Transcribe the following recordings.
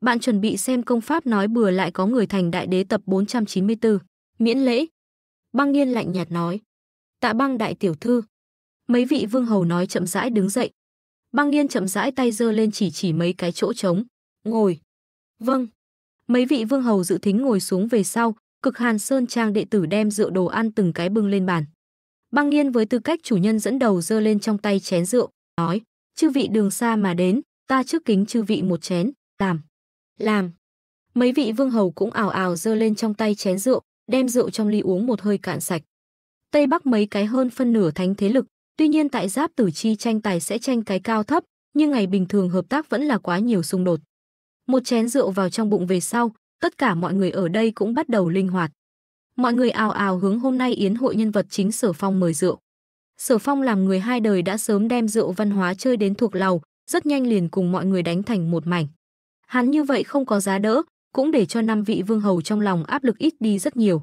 bạn chuẩn bị xem công pháp nói bừa lại có người thành đại đế tập 494. Miễn lễ. Băng Nghiên lạnh nhạt nói. Tạ băng đại tiểu thư. Mấy vị vương hầu nói chậm rãi đứng dậy. Băng Nghiên chậm rãi tay giơ lên chỉ chỉ mấy cái chỗ trống. Ngồi. Vâng. Mấy vị vương hầu dự thính ngồi xuống về sau, cực hàn sơn trang đệ tử đem rượu đồ ăn từng cái bưng lên bàn. Băng Nghiên với tư cách chủ nhân dẫn đầu giơ lên trong tay chén rượu, nói, chư vị đường xa mà đến, ta trước kính chư vị một chén, làm làm. Mấy vị vương hầu cũng ảo ảo dơ lên trong tay chén rượu, đem rượu trong ly uống một hơi cạn sạch. Tây Bắc mấy cái hơn phân nửa thánh thế lực, tuy nhiên tại giáp tử chi tranh tài sẽ tranh cái cao thấp, nhưng ngày bình thường hợp tác vẫn là quá nhiều xung đột. Một chén rượu vào trong bụng về sau, tất cả mọi người ở đây cũng bắt đầu linh hoạt. Mọi người ảo ảo hướng hôm nay yến hội nhân vật chính Sở Phong mời rượu. Sở Phong làm người hai đời đã sớm đem rượu văn hóa chơi đến thuộc lầu, rất nhanh liền cùng mọi người đánh thành một mảnh. Hắn như vậy không có giá đỡ, cũng để cho năm vị vương hầu trong lòng áp lực ít đi rất nhiều.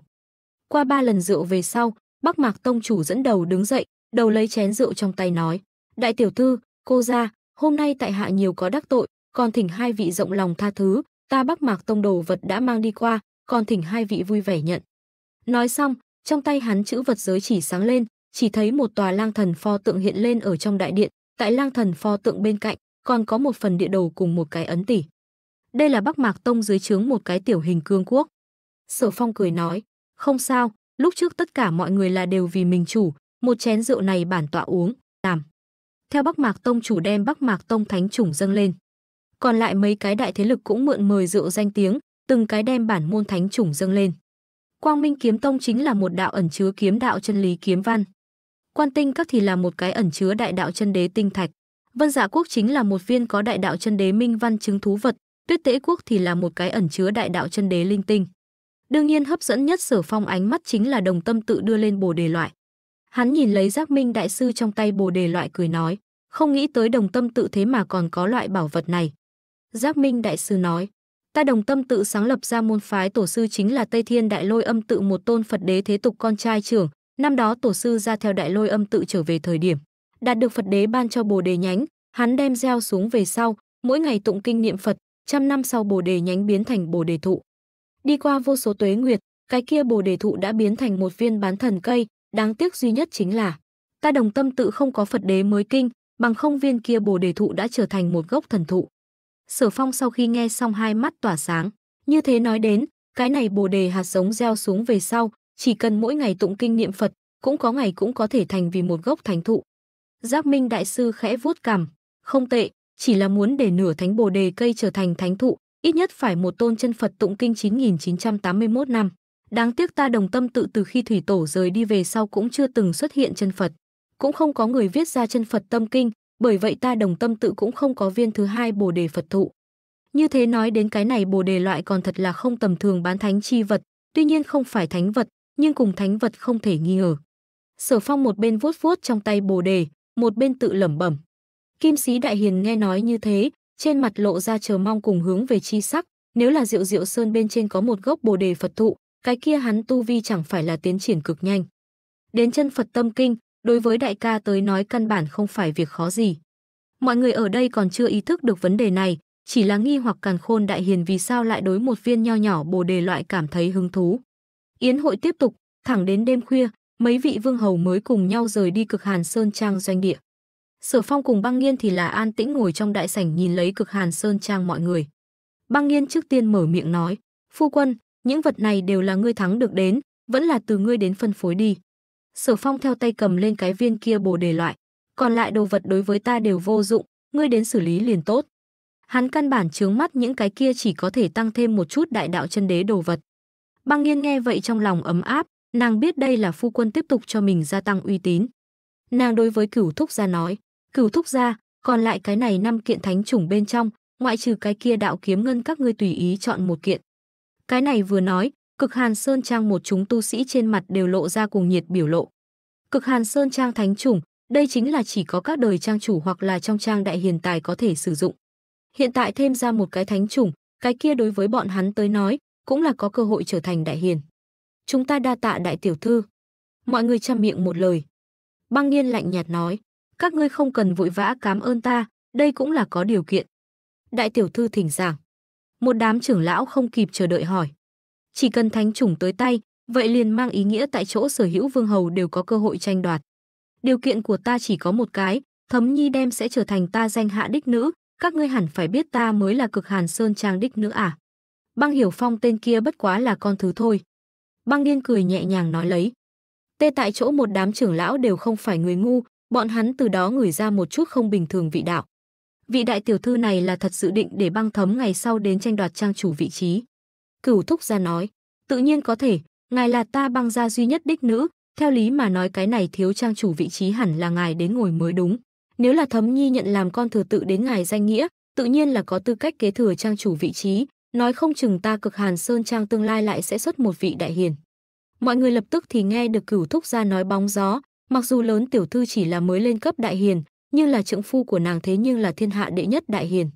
Qua ba lần rượu về sau, Bắc Mạc Tông chủ dẫn đầu đứng dậy, đầu lấy chén rượu trong tay nói. Đại tiểu thư, cô gia hôm nay tại hạ nhiều có đắc tội, còn thỉnh hai vị rộng lòng tha thứ, ta Bắc Mạc Tông đồ vật đã mang đi qua, còn thỉnh hai vị vui vẻ nhận. Nói xong, trong tay hắn chữ vật giới chỉ sáng lên, chỉ thấy một tòa lang thần pho tượng hiện lên ở trong đại điện, tại lang thần pho tượng bên cạnh còn có một phần địa đồ cùng một cái ấn tỷ. Đây là Bắc Mạc Tông dưới trướng một cái tiểu hình cương quốc. Sở Phong cười nói, không sao, lúc trước tất cả mọi người là đều vì mình chủ, một chén rượu này bản tọa uống, làm. Theo Bắc Mạc Tông chủ đem Bắc Mạc Tông thánh chủng dâng lên. Còn lại mấy cái đại thế lực cũng mượn mời rượu danh tiếng, từng cái đem bản môn thánh chủng dâng lên. Quang Minh Kiếm Tông chính là một đạo ẩn chứa kiếm đạo chân lý kiếm văn. Quan Tinh Các thì là một cái ẩn chứa đại đạo chân đế tinh thạch. Vân Dạ Quốc chính là một viên có đại đạo chân đế minh văn chứng thú vật, Tuyết Tế Quốc thì là một cái ẩn chứa đại đạo chân đế linh tinh. Đương nhiên hấp dẫn nhất Sở Phong ánh mắt chính là đồng tâm tự đưa lên Bồ đề loại. Hắn nhìn lấy Giác Minh đại sư trong tay Bồ đề loại cười nói, không nghĩ tới đồng tâm tự thế mà còn có loại bảo vật này. Giác Minh đại sư nói, ta đồng tâm tự sáng lập ra môn phái tổ sư chính là Tây Thiên Đại Lôi Âm tự một tôn Phật đế thế tục con trai trưởng, năm đó tổ sư ra theo Đại Lôi Âm tự trở về thời điểm, đạt được Phật đế ban cho Bồ đề nhánh, hắn đem gieo xuống về sau, mỗi ngày tụng kinh niệm Phật, trăm năm sau bồ đề nhánh biến thành bồ đề thụ. Đi qua vô số tuế nguyệt, cái kia bồ đề thụ đã biến thành một viên bán thần cây, đáng tiếc duy nhất chính là ta đồng tâm tự không có Phật đế mới kinh, bằng không viên kia bồ đề thụ đã trở thành một gốc thần thụ. Sở Phong sau khi nghe xong hai mắt tỏa sáng, như thế nói đến, cái này bồ đề hạt giống gieo xuống về sau, chỉ cần mỗi ngày tụng kinh niệm Phật, cũng có ngày cũng có thể thành vì một gốc thánh thụ. Giác Minh đại sư khẽ vuốt cằm, không tệ, chỉ là muốn để nửa thánh bồ đề cây trở thành thánh thụ, ít nhất phải một tôn chân Phật tụng kinh 9981 năm. Đáng tiếc ta đồng tâm tự từ khi thủy tổ rời đi về sau cũng chưa từng xuất hiện chân Phật, cũng không có người viết ra chân Phật tâm kinh, bởi vậy ta đồng tâm tự cũng không có viên thứ hai Bồ đề Phật thụ. Như thế nói đến cái này Bồ đề loại còn thật là không tầm thường bán thánh chi vật, tuy nhiên không phải thánh vật, nhưng cùng thánh vật không thể nghi ngờ. Sở Phong một bên vuốt vuốt trong tay Bồ đề, một bên tự lẩm bẩm, Kim sĩ đại hiền nghe nói như thế, trên mặt lộ ra chờ mong cùng hướng về chi sắc, nếu là Diệu Diệu Sơn bên trên có một gốc Bồ đề Phật thụ, cái kia hắn tu vi chẳng phải là tiến triển cực nhanh. Đến chân Phật Tâm Kinh, đối với đại ca tới nói căn bản không phải việc khó gì. Mọi người ở đây còn chưa ý thức được vấn đề này, chỉ là nghi hoặc càn khôn đại hiền vì sao lại đối một viên nho nhỏ Bồ đề loại cảm thấy hứng thú. Yến hội tiếp tục, thẳng đến đêm khuya, mấy vị vương hầu mới cùng nhau rời đi cực hàn sơn trang doanh địa. Sở Phong cùng Băng Nghiên thì là an tĩnh ngồi trong đại sảnh nhìn lấy cực hàn sơn trang mọi người. Băng Nghiên trước tiên mở miệng nói, "Phu quân, những vật này đều là ngươi thắng được đến, vẫn là từ ngươi đến phân phối đi." Sở Phong theo tay cầm lên cái viên kia bồ đề loại, còn lại đồ vật đối với ta đều vô dụng, ngươi đến xử lý liền tốt. Hắn căn bản chướng mắt những cái kia chỉ có thể tăng thêm một chút đại đạo chân đế đồ vật. Băng Nghiên nghe vậy trong lòng ấm áp, nàng biết đây là phu quân tiếp tục cho mình gia tăng uy tín. Nàng đối với cửu thúc gia nói, Cửu thúc ra còn lại cái này năm kiện thánh chủng bên trong, ngoại trừ cái kia đạo kiếm ngân các ngươi tùy ý chọn một kiện. Cái này vừa nói, Cực Hàn Sơn Trang một chúng tu sĩ trên mặt đều lộ ra cùng nhiệt biểu lộ. Cực Hàn Sơn Trang thánh chủng, đây chính là chỉ có các đời trang chủ hoặc là trong trang đại hiền tài có thể sử dụng. Hiện tại thêm ra một cái thánh chủng, cái kia đối với bọn hắn tới nói, cũng là có cơ hội trở thành đại hiền. Chúng ta đa tạ đại tiểu thư. Mọi người chăm miệng một lời. Băng Nghiên lạnh nhạt nói các ngươi không cần vội vã cảm ơn ta, đây cũng là có điều kiện. Đại tiểu thư thỉnh giảng. Một đám trưởng lão không kịp chờ đợi hỏi. Chỉ cần thánh chủng tới tay, vậy liền mang ý nghĩa tại chỗ sở hữu vương hầu đều có cơ hội tranh đoạt. Điều kiện của ta chỉ có một cái, thấm nhi đem sẽ trở thành ta danh hạ đích nữ, các ngươi hẳn phải biết ta mới là cực hàn sơn trang đích nữ à. Băng hiểu phong tên kia bất quá là con thứ thôi. Băng điên cười nhẹ nhàng nói lấy. Tê tại chỗ một đám trưởng lão đều không phải người ngu, bọn hắn từ đó ngửi ra một chút không bình thường vị đạo. Vị đại tiểu thư này là thật sự định để băng thấm ngày sau đến tranh đoạt trang chủ vị trí. Cửu thúc ra nói, tự nhiên có thể, ngài là ta băng gia duy nhất đích nữ, theo lý mà nói cái này thiếu trang chủ vị trí hẳn là ngài đến ngồi mới đúng. Nếu là thấm nhi nhận làm con thừa tự đến ngài danh nghĩa, tự nhiên là có tư cách kế thừa trang chủ vị trí, nói không chừng ta cực hàn sơn trang tương lai lại sẽ xuất một vị đại hiền. Mọi người lập tức thì nghe được cửu thúc ra nói bóng gió, Mặc dù lớn tiểu thư chỉ là mới lên cấp đại hiền, nhưng là trượng phu của nàng thế nhưng là thiên hạ đệ nhất đại hiền.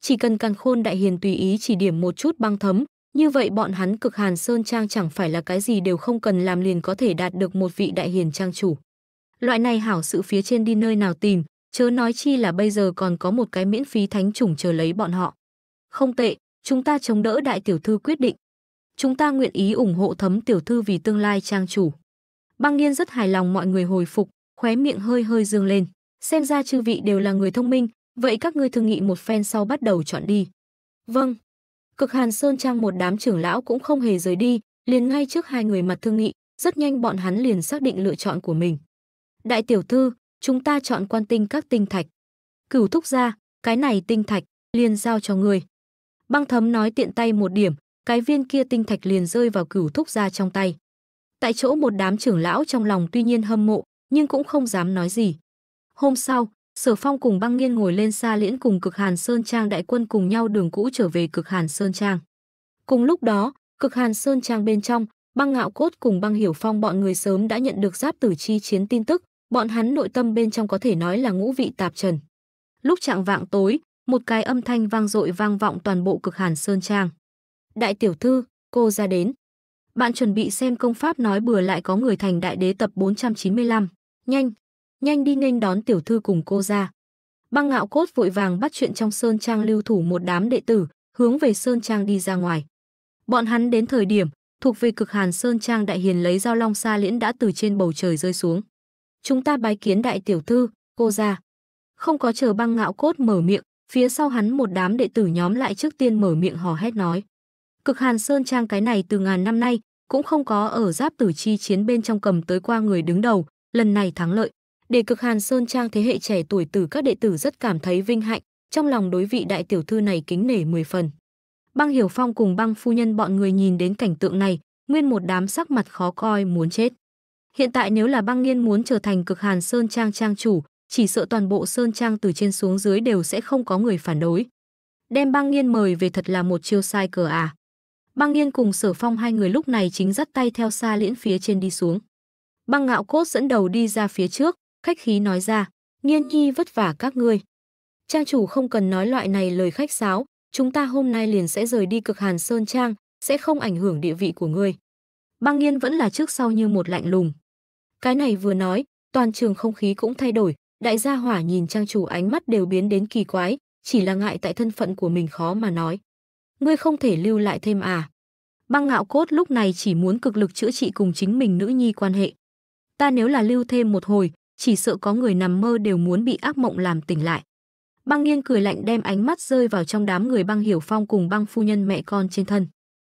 Chỉ cần càn khôn đại hiền tùy ý chỉ điểm một chút băng thấm, như vậy bọn hắn cực hàn sơn trang chẳng phải là cái gì đều không cần làm liền có thể đạt được một vị đại hiền trang chủ. Loại này hảo sự phía trên đi nơi nào tìm, chớ nói chi là bây giờ còn có một cái miễn phí thánh chủng chờ lấy bọn họ. Không tệ, chúng ta chống đỡ đại tiểu thư quyết định. Chúng ta nguyện ý ủng hộ thấm tiểu thư vì tương lai trang chủ. Băng Nghiên rất hài lòng mọi người hồi phục, khóe miệng hơi hơi dương lên. Xem ra chư vị đều là người thông minh, vậy các ngươi thương nghị một phen sau bắt đầu chọn đi. Vâng. Cực Hàn Sơn Trang một đám trưởng lão cũng không hề rời đi, liền ngay trước hai người mặt thương nghị, rất nhanh bọn hắn liền xác định lựa chọn của mình. Đại tiểu thư, chúng ta chọn quan tinh các tinh thạch. Cửu thúc ra, cái này tinh thạch, liền giao cho người. Băng thấm nói tiện tay một điểm, cái viên kia tinh thạch liền rơi vào cửu thúc ra trong tay. Tại chỗ một đám trưởng lão trong lòng tuy nhiên hâm mộ, nhưng cũng không dám nói gì. Hôm sau, Sở Phong cùng băng nghiên ngồi lên xa liễn cùng cực Hàn Sơn Trang đại quân cùng nhau đường cũ trở về cực Hàn Sơn Trang. Cùng lúc đó, cực Hàn Sơn Trang bên trong, băng ngạo cốt cùng băng hiểu phong bọn người sớm đã nhận được giáp tử chi chiến tin tức, bọn hắn nội tâm bên trong có thể nói là ngũ vị tạp trần. Lúc trạng vạng tối, một cái âm thanh vang dội vang vọng toàn bộ cực Hàn Sơn Trang. Đại tiểu thư, cô ra đến bạn chuẩn bị xem công pháp nói bừa lại có người thành đại đế tập 495. Nhanh, nhanh đi nghênh đón tiểu thư cùng cô ra. Băng ngạo cốt vội vàng bắt chuyện trong sơn trang lưu thủ một đám đệ tử, hướng về sơn trang đi ra ngoài. Bọn hắn đến thời điểm, thuộc về cực hàn sơn trang đại hiền lấy dao long xa liễn đã từ trên bầu trời rơi xuống. Chúng ta bái kiến đại tiểu thư, cô ra. Không có chờ băng ngạo cốt mở miệng, phía sau hắn một đám đệ tử nhóm lại trước tiên mở miệng hò hét nói. Cực Hàn Sơn Trang cái này từ ngàn năm nay cũng không có ở giáp tử chi chiến bên trong cầm tới qua người đứng đầu, lần này thắng lợi. Để Cực Hàn Sơn Trang thế hệ trẻ tuổi từ các đệ tử rất cảm thấy vinh hạnh, trong lòng đối vị đại tiểu thư này kính nể 10 phần. Băng Hiểu Phong cùng băng phu nhân bọn người nhìn đến cảnh tượng này, nguyên một đám sắc mặt khó coi muốn chết. Hiện tại nếu là băng nghiên muốn trở thành cực hàn Sơn Trang trang chủ, chỉ sợ toàn bộ Sơn Trang từ trên xuống dưới đều sẽ không có người phản đối. Đem băng nghiên mời về thật là một chiêu sai cờ à. Băng Yên cùng Sở Phong hai người lúc này chính dắt tay theo xa liễn phía trên đi xuống. Băng Ngạo Cốt dẫn đầu đi ra phía trước, khách khí nói ra, nghiên nhi vất vả các ngươi. Trang chủ không cần nói loại này lời khách sáo, chúng ta hôm nay liền sẽ rời đi cực hàn Sơn Trang, sẽ không ảnh hưởng địa vị của ngươi. Băng Yên vẫn là trước sau như một lạnh lùng. Cái này vừa nói, toàn trường không khí cũng thay đổi, đại gia hỏa nhìn trang chủ ánh mắt đều biến đến kỳ quái, chỉ là ngại tại thân phận của mình khó mà nói ngươi không thể lưu lại thêm à? Băng ngạo cốt lúc này chỉ muốn cực lực chữa trị cùng chính mình nữ nhi quan hệ. Ta nếu là lưu thêm một hồi, chỉ sợ có người nằm mơ đều muốn bị ác mộng làm tỉnh lại. Băng nghiên cười lạnh đem ánh mắt rơi vào trong đám người băng hiểu phong cùng băng phu nhân mẹ con trên thân.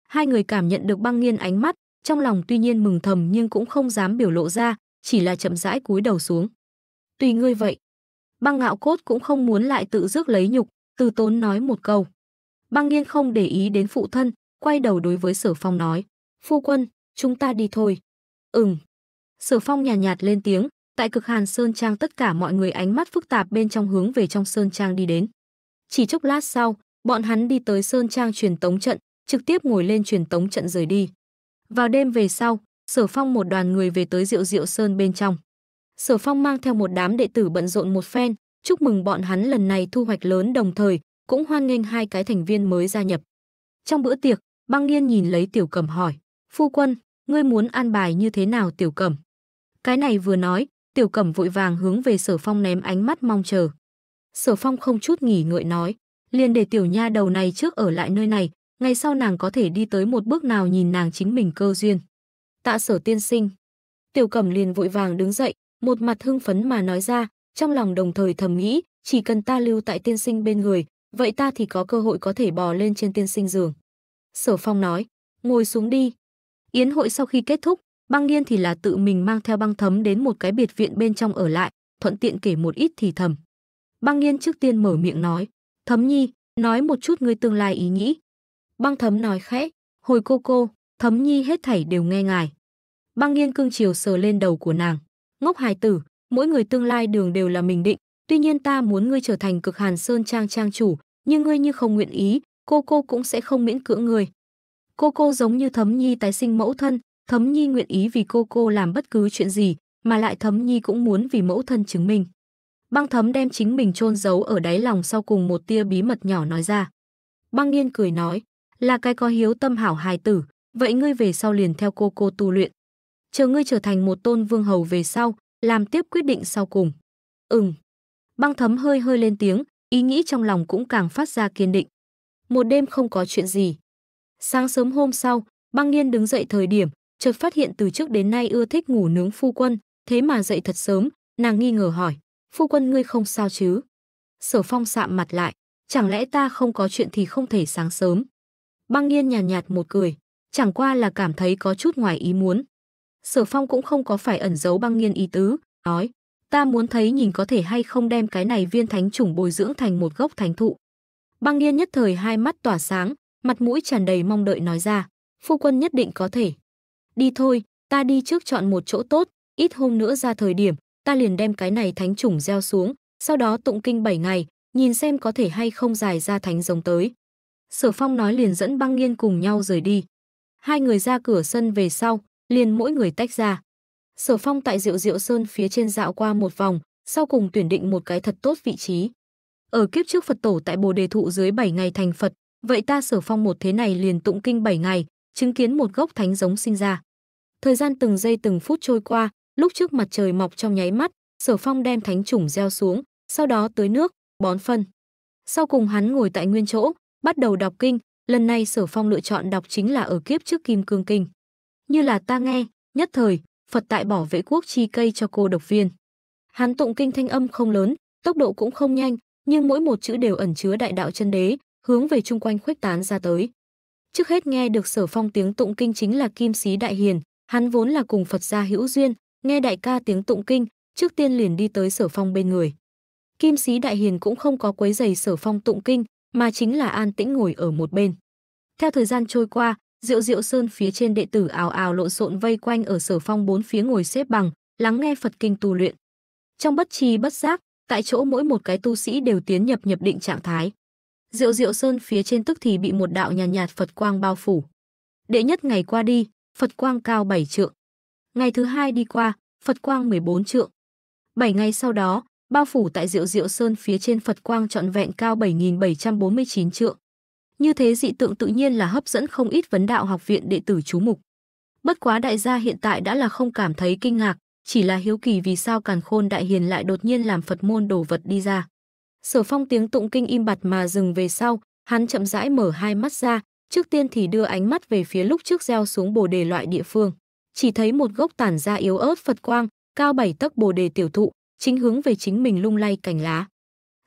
Hai người cảm nhận được băng nghiên ánh mắt, trong lòng tuy nhiên mừng thầm nhưng cũng không dám biểu lộ ra, chỉ là chậm rãi cúi đầu xuống. Tùy ngươi vậy. Băng ngạo cốt cũng không muốn lại tự rước lấy nhục, từ tốn nói một câu. Băng nghiên không để ý đến phụ thân, quay đầu đối với sở phong nói. Phu quân, chúng ta đi thôi. Ừm. Sở phong nhàn nhạt, nhạt lên tiếng, tại cực hàn Sơn Trang tất cả mọi người ánh mắt phức tạp bên trong hướng về trong Sơn Trang đi đến. Chỉ chốc lát sau, bọn hắn đi tới Sơn Trang truyền tống trận, trực tiếp ngồi lên truyền tống trận rời đi. Vào đêm về sau, Sở Phong một đoàn người về tới Diệu Diệu Sơn bên trong. Sở Phong mang theo một đám đệ tử bận rộn một phen, chúc mừng bọn hắn lần này thu hoạch lớn đồng thời, cũng hoan nghênh hai cái thành viên mới gia nhập. Trong bữa tiệc, băng điên nhìn lấy tiểu cẩm hỏi, phu quân, ngươi muốn an bài như thế nào tiểu cẩm? Cái này vừa nói, tiểu cẩm vội vàng hướng về sở phong ném ánh mắt mong chờ. Sở phong không chút nghỉ ngợi nói, liền để tiểu nha đầu này trước ở lại nơi này, ngày sau nàng có thể đi tới một bước nào nhìn nàng chính mình cơ duyên. Tạ sở tiên sinh. Tiểu cẩm liền vội vàng đứng dậy, một mặt hưng phấn mà nói ra, trong lòng đồng thời thầm nghĩ, chỉ cần ta lưu tại tiên sinh bên người, vậy ta thì có cơ hội có thể bò lên trên tiên sinh giường. Sở Phong nói, ngồi xuống đi. Yến hội sau khi kết thúc, băng điên thì là tự mình mang theo băng thấm đến một cái biệt viện bên trong ở lại, thuận tiện kể một ít thì thầm. Băng điên trước tiên mở miệng nói, thấm nhi, nói một chút ngươi tương lai ý nghĩ. Băng thấm nói khẽ, hồi cô cô, thấm nhi hết thảy đều nghe ngài. Băng nghiên cương chiều sờ lên đầu của nàng, ngốc hài tử, mỗi người tương lai đường đều là mình định, tuy nhiên ta muốn ngươi trở thành cực hàn sơn trang trang chủ, nhưng ngươi như không nguyện ý, cô cô cũng sẽ không miễn cưỡng người. Cô cô giống như Thấm Nhi tái sinh mẫu thân, Thấm Nhi nguyện ý vì cô cô làm bất cứ chuyện gì, mà lại Thấm Nhi cũng muốn vì mẫu thân chứng minh. Băng Thấm đem chính mình chôn giấu ở đáy lòng sau cùng một tia bí mật nhỏ nói ra. Băng Niên cười nói, là cái có hiếu tâm hảo hài tử, vậy ngươi về sau liền theo cô cô tu luyện. Chờ ngươi trở thành một tôn vương hầu về sau, làm tiếp quyết định sau cùng. Ừm. Băng Thấm hơi hơi lên tiếng, Ý nghĩ trong lòng cũng càng phát ra kiên định. Một đêm không có chuyện gì. Sáng sớm hôm sau, băng nghiên đứng dậy thời điểm, chợt phát hiện từ trước đến nay ưa thích ngủ nướng phu quân, thế mà dậy thật sớm, nàng nghi ngờ hỏi, phu quân ngươi không sao chứ? Sở phong sạm mặt lại, chẳng lẽ ta không có chuyện thì không thể sáng sớm? Băng nghiên nhàn nhạt, nhạt một cười, chẳng qua là cảm thấy có chút ngoài ý muốn. Sở phong cũng không có phải ẩn giấu băng nghiên ý tứ, nói, Ta muốn thấy nhìn có thể hay không đem cái này viên thánh chủng bồi dưỡng thành một gốc thánh thụ. Băng Niên nhất thời hai mắt tỏa sáng, mặt mũi tràn đầy mong đợi nói ra, phu quân nhất định có thể. Đi thôi, ta đi trước chọn một chỗ tốt, ít hôm nữa ra thời điểm, ta liền đem cái này thánh chủng gieo xuống, sau đó tụng kinh 7 ngày, nhìn xem có thể hay không dài ra thánh giống tới. Sở Phong nói liền dẫn băng nghiên cùng nhau rời đi. Hai người ra cửa sân về sau, liền mỗi người tách ra. Sở Phong tại Diệu Diệu Sơn phía trên dạo qua một vòng, sau cùng tuyển định một cái thật tốt vị trí. Ở kiếp trước Phật tổ tại Bồ Đề Thụ dưới 7 ngày thành Phật, vậy ta Sở Phong một thế này liền tụng kinh 7 ngày, chứng kiến một gốc thánh giống sinh ra. Thời gian từng giây từng phút trôi qua, lúc trước mặt trời mọc trong nháy mắt, Sở Phong đem thánh chủng gieo xuống, sau đó tưới nước, bón phân. Sau cùng hắn ngồi tại nguyên chỗ, bắt đầu đọc kinh, lần này Sở Phong lựa chọn đọc chính là ở kiếp trước Kim Cương Kinh. Như là ta nghe, nhất thời, Phật tại bỏ vệ quốc chi cây cho cô độc viên. Hán tụng kinh thanh âm không lớn, tốc độ cũng không nhanh, nhưng mỗi một chữ đều ẩn chứa đại đạo chân đế, hướng về chung quanh khuếch tán ra tới. Trước hết nghe được Sở Phong tiếng tụng kinh chính là Kim Sĩ Đại Hiền, hắn vốn là cùng Phật gia hữu duyên, nghe đại ca tiếng tụng kinh, trước tiên liền đi tới Sở Phong bên người. Kim Sĩ Đại Hiền cũng không có quấy giày Sở Phong tụng kinh, mà chính là an tĩnh ngồi ở một bên. Theo thời gian trôi qua, Diệu Diệu Sơn phía trên đệ tử ào ào lộn xộn vây quanh ở Sở Phong bốn phía ngồi xếp bằng, lắng nghe Phật kinh tu luyện. Trong bất trì bất giác, tại chỗ mỗi một cái tu sĩ đều tiến nhập nhập định trạng thái. Diệu Diệu Sơn phía trên tức thì bị một đạo nhàn nhạt, nhạt Phật quang bao phủ. Đệ nhất ngày qua đi, Phật quang cao 7 trượng. Ngày thứ hai đi qua, Phật quang 14 trượng. 7 ngày sau đó, bao phủ tại Diệu Diệu Sơn phía trên Phật quang trọn vẹn cao 7749 trượng. Như thế dị tượng tự nhiên là hấp dẫn không ít vấn đạo học viện đệ tử chú mục. Bất quá đại gia hiện tại đã là không cảm thấy kinh ngạc, chỉ là hiếu kỳ vì sao Càn Khôn Đại Hiền lại đột nhiên làm Phật môn đổ vật đi ra. Sở Phong tiếng tụng kinh im bặt mà dừng về sau, hắn chậm rãi mở hai mắt ra, trước tiên thì đưa ánh mắt về phía lúc trước gieo xuống bồ đề loại địa phương. Chỉ thấy một gốc tản ra yếu ớt Phật quang, cao bảy tấc bồ đề tiểu thụ, chính hướng về chính mình lung lay cành lá.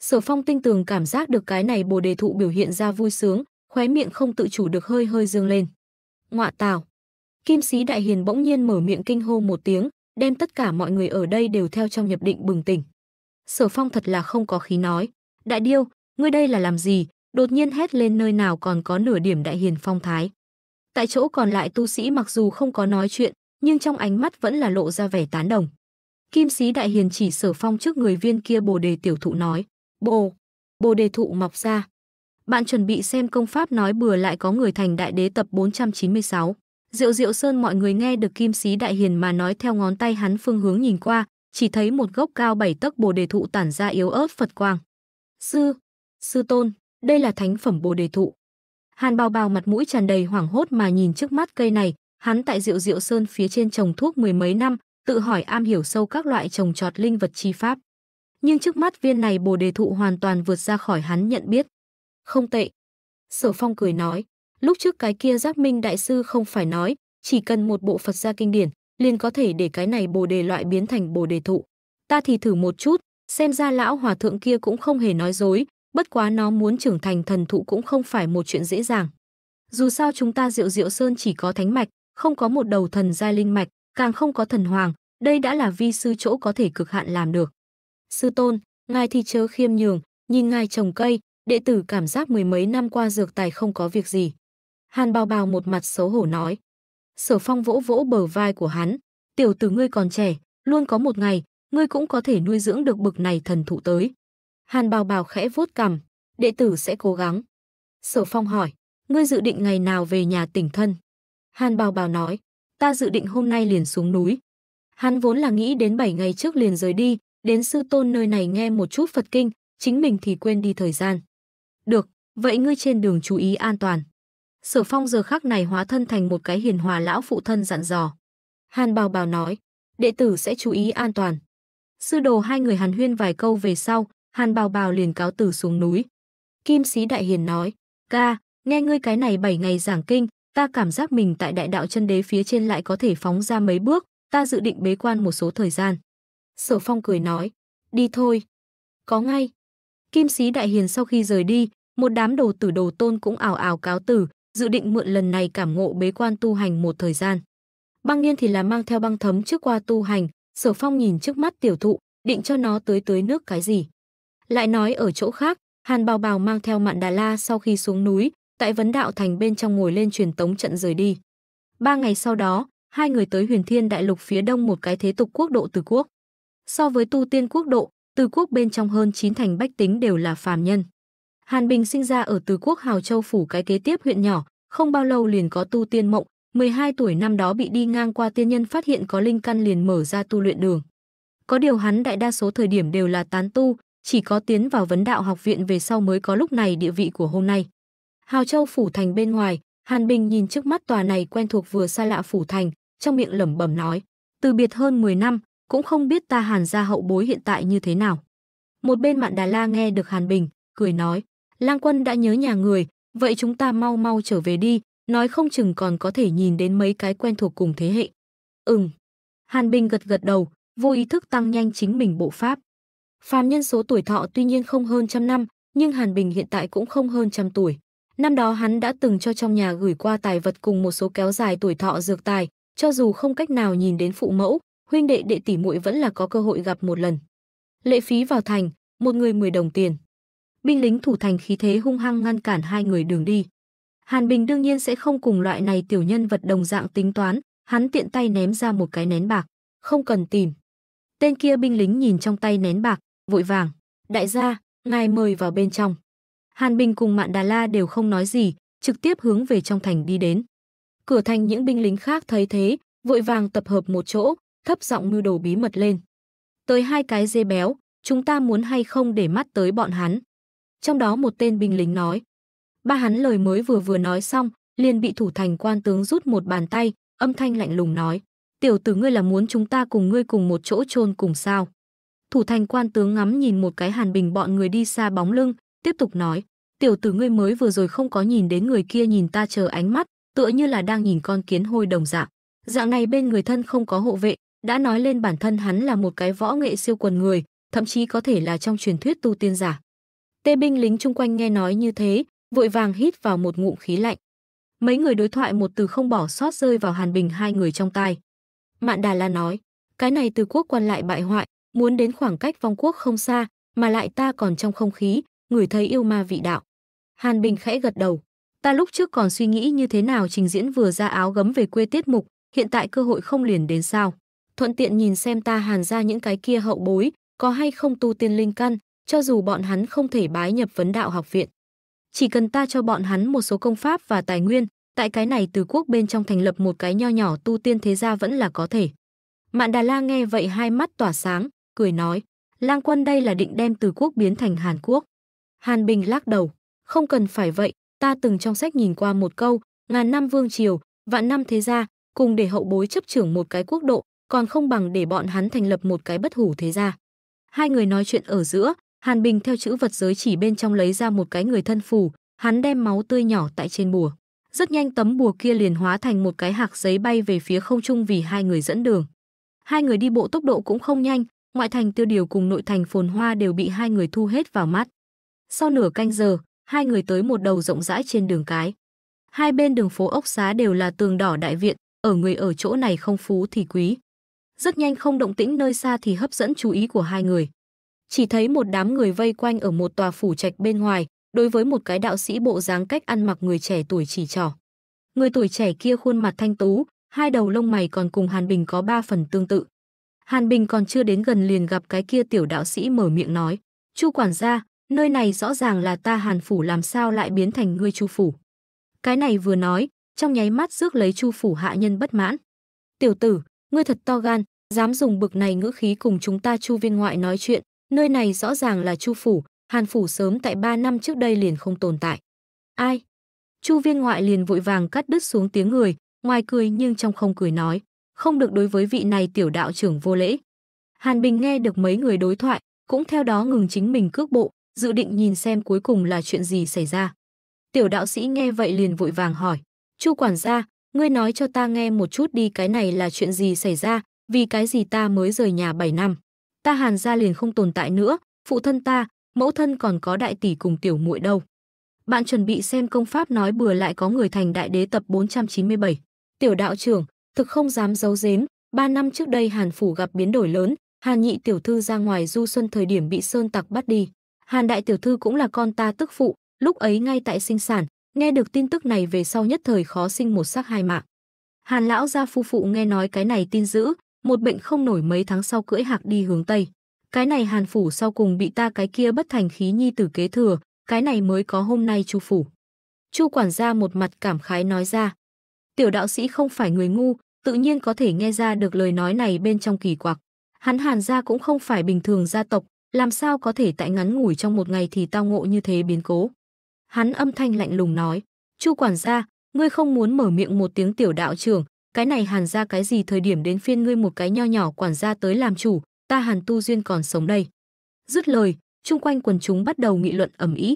Sở Phong tinh tường cảm giác được cái này Bồ đề thụ biểu hiện ra vui sướng, khóe miệng không tự chủ được hơi hơi dương lên. Ngọa tào. Kim sĩ đại hiền bỗng nhiên mở miệng kinh hô một tiếng, đem tất cả mọi người ở đây đều theo trong nhập định bừng tỉnh. Sở Phong thật là không có khí nói, "Đại điêu, ngươi đây là làm gì?" Đột nhiên hét lên nơi nào còn có nửa điểm đại hiền phong thái. Tại chỗ còn lại tu sĩ mặc dù không có nói chuyện, nhưng trong ánh mắt vẫn là lộ ra vẻ tán đồng. Kim sĩ đại hiền chỉ Sở Phong trước người viên kia Bồ đề tiểu thụ nói: Bồ, bồ đề thụ mọc ra. Bạn chuẩn bị xem công pháp nói bừa lại có người thành đại đế tập 496. Diệu Diệu Sơn mọi người nghe được Kim Sĩ Đại Hiền mà nói theo ngón tay hắn phương hướng nhìn qua, chỉ thấy một gốc cao bảy tấc Bồ đề thụ tản ra yếu ớt Phật quang. Sư, sư tôn, đây là thánh phẩm Bồ đề thụ. Hàn Bao Bao mặt mũi tràn đầy hoảng hốt mà nhìn trước mắt cây này, hắn tại Diệu Diệu Sơn phía trên trồng thuốc mười mấy năm, tự hỏi am hiểu sâu các loại trồng trọt linh vật chi pháp nhưng trước mắt viên này bồ đề thụ hoàn toàn vượt ra khỏi hắn nhận biết. Không tệ. Sở Phong cười nói, lúc trước cái kia giác minh đại sư không phải nói, chỉ cần một bộ Phật gia kinh điển, liền có thể để cái này bồ đề loại biến thành bồ đề thụ. Ta thì thử một chút, xem ra lão hòa thượng kia cũng không hề nói dối, bất quá nó muốn trưởng thành thần thụ cũng không phải một chuyện dễ dàng. Dù sao chúng ta Diệu Diệu Sơn chỉ có thánh mạch, không có một đầu thần giai linh mạch, càng không có thần hoàng, đây đã là vi sư chỗ có thể cực hạn làm được. Sư tôn, ngài thì chớ khiêm nhường, nhìn ngài trồng cây, đệ tử cảm giác mười mấy năm qua dược tài không có việc gì. Hàn bào bào một mặt xấu hổ nói. Sở phong vỗ vỗ bờ vai của hắn, tiểu tử ngươi còn trẻ, luôn có một ngày, ngươi cũng có thể nuôi dưỡng được bực này thần thụ tới. Hàn bào bào khẽ vuốt cằm, đệ tử sẽ cố gắng. Sở phong hỏi, ngươi dự định ngày nào về nhà tỉnh thân? Hàn bào bào nói, ta dự định hôm nay liền xuống núi. Hắn vốn là nghĩ đến 7 ngày trước liền rời đi, đến sư tôn nơi này nghe một chút Phật kinh, chính mình thì quên đi thời gian. Được, vậy ngươi trên đường chú ý an toàn. Sở phong giờ khắc này hóa thân thành một cái hiền hòa lão phụ thân dặn dò. Hàn bào bào nói, đệ tử sẽ chú ý an toàn. Sư đồ hai người hàn huyên vài câu về sau, hàn bào bào liền cáo tử xuống núi. Kim sĩ đại hiền nói, ca, nghe ngươi cái này bảy ngày giảng kinh, ta cảm giác mình tại đại đạo chân đế phía trên lại có thể phóng ra mấy bước, ta dự định bế quan một số thời gian. Sở Phong cười nói, đi thôi. Có ngay. Kim sĩ đại hiền sau khi rời đi, một đám đồ tử đồ tôn cũng ảo ảo cáo tử, dự định mượn lần này cảm ngộ bế quan tu hành một thời gian. Băng Niên thì là mang theo băng thấm trước qua tu hành, Sở Phong nhìn trước mắt tiểu thụ, định cho nó tới tới nước cái gì. Lại nói ở chỗ khác, Hàn Bào Bào mang theo Mạn Đà La sau khi xuống núi, tại vấn đạo thành bên trong ngồi lên truyền tống trận rời đi. Ba ngày sau đó, hai người tới huyền thiên đại lục phía đông một cái thế tục quốc độ từ quốc. So với tu tiên quốc độ, từ quốc bên trong hơn chín thành bách tính đều là phàm nhân. Hàn Bình sinh ra ở Từ Quốc Hào Châu phủ cái kế tiếp huyện nhỏ, không bao lâu liền có tu tiên mộng, 12 tuổi năm đó bị đi ngang qua tiên nhân phát hiện có linh căn liền mở ra tu luyện đường. Có điều hắn đại đa số thời điểm đều là tán tu, chỉ có tiến vào vấn đạo học viện về sau mới có lúc này địa vị của hôm nay. Hào Châu phủ thành bên ngoài, Hàn Bình nhìn trước mắt tòa này quen thuộc vừa xa lạ phủ thành, trong miệng lẩm bẩm nói: "Từ biệt hơn 10 năm, cũng không biết ta Hàn gia hậu bối hiện tại như thế nào. Một bên Mạn Đà La nghe được Hàn Bình, cười nói, Lang Quân đã nhớ nhà người, vậy chúng ta mau mau trở về đi, nói không chừng còn có thể nhìn đến mấy cái quen thuộc cùng thế hệ. Ừm. Hàn Bình gật gật đầu, vô ý thức tăng nhanh chính mình bộ pháp. Phàm nhân số tuổi thọ tuy nhiên không hơn trăm năm, nhưng Hàn Bình hiện tại cũng không hơn trăm tuổi. Năm đó hắn đã từng cho trong nhà gửi qua tài vật cùng một số kéo dài tuổi thọ dược tài, cho dù không cách nào nhìn đến phụ mẫu, huynh đệ đệ tỷ muội vẫn là có cơ hội gặp một lần. Lệ phí vào thành, một người 10 đồng tiền. Binh lính thủ thành khí thế hung hăng ngăn cản hai người đường đi. Hàn Bình đương nhiên sẽ không cùng loại này tiểu nhân vật đồng dạng tính toán, hắn tiện tay ném ra một cái nén bạc, không cần tìm. Tên kia binh lính nhìn trong tay nén bạc, vội vàng, đại gia, ngài mời vào bên trong. Hàn Bình cùng Mạn Đà La đều không nói gì, trực tiếp hướng về trong thành đi đến. Cửa thành những binh lính khác thấy thế, vội vàng tập hợp một chỗ, thấp giọng mưu đồ bí mật lên. Tới hai cái dê béo, chúng ta muốn hay không để mắt tới bọn hắn. Trong đó một tên binh lính nói. Ba hắn lời mới vừa vừa nói xong, liền bị thủ thành quan tướng rút một bàn tay, âm thanh lạnh lùng nói. Tiểu tử ngươi là muốn chúng ta cùng ngươi cùng một chỗ chôn cùng sao. Thủ thành quan tướng ngắm nhìn một cái hàn bình bọn người đi xa bóng lưng, tiếp tục nói. Tiểu tử ngươi mới vừa rồi không có nhìn đến người kia nhìn ta chờ ánh mắt, tựa như là đang nhìn con kiến hôi đồng dạng. Dạng này bên người thân không có hộ vệ, đã nói lên bản thân hắn là một cái võ nghệ siêu quần người, thậm chí có thể là trong truyền thuyết tu tiên giả. Tê binh lính chung quanh nghe nói như thế, vội vàng hít vào một ngụm khí lạnh. Mấy người đối thoại một từ không bỏ sót rơi vào Hàn Bình hai người trong tai. Mạn Đà La nói, cái này từ quốc quan lại bại hoại, muốn đến khoảng cách vong quốc không xa, mà lại ta còn trong không khí, người thấy yêu ma vị đạo. Hàn Bình khẽ gật đầu, ta lúc trước còn suy nghĩ như thế nào trình diễn vừa ra áo gấm về quê tiết mục, hiện tại cơ hội không liền đến sao thuận tiện nhìn xem ta hàn ra những cái kia hậu bối, có hay không tu tiên linh căn, cho dù bọn hắn không thể bái nhập vấn đạo học viện. Chỉ cần ta cho bọn hắn một số công pháp và tài nguyên, tại cái này từ quốc bên trong thành lập một cái nho nhỏ tu tiên thế gia vẫn là có thể. Mạn Đà La nghe vậy hai mắt tỏa sáng, cười nói, lang quân đây là định đem từ quốc biến thành Hàn Quốc. Hàn Bình lắc đầu, không cần phải vậy, ta từng trong sách nhìn qua một câu, ngàn năm vương triều, vạn năm thế gia, cùng để hậu bối chấp trưởng một cái quốc độ, còn không bằng để bọn hắn thành lập một cái bất hủ thế gia. Hai người nói chuyện ở giữa, Hàn Bình theo chữ vật giới chỉ bên trong lấy ra một cái người thân phù, hắn đem máu tươi nhỏ tại trên bùa. Rất nhanh tấm bùa kia liền hóa thành một cái hạc giấy bay về phía không trung vì hai người dẫn đường. Hai người đi bộ tốc độ cũng không nhanh, ngoại thành tiêu điều cùng nội thành phồn hoa đều bị hai người thu hết vào mắt. Sau nửa canh giờ, hai người tới một đầu rộng rãi trên đường cái. Hai bên đường phố ốc xá đều là tường đỏ đại viện, ở người ở chỗ này không phú thì quý rất nhanh không động tĩnh nơi xa thì hấp dẫn chú ý của hai người. Chỉ thấy một đám người vây quanh ở một tòa phủ trạch bên ngoài, đối với một cái đạo sĩ bộ dáng cách ăn mặc người trẻ tuổi chỉ trỏ. Người tuổi trẻ kia khuôn mặt thanh tú, hai đầu lông mày còn cùng Hàn Bình có ba phần tương tự. Hàn Bình còn chưa đến gần liền gặp cái kia tiểu đạo sĩ mở miệng nói, chu quản gia, nơi này rõ ràng là ta Hàn Phủ làm sao lại biến thành ngươi chu phủ. Cái này vừa nói, trong nháy mắt rước lấy chu phủ hạ nhân bất mãn. Tiểu tử, ngươi thật to gan, dám dùng bực này ngữ khí cùng chúng ta chu viên ngoại nói chuyện, nơi này rõ ràng là chu phủ, hàn phủ sớm tại 3 năm trước đây liền không tồn tại. Ai? Chu viên ngoại liền vội vàng cắt đứt xuống tiếng người, ngoài cười nhưng trong không cười nói, không được đối với vị này tiểu đạo trưởng vô lễ. Hàn Bình nghe được mấy người đối thoại, cũng theo đó ngừng chính mình cước bộ, dự định nhìn xem cuối cùng là chuyện gì xảy ra. Tiểu đạo sĩ nghe vậy liền vội vàng hỏi, Chu quản gia, Ngươi nói cho ta nghe một chút đi cái này là chuyện gì xảy ra, vì cái gì ta mới rời nhà 7 năm. Ta hàn ra liền không tồn tại nữa, phụ thân ta, mẫu thân còn có đại tỷ cùng tiểu muội đâu. Bạn chuẩn bị xem công pháp nói bừa lại có người thành đại đế tập 497. Tiểu đạo trưởng, thực không dám giấu giếm, 3 năm trước đây Hàn Phủ gặp biến đổi lớn, Hàn nhị tiểu thư ra ngoài du xuân thời điểm bị sơn tặc bắt đi. Hàn đại tiểu thư cũng là con ta tức phụ, lúc ấy ngay tại sinh sản, Nghe được tin tức này về sau nhất thời khó sinh một sắc hai mạng. Hàn lão gia phu phụ nghe nói cái này tin dữ, một bệnh không nổi mấy tháng sau cưỡi hạc đi hướng Tây. Cái này Hàn phủ sau cùng bị ta cái kia bất thành khí nhi tử kế thừa, cái này mới có hôm nay chu phủ. Chu quản gia một mặt cảm khái nói ra. Tiểu đạo sĩ không phải người ngu, tự nhiên có thể nghe ra được lời nói này bên trong kỳ quặc. Hắn Hàn gia cũng không phải bình thường gia tộc, làm sao có thể tại ngắn ngủi trong một ngày thì tao ngộ như thế biến cố hắn âm thanh lạnh lùng nói, "Chu quản gia, ngươi không muốn mở miệng một tiếng tiểu đạo trưởng, cái này Hàn ra cái gì thời điểm đến phiên ngươi một cái nho nhỏ quản gia tới làm chủ, ta Hàn Tu duyên còn sống đây." Dứt lời, chung quanh quần chúng bắt đầu nghị luận ầm ĩ.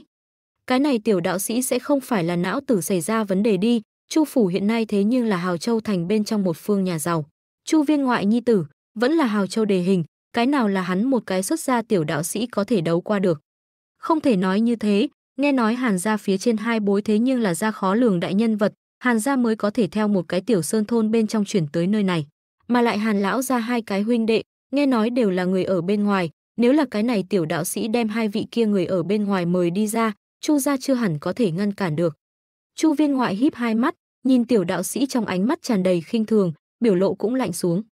Cái này tiểu đạo sĩ sẽ không phải là não tử xảy ra vấn đề đi, Chu phủ hiện nay thế nhưng là Hào Châu thành bên trong một phương nhà giàu. Chu Viên ngoại nhi tử, vẫn là Hào Châu đề hình, cái nào là hắn một cái xuất gia tiểu đạo sĩ có thể đấu qua được. Không thể nói như thế, Nghe nói Hàn gia phía trên hai bối thế nhưng là gia khó lường đại nhân vật, Hàn gia mới có thể theo một cái tiểu sơn thôn bên trong chuyển tới nơi này, mà lại Hàn lão gia hai cái huynh đệ, nghe nói đều là người ở bên ngoài, nếu là cái này tiểu đạo sĩ đem hai vị kia người ở bên ngoài mời đi ra, Chu gia chưa hẳn có thể ngăn cản được. Chu Viên ngoại híp hai mắt, nhìn tiểu đạo sĩ trong ánh mắt tràn đầy khinh thường, biểu lộ cũng lạnh xuống.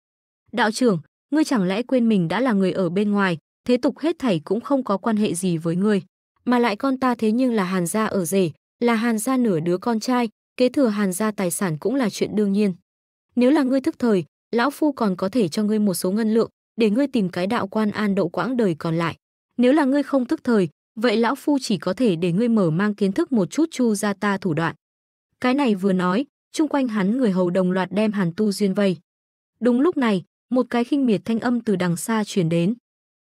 "Đạo trưởng, ngươi chẳng lẽ quên mình đã là người ở bên ngoài, thế tục hết thảy cũng không có quan hệ gì với ngươi?" mà lại con ta thế nhưng là Hàn gia ở rể, là Hàn gia nửa đứa con trai, kế thừa Hàn gia tài sản cũng là chuyện đương nhiên. Nếu là ngươi thức thời, lão phu còn có thể cho ngươi một số ngân lượng, để ngươi tìm cái đạo quan an độ quãng đời còn lại. Nếu là ngươi không thức thời, vậy lão phu chỉ có thể để ngươi mở mang kiến thức một chút chu ra ta thủ đoạn. Cái này vừa nói, chung quanh hắn người hầu đồng loạt đem Hàn Tu Duyên vây. Đúng lúc này, một cái khinh miệt thanh âm từ đằng xa truyền đến.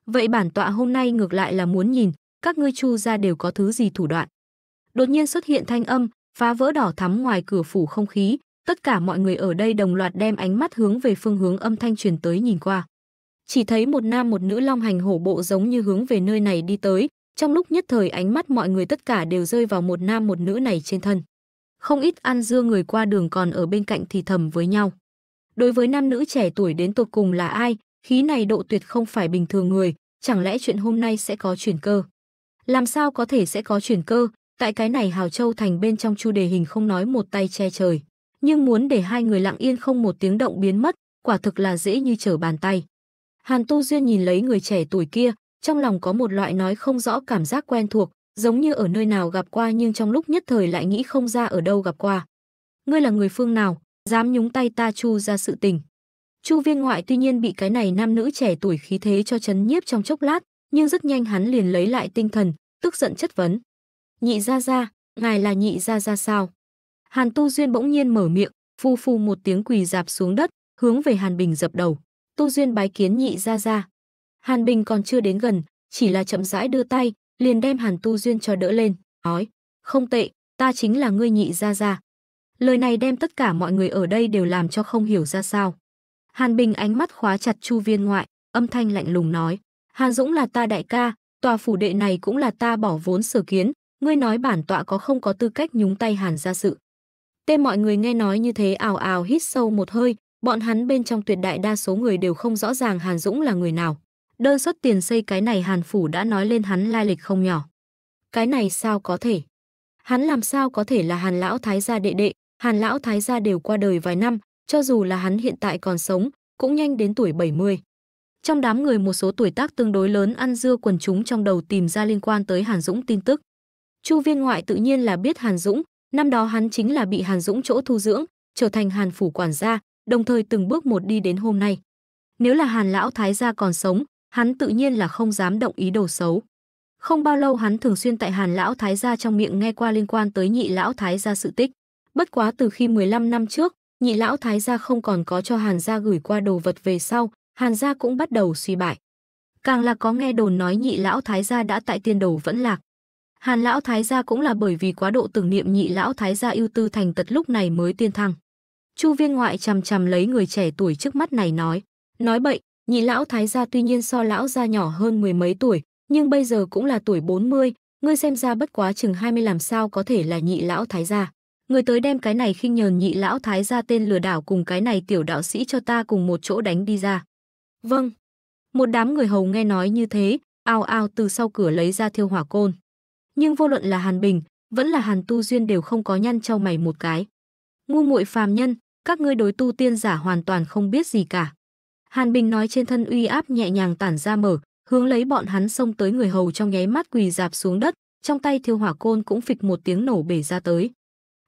Vậy bản tọa hôm nay ngược lại là muốn nhìn, các ngươi chu ra đều có thứ gì thủ đoạn. Đột nhiên xuất hiện thanh âm, phá vỡ đỏ thắm ngoài cửa phủ không khí, tất cả mọi người ở đây đồng loạt đem ánh mắt hướng về phương hướng âm thanh truyền tới nhìn qua. Chỉ thấy một nam một nữ long hành hổ bộ giống như hướng về nơi này đi tới, trong lúc nhất thời ánh mắt mọi người tất cả đều rơi vào một nam một nữ này trên thân. Không ít ăn dưa người qua đường còn ở bên cạnh thì thầm với nhau. Đối với nam nữ trẻ tuổi đến tột cùng là ai, khí này độ tuyệt không phải bình thường người, chẳng lẽ chuyện hôm nay sẽ có chuyển cơ làm sao có thể sẽ có chuyển cơ, tại cái này Hào Châu thành bên trong chu đề hình không nói một tay che trời, nhưng muốn để hai người lặng yên không một tiếng động biến mất, quả thực là dễ như trở bàn tay. Hàn Tu Duyên nhìn lấy người trẻ tuổi kia, trong lòng có một loại nói không rõ cảm giác quen thuộc, giống như ở nơi nào gặp qua nhưng trong lúc nhất thời lại nghĩ không ra ở đâu gặp qua. Ngươi là người phương nào, dám nhúng tay ta chu ra sự tình. Chu viên ngoại tuy nhiên bị cái này nam nữ trẻ tuổi khí thế cho chấn nhiếp trong chốc lát, nhưng rất nhanh hắn liền lấy lại tinh thần, tức giận chất vấn. Nhị ra ra, ngài là nhị ra ra sao? Hàn Tu Duyên bỗng nhiên mở miệng, phu phu một tiếng quỳ dạp xuống đất, hướng về Hàn Bình dập đầu. Tu Duyên bái kiến nhị ra ra. Hàn Bình còn chưa đến gần, chỉ là chậm rãi đưa tay, liền đem Hàn Tu Duyên cho đỡ lên, nói, không tệ, ta chính là ngươi nhị ra ra. Lời này đem tất cả mọi người ở đây đều làm cho không hiểu ra sao. Hàn Bình ánh mắt khóa chặt Chu Viên Ngoại, âm thanh lạnh lùng nói, Hàn Dũng là ta đại ca, tòa phủ đệ này cũng là ta bỏ vốn sở kiến, ngươi nói bản tọa có không có tư cách nhúng tay hàn ra sự. Tên mọi người nghe nói như thế ào ào hít sâu một hơi, bọn hắn bên trong tuyệt đại đa số người đều không rõ ràng Hàn Dũng là người nào. Đơn xuất tiền xây cái này Hàn Phủ đã nói lên hắn lai lịch không nhỏ. Cái này sao có thể? Hắn làm sao có thể là Hàn Lão Thái gia đệ đệ, Hàn Lão Thái gia đều qua đời vài năm, cho dù là hắn hiện tại còn sống, cũng nhanh đến tuổi 70. Trong đám người một số tuổi tác tương đối lớn ăn dưa quần chúng trong đầu tìm ra liên quan tới Hàn Dũng tin tức. Chu Viên Ngoại tự nhiên là biết Hàn Dũng, năm đó hắn chính là bị Hàn Dũng chỗ thu dưỡng, trở thành Hàn phủ quản gia, đồng thời từng bước một đi đến hôm nay. Nếu là Hàn lão thái gia còn sống, hắn tự nhiên là không dám động ý đồ xấu. Không bao lâu hắn thường xuyên tại Hàn lão thái gia trong miệng nghe qua liên quan tới nhị lão thái gia sự tích. Bất quá từ khi 15 năm trước, nhị lão thái gia không còn có cho Hàn gia gửi qua đồ vật về sau, Hàn gia cũng bắt đầu suy bại. Càng là có nghe đồn nói nhị lão thái gia đã tại tiên đầu vẫn lạc. Hàn lão thái gia cũng là bởi vì quá độ tưởng niệm nhị lão thái gia ưu tư thành tật lúc này mới tiên thăng. Chu viên ngoại chằm chằm lấy người trẻ tuổi trước mắt này nói. Nói bậy, nhị lão thái gia tuy nhiên so lão gia nhỏ hơn mười mấy tuổi, nhưng bây giờ cũng là tuổi 40, ngươi xem ra bất quá chừng 20 làm sao có thể là nhị lão thái gia. Người tới đem cái này khinh nhờn nhị lão thái gia tên lừa đảo cùng cái này tiểu đạo sĩ cho ta cùng một chỗ đánh đi ra. Vâng. Một đám người hầu nghe nói như thế, ao ao từ sau cửa lấy ra thiêu hỏa côn. Nhưng vô luận là Hàn Bình, vẫn là Hàn Tu Duyên đều không có nhăn trao mày một cái. Ngu muội phàm nhân, các ngươi đối tu tiên giả hoàn toàn không biết gì cả. Hàn Bình nói trên thân uy áp nhẹ nhàng tản ra mở, hướng lấy bọn hắn xông tới người hầu trong nháy mắt quỳ dạp xuống đất, trong tay thiêu hỏa côn cũng phịch một tiếng nổ bể ra tới.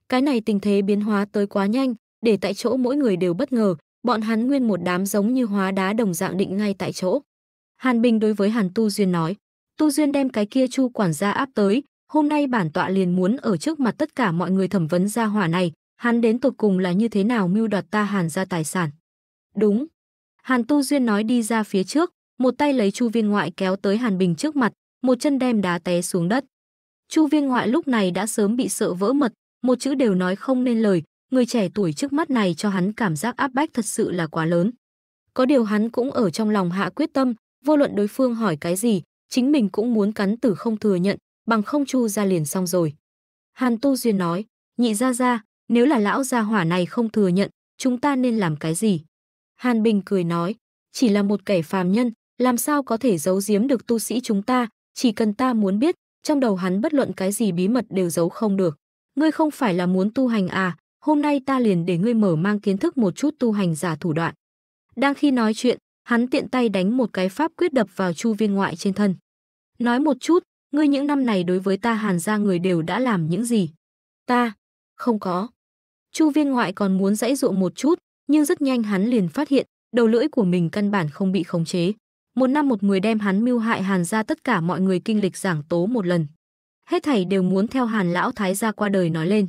Cái này tình thế biến hóa tới quá nhanh, để tại chỗ mỗi người đều bất ngờ, bọn hắn nguyên một đám giống như hóa đá đồng dạng định ngay tại chỗ. Hàn Bình đối với Hàn Tu Duyên nói, Tu Duyên đem cái kia chu quản gia áp tới, hôm nay bản tọa liền muốn ở trước mặt tất cả mọi người thẩm vấn gia hỏa này, hắn đến tột cùng là như thế nào mưu đoạt ta Hàn gia tài sản. Đúng. Hàn Tu Duyên nói đi ra phía trước, một tay lấy chu viên ngoại kéo tới Hàn Bình trước mặt, một chân đem đá té xuống đất. Chu viên ngoại lúc này đã sớm bị sợ vỡ mật, một chữ đều nói không nên lời, người trẻ tuổi trước mắt này cho hắn cảm giác áp bách thật sự là quá lớn. Có điều hắn cũng ở trong lòng hạ quyết tâm, vô luận đối phương hỏi cái gì, chính mình cũng muốn cắn tử không thừa nhận, bằng không chu ra liền xong rồi. Hàn Tu Duyên nói, nhị ra ra, nếu là lão gia hỏa này không thừa nhận, chúng ta nên làm cái gì? Hàn Bình cười nói, chỉ là một kẻ phàm nhân, làm sao có thể giấu giếm được tu sĩ chúng ta, chỉ cần ta muốn biết, trong đầu hắn bất luận cái gì bí mật đều giấu không được. Ngươi không phải là muốn tu hành à, hôm nay ta liền để ngươi mở mang kiến thức một chút tu hành giả thủ đoạn. Đang khi nói chuyện, hắn tiện tay đánh một cái pháp quyết đập vào chu viên ngoại trên thân. Nói một chút, ngươi những năm này đối với ta hàn ra người đều đã làm những gì? Ta, không có. Chu viên ngoại còn muốn dãy dụ một chút, nhưng rất nhanh hắn liền phát hiện, đầu lưỡi của mình căn bản không bị khống chế. Một năm một người đem hắn mưu hại hàn ra tất cả mọi người kinh lịch giảng tố một lần. Hết thảy đều muốn theo hàn lão thái gia qua đời nói lên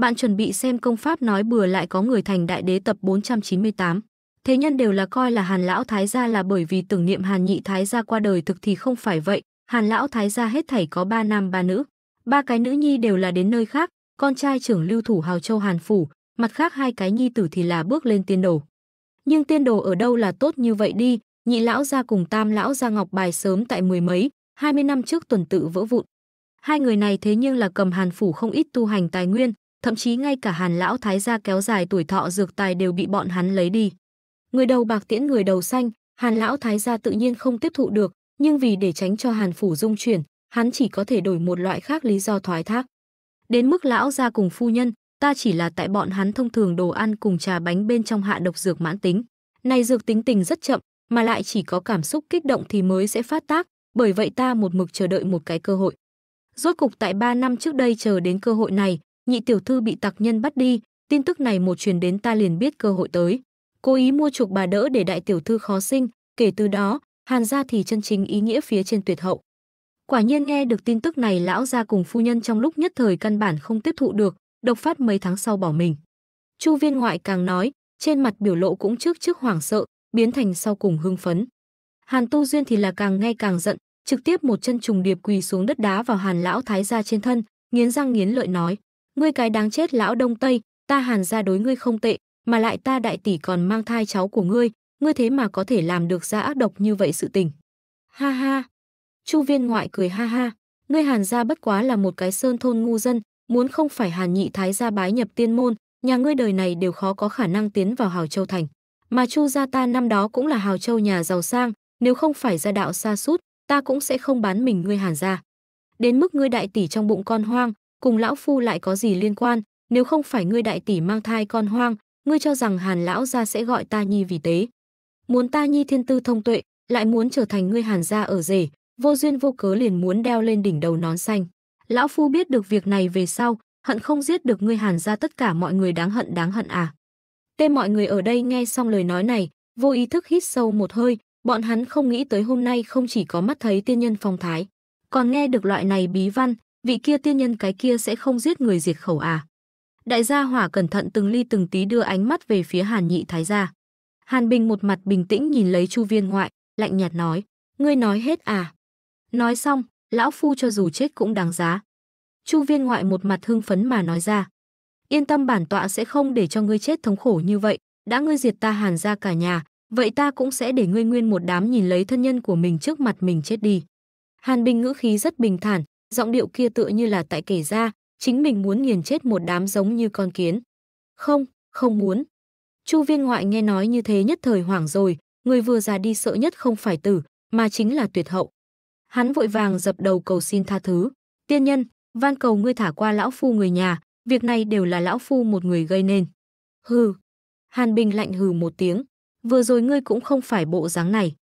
bạn chuẩn bị xem công pháp nói bừa lại có người thành đại đế tập 498. Thế nhân đều là coi là Hàn lão thái gia là bởi vì tưởng niệm Hàn nhị thái gia qua đời thực thì không phải vậy, Hàn lão thái gia hết thảy có ba nam ba nữ, ba cái nữ nhi đều là đến nơi khác, con trai trưởng lưu thủ Hào Châu Hàn phủ, mặt khác hai cái nhi tử thì là bước lên tiên đồ. Nhưng tiên đồ ở đâu là tốt như vậy đi, nhị lão gia cùng tam lão gia ngọc bài sớm tại mười mấy, hai mươi năm trước tuần tự vỡ vụn. Hai người này thế nhưng là cầm Hàn phủ không ít tu hành tài nguyên, thậm chí ngay cả hàn lão thái gia kéo dài tuổi thọ dược tài đều bị bọn hắn lấy đi. Người đầu bạc tiễn người đầu xanh, hàn lão thái gia tự nhiên không tiếp thụ được, nhưng vì để tránh cho hàn phủ dung chuyển, hắn chỉ có thể đổi một loại khác lý do thoái thác. Đến mức lão gia cùng phu nhân, ta chỉ là tại bọn hắn thông thường đồ ăn cùng trà bánh bên trong hạ độc dược mãn tính. Này dược tính tình rất chậm, mà lại chỉ có cảm xúc kích động thì mới sẽ phát tác, bởi vậy ta một mực chờ đợi một cái cơ hội. Rốt cục tại ba năm trước đây chờ đến cơ hội này, nhị tiểu thư bị tặc nhân bắt đi, tin tức này một truyền đến ta liền biết cơ hội tới. Cố ý mua chuộc bà đỡ để đại tiểu thư khó sinh, kể từ đó, Hàn gia thì chân chính ý nghĩa phía trên tuyệt hậu. Quả nhiên nghe được tin tức này lão gia cùng phu nhân trong lúc nhất thời căn bản không tiếp thụ được, độc phát mấy tháng sau bỏ mình. Chu viên ngoại càng nói, trên mặt biểu lộ cũng trước trước hoảng sợ, biến thành sau cùng hưng phấn. Hàn Tu Duyên thì là càng nghe càng giận, trực tiếp một chân trùng điệp quỳ xuống đất đá vào Hàn lão thái gia trên thân, nghiến răng nghiến lợi nói: ngươi cái đáng chết lão đông tây, ta hàn ra đối ngươi không tệ, mà lại ta đại tỷ còn mang thai cháu của ngươi, ngươi thế mà có thể làm được ra ác độc như vậy sự tình. Ha ha. Chu viên ngoại cười ha ha, ngươi hàn ra bất quá là một cái sơn thôn ngu dân, muốn không phải hàn nhị thái gia bái nhập tiên môn, nhà ngươi đời này đều khó có khả năng tiến vào Hào Châu Thành. Mà Chu gia ta năm đó cũng là Hào Châu nhà giàu sang, nếu không phải gia đạo xa sút ta cũng sẽ không bán mình ngươi hàn ra. Đến mức ngươi đại tỷ trong bụng con hoang, cùng lão phu lại có gì liên quan, nếu không phải ngươi đại tỷ mang thai con hoang, ngươi cho rằng Hàn lão gia sẽ gọi ta nhi vì tế. Muốn ta nhi thiên tư thông tuệ, lại muốn trở thành ngươi Hàn gia ở rể, vô duyên vô cớ liền muốn đeo lên đỉnh đầu nón xanh. Lão phu biết được việc này về sau, hận không giết được ngươi Hàn gia tất cả mọi người đáng hận đáng hận à. Tên mọi người ở đây nghe xong lời nói này, vô ý thức hít sâu một hơi, bọn hắn không nghĩ tới hôm nay không chỉ có mắt thấy tiên nhân phong thái, còn nghe được loại này bí văn, vị kia tiên nhân cái kia sẽ không giết người diệt khẩu à. Đại gia hỏa cẩn thận từng ly từng tí đưa ánh mắt về phía Hàn Nhị Thái gia. Hàn Bình một mặt bình tĩnh nhìn lấy Chu Viên ngoại, lạnh nhạt nói, ngươi nói hết à. Nói xong, lão phu cho dù chết cũng đáng giá. Chu Viên ngoại một mặt hưng phấn mà nói ra, yên tâm bản tọa sẽ không để cho ngươi chết thống khổ như vậy, đã ngươi diệt ta Hàn gia cả nhà, vậy ta cũng sẽ để ngươi nguyên một đám nhìn lấy thân nhân của mình trước mặt mình chết đi. Hàn Bình ngữ khí rất bình thản, giọng điệu kia tựa như là tại kể ra, chính mình muốn nghiền chết một đám giống như con kiến. Không, không muốn. Chu viên ngoại nghe nói như thế nhất thời hoảng rồi, người vừa già đi sợ nhất không phải tử, mà chính là tuyệt hậu. Hắn vội vàng dập đầu cầu xin tha thứ. Tiên nhân, van cầu ngươi thả qua lão phu người nhà, việc này đều là lão phu một người gây nên. Hừ. Hàn Bình lạnh hừ một tiếng, vừa rồi ngươi cũng không phải bộ dáng này.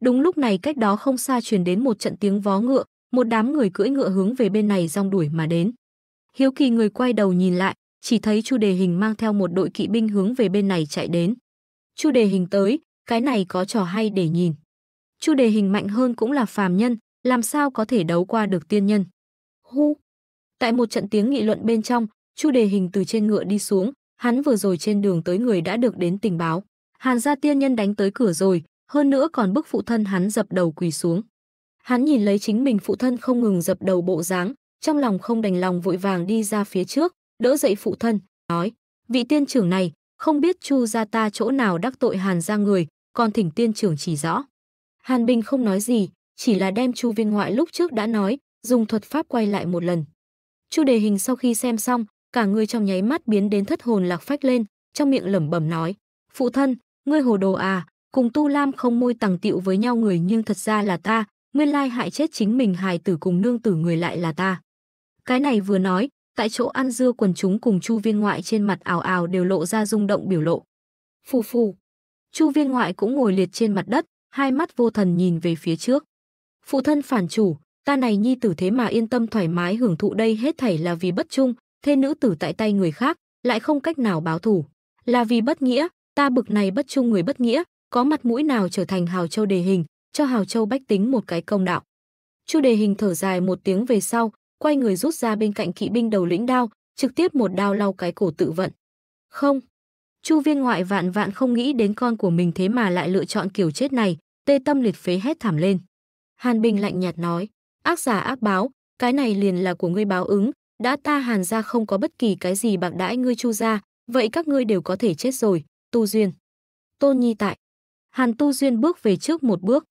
Đúng lúc này cách đó không xa truyền đến một trận tiếng vó ngựa, một đám người cưỡi ngựa hướng về bên này rong đuổi mà đến. Hiếu kỳ người quay đầu nhìn lại, chỉ thấy Chu Đề Hình mang theo một đội kỵ binh hướng về bên này chạy đến. Chu Đề Hình tới, cái này có trò hay để nhìn. Chu Đề Hình mạnh hơn cũng là phàm nhân, làm sao có thể đấu qua được tiên nhân. Hu! Tại một trận tiếng nghị luận bên trong, Chu Đề Hình từ trên ngựa đi xuống, hắn vừa rồi trên đường tới người đã được đến tình báo. Hàn gia tiên nhân đánh tới cửa rồi, hơn nữa còn bức phụ thân hắn dập đầu quỳ xuống. Hắn nhìn lấy chính mình phụ thân không ngừng dập đầu bộ dáng, trong lòng không đành lòng vội vàng đi ra phía trước, đỡ dậy phụ thân, nói, vị tiên trưởng này, không biết chu gia ta chỗ nào đắc tội hàn gia người, còn thỉnh tiên trưởng chỉ rõ. Hàn Bình không nói gì, chỉ là đem chu viên ngoại lúc trước đã nói, dùng thuật pháp quay lại một lần. Chu đề hình sau khi xem xong, cả người trong nháy mắt biến đến thất hồn lạc phách lên, trong miệng lẩm bẩm nói, phụ thân, ngươi hồ đồ à, cùng tu lam không môi tằng tiệu với nhau người nhưng thật ra là ta, nguyên lai hại chết chính mình hài tử cùng nương tử người lại là ta. Cái này vừa nói, tại chỗ ăn dưa quần chúng cùng chu viên ngoại trên mặt ảo ảo đều lộ ra rung động biểu lộ. Phù phù. Chu viên ngoại cũng ngồi liệt trên mặt đất, hai mắt vô thần nhìn về phía trước. Phụ thân phản chủ, ta này nhi tử thế mà yên tâm thoải mái hưởng thụ đây hết thảy là vì bất trung, thê nữ tử tại tay người khác, lại không cách nào báo thủ. Là vì bất nghĩa, ta bực này bất trung người bất nghĩa, có mặt mũi nào trở thành hào châu đề hình, cho Hào Châu bách tính một cái công đạo. Chu Đề Hình thở dài một tiếng về sau, quay người rút ra bên cạnh kỵ binh đầu lĩnh đao, trực tiếp một đao lau cái cổ tự vận. Không. Chu Viên ngoại vạn vạn không nghĩ đến con của mình thế mà lại lựa chọn kiểu chết này, tê tâm liệt phế hét thảm lên. Hàn Bình lạnh nhạt nói, ác giả ác báo, cái này liền là của ngươi báo ứng, đã ta Hàn gia không có bất kỳ cái gì bạc đãi ngươi Chu gia, vậy các ngươi đều có thể chết rồi, Tu Duyên. Tôn Nhi tại. Hàn Tu Duyên bước về trước một bước,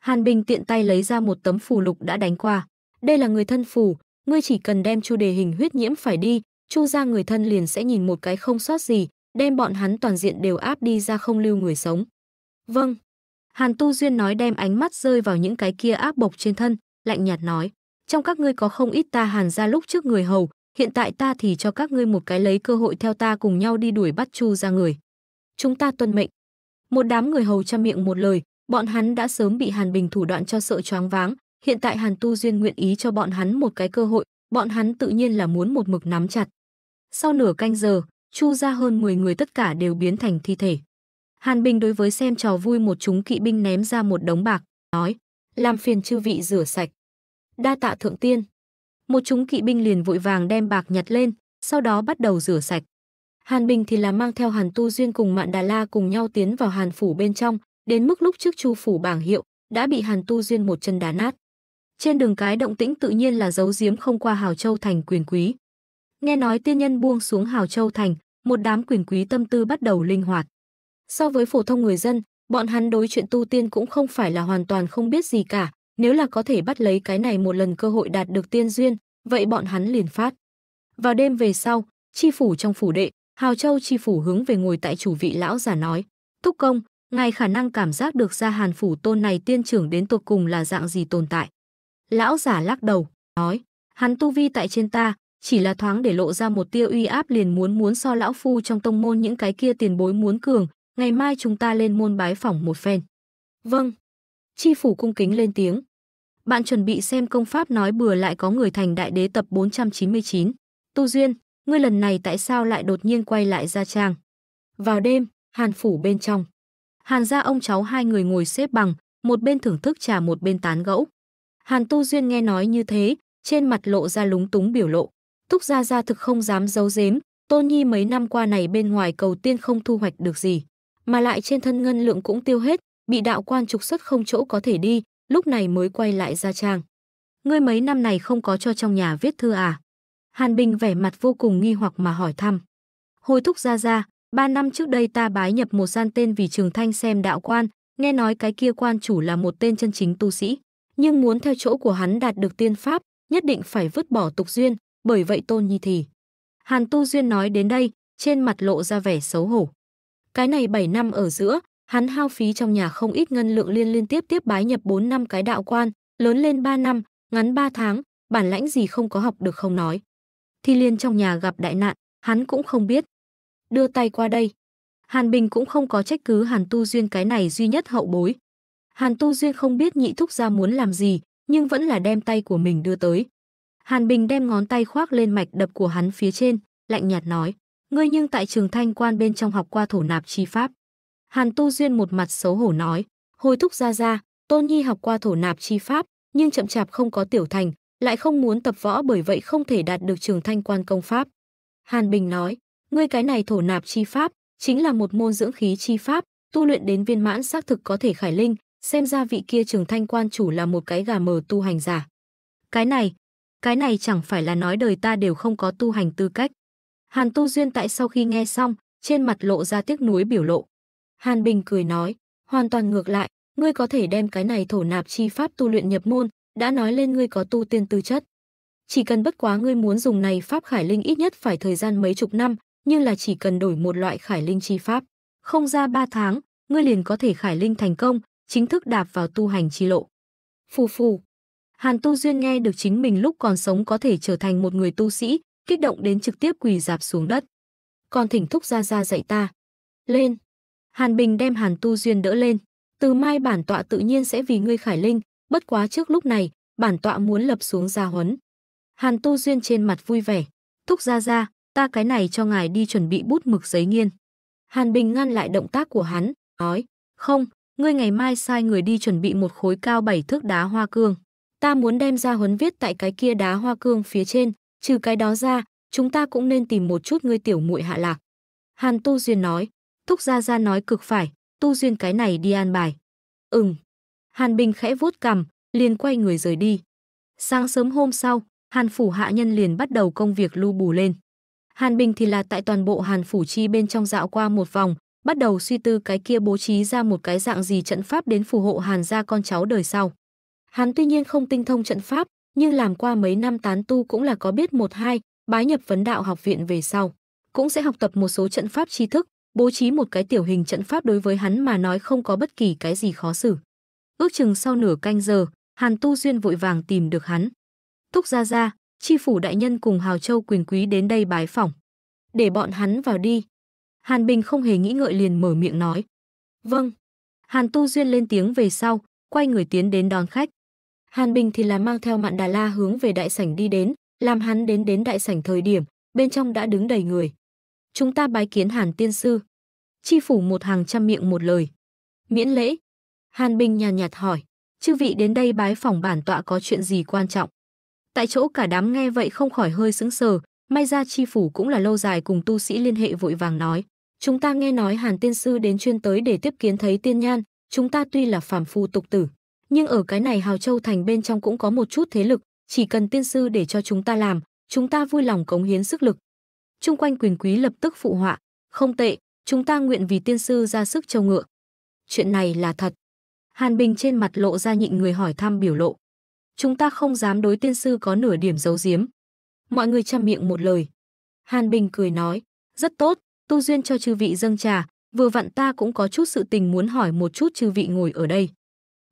Hàn Bình tiện tay lấy ra một tấm phù lục đã đánh qua. Đây là người thân phù, ngươi chỉ cần đem chu đề hình huyết nhiễm phải đi, chu ra người thân liền sẽ nhìn một cái không sót gì, đem bọn hắn toàn diện đều áp đi ra không lưu người sống. Vâng. Hàn Tu Duyên nói đem ánh mắt rơi vào những cái kia áp bộc trên thân, lạnh nhạt nói. Trong các ngươi có không ít ta hàn ra lúc trước người hầu, hiện tại ta thì cho các ngươi một cái lấy cơ hội theo ta cùng nhau đi đuổi bắt chu ra người. Chúng ta tuân mệnh. Một đám người hầu trăm miệng một lời, Bọn hắn đã sớm bị Hàn Bình thủ đoạn cho sợ choáng váng, hiện tại Hàn Tu Duyên nguyện ý cho bọn hắn một cái cơ hội, bọn hắn tự nhiên là muốn một mực nắm chặt. Sau nửa canh giờ, Chu ra hơn 10 người tất cả đều biến thành thi thể. Hàn Bình đối với xem trò vui một chúng kỵ binh ném ra một đống bạc, nói, làm phiền chư vị rửa sạch. Đa tạ thượng tiên. Một chúng kỵ binh liền vội vàng đem bạc nhặt lên, sau đó bắt đầu rửa sạch. Hàn Bình thì là mang theo Hàn Tu Duyên cùng Mạn Đà La cùng nhau tiến vào Hàn Phủ bên trong, đến mức lúc trước Chu phủ bảng hiệu đã bị Hàn Tu Duyên một chân đá nát. Trên đường cái động tĩnh tự nhiên là giấu giếm không qua Hào Châu thành quyền quý. Nghe nói tiên nhân buông xuống Hào Châu thành, một đám quyền quý tâm tư bắt đầu linh hoạt. So với phổ thông người dân, bọn hắn đối chuyện tu tiên cũng không phải là hoàn toàn không biết gì cả, nếu là có thể bắt lấy cái này một lần cơ hội đạt được tiên duyên, vậy bọn hắn liền phát. Vào đêm về sau, chi phủ trong phủ đệ, Hào Châu chi phủ hướng về ngồi tại chủ vị lão già nói, thúc công, ngài khả năng cảm giác được ra hàn phủ tôn này tiên trưởng đến tột cùng là dạng gì tồn tại. Lão giả lắc đầu, nói, hắn tu vi tại trên ta, chỉ là thoáng để lộ ra một tia uy áp liền muốn muốn so lão phu trong tông môn những cái kia tiền bối muốn cường, ngày mai chúng ta lên môn bái phỏng một phen. Vâng. Chi phủ cung kính lên tiếng. Bạn chuẩn bị xem công pháp nói bừa lại có người thành đại đế tập 499. Tu Duyên, ngươi lần này tại sao lại đột nhiên quay lại Gia Trang? Vào đêm, Hàn Phủ bên trong. Hàn ra ông cháu hai người ngồi xếp bằng, một bên thưởng thức trà một bên tán gẫu. Hàn Tu Duyên nghe nói như thế, trên mặt lộ ra lúng túng biểu lộ. Thúc Gia Gia thực không dám giấu giếm, Tôn Nhi mấy năm qua này bên ngoài cầu tiên không thu hoạch được gì, mà lại trên thân ngân lượng cũng tiêu hết, bị đạo quan trục xuất không chỗ có thể đi, lúc này mới quay lại ra Trang. Ngươi mấy năm này không có cho trong nhà viết thư à? Hàn Bình vẻ mặt vô cùng nghi hoặc mà hỏi thăm. Hồi Thúc Gia Gia, Ba năm trước đây ta bái nhập một gian tên vì Trường Thanh xem đạo quan, nghe nói cái kia quan chủ là một tên chân chính tu sĩ, nhưng muốn theo chỗ của hắn đạt được tiên pháp, nhất định phải vứt bỏ tục duyên, bởi vậy Tôn Nhi thì. Hàn Tu Duyên nói đến đây, trên mặt lộ ra vẻ xấu hổ. Cái này 7 năm ở giữa, hắn hao phí trong nhà không ít ngân lượng liên liên tiếp tiếp bái nhập 4 năm cái đạo quan, lớn lên 3 năm, ngắn 3 tháng, bản lãnh gì không có học được không nói. Thì liên trong nhà gặp đại nạn, hắn cũng không biết, đưa tay qua đây. Hàn Bình cũng không có trách cứ Hàn Tu Duyên cái này duy nhất hậu bối. Hàn Tu Duyên không biết nhị thúc ra muốn làm gì, nhưng vẫn là đem tay của mình đưa tới. Hàn Bình đem ngón tay khoác lên mạch đập của hắn phía trên, lạnh nhạt nói, ngươi nhưng tại trường thanh quan bên trong học qua thổ nạp chi pháp. Hàn Tu Duyên một mặt xấu hổ nói, hồi thúc ra ra, Tôn Nhi học qua thổ nạp chi pháp, nhưng chậm chạp không có tiểu thành, lại không muốn tập võ bởi vậy không thể đạt được trường thanh quan công pháp. Hàn Bình nói, Ngươi cái này thổ nạp chi pháp, chính là một môn dưỡng khí chi pháp, tu luyện đến viên mãn xác thực có thể khải linh, xem ra vị kia trường thanh quan chủ là một cái gà mờ tu hành giả. Cái này, cái này chẳng phải là nói đời ta đều không có tu hành tư cách. Hàn Tu Duyên tại sau khi nghe xong, trên mặt lộ ra tiếc nuối biểu lộ. Hàn Bình cười nói, hoàn toàn ngược lại, ngươi có thể đem cái này thổ nạp chi pháp tu luyện nhập môn, đã nói lên ngươi có tu tiên tư chất. Chỉ cần bất quá ngươi muốn dùng này pháp khải linh ít nhất phải thời gian mấy chục năm, như là chỉ cần đổi một loại khải linh chi pháp. Không ra 3 tháng, ngươi liền có thể khải linh thành công, chính thức đạp vào tu hành chi lộ. Phù phù. Hàn Tu Duyên nghe được chính mình lúc còn sống có thể trở thành một người tu sĩ, kích động đến trực tiếp quỳ dạp xuống đất. Còn thỉnh thúc ra ra dạy ta. Lên. Hàn Bình đem Hàn Tu Duyên đỡ lên. Từ mai bản tọa tự nhiên sẽ vì ngươi khải linh, bất quá trước lúc này, bản tọa muốn lập xuống gia huấn. Hàn Tu Duyên trên mặt vui vẻ. Thúc ra ra, ta cái này cho ngài đi chuẩn bị bút mực giấy nghiên. Hàn Bình ngăn lại động tác của hắn, nói, không, ngươi ngày mai sai người đi chuẩn bị một khối cao bảy thước đá hoa cương. Ta muốn đem ra huấn viết tại cái kia đá hoa cương phía trên, trừ cái đó ra, chúng ta cũng nên tìm một chút ngươi tiểu muội hạ lạc. Hàn Tu Duyên nói, Thúc Gia Gia nói cực phải, Tu Duyên cái này đi an bài. Ừm. Hàn Bình khẽ vuốt cằm, liền quay người rời đi. Sáng sớm hôm sau, Hàn Phủ hạ nhân liền bắt đầu công việc lưu bù lên. Hàn Bình thì là tại toàn bộ Hàn Phủ Chi bên trong dạo qua một vòng, bắt đầu suy tư cái kia bố trí ra một cái dạng gì trận pháp đến phù hộ Hàn gia con cháu đời sau. Hắn tuy nhiên không tinh thông trận pháp, nhưng làm qua mấy năm tán tu cũng là có biết một hai, bái nhập vấn đạo học viện về sau. Cũng sẽ học tập một số trận pháp tri thức, bố trí một cái tiểu hình trận pháp đối với hắn mà nói không có bất kỳ cái gì khó xử. Ước chừng sau nửa canh giờ, Hàn Tu Duyên vội vàng tìm được hắn. thúc ra ra, Chi phủ đại nhân cùng Hào Châu quyền quý đến đây bái phỏng. Để bọn hắn vào đi. Hàn Bình không hề nghĩ ngợi liền mở miệng nói. Vâng. Hàn Tu Duyên lên tiếng về sau, quay người tiến đến đón khách. Hàn Bình thì là mang theo Mạn Đà La hướng về đại sảnh đi đến, làm hắn đến đến đại sảnh thời điểm, bên trong đã đứng đầy người. Chúng ta bái kiến Hàn tiên sư. Chi phủ một hàng trăm miệng một lời. Miễn lễ. Hàn Bình nhàn nhạt hỏi, chư vị đến đây bái phòng bản tọa có chuyện gì quan trọng? Tại chỗ cả đám nghe vậy không khỏi hơi sững sờ, may ra chi phủ cũng là lâu dài cùng tu sĩ liên hệ vội vàng nói. Chúng ta nghe nói Hàn Tiên Sư đến chuyên tới để tiếp kiến thấy tiên nhan, chúng ta tuy là phàm phu tục tử, nhưng ở cái này Hào Châu Thành bên trong cũng có một chút thế lực, chỉ cần tiên sư để cho chúng ta làm, chúng ta vui lòng cống hiến sức lực. Trung quanh quyền quý lập tức phụ họa, không tệ, chúng ta nguyện vì tiên sư ra sức châu ngựa. Chuyện này là thật. Hàn Bình trên mặt lộ ra nhịn người hỏi thăm biểu lộ. Chúng ta không dám đối tiên sư có nửa điểm giấu giếm. Mọi người chăm miệng một lời. Hàn Bình cười nói, rất tốt, tu duyên cho chư vị dâng trà, vừa vặn ta cũng có chút sự tình muốn hỏi một chút chư vị ngồi ở đây.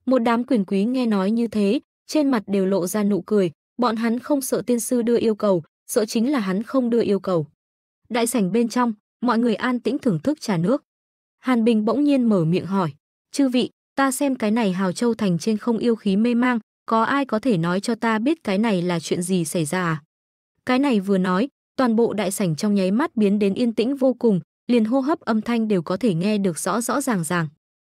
Một đám quyền quý nghe nói như thế, trên mặt đều lộ ra nụ cười, bọn hắn không sợ tiên sư đưa yêu cầu, sợ chính là hắn không đưa yêu cầu. Đại sảnh bên trong, mọi người an tĩnh thưởng thức trà nước. Hàn Bình bỗng nhiên mở miệng hỏi, chư vị, ta xem cái này Hào Châu Thành trên không yêu khí mê mang, có ai có thể nói cho ta biết cái này là chuyện gì xảy ra? À? Cái này vừa nói, toàn bộ đại sảnh trong nháy mắt biến đến yên tĩnh vô cùng, liền hô hấp âm thanh đều có thể nghe được rõ rõ ràng ràng.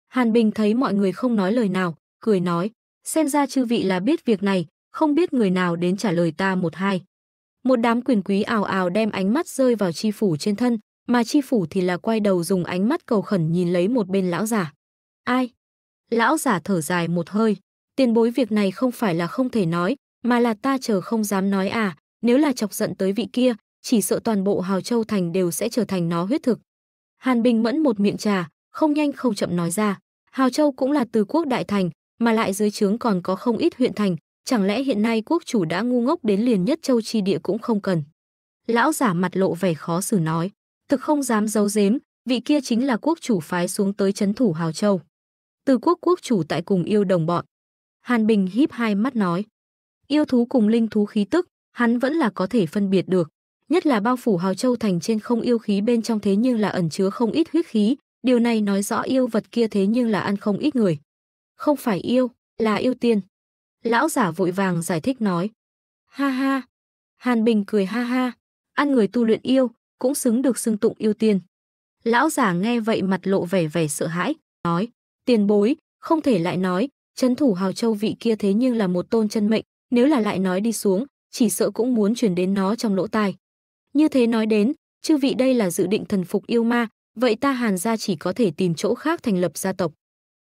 Hàn Bình thấy mọi người không nói lời nào, cười nói, xem ra chư vị là biết việc này, không biết người nào đến trả lời ta một hai. Một đám quyền quý ào ào đem ánh mắt rơi vào chi phủ trên thân, mà chi phủ thì là quay đầu dùng ánh mắt cầu khẩn nhìn lấy một bên lão giả. Ai? Lão giả thở dài một hơi tiền bối việc này không phải là không thể nói, mà là ta chờ không dám nói à, nếu là chọc giận tới vị kia, chỉ sợ toàn bộ Hào Châu Thành đều sẽ trở thành nó huyết thực. Hàn Bình mẫn một miệng trà, không nhanh không chậm nói ra, Hào Châu cũng là từ quốc đại thành, mà lại dưới trướng còn có không ít huyện thành, chẳng lẽ hiện nay quốc chủ đã ngu ngốc đến liền nhất châu chi địa cũng không cần. Lão giả mặt lộ vẻ khó xử nói, thực không dám giấu giếm, vị kia chính là quốc chủ phái xuống tới chấn thủ Hào Châu. Từ quốc quốc chủ tại cùng yêu đồng bọn, Hàn Bình híp hai mắt nói. Yêu thú cùng linh thú khí tức, hắn vẫn là có thể phân biệt được. Nhất là bao phủ Hào Châu Thành trên không yêu khí bên trong thế nhưng là ẩn chứa không ít huyết khí, điều này nói rõ yêu vật kia thế nhưng là ăn không ít người. Không phải yêu, là yêu tiên. Lão giả vội vàng giải thích nói. Ha ha. Hàn Bình cười ha ha. Ăn người tu luyện yêu, cũng xứng được xưng tụng yêu tiên. Lão giả nghe vậy mặt lộ vẻ vẻ sợ hãi, nói. Tiền bối, không thể lại nói, chấn thủ Hào Châu vị kia thế nhưng là một tôn chân mệnh, nếu là lại nói đi xuống, chỉ sợ cũng muốn chuyển đến nó trong lỗ tai. Như thế nói đến, chư vị đây là dự định thần phục yêu ma, vậy ta Hàn gia chỉ có thể tìm chỗ khác thành lập gia tộc.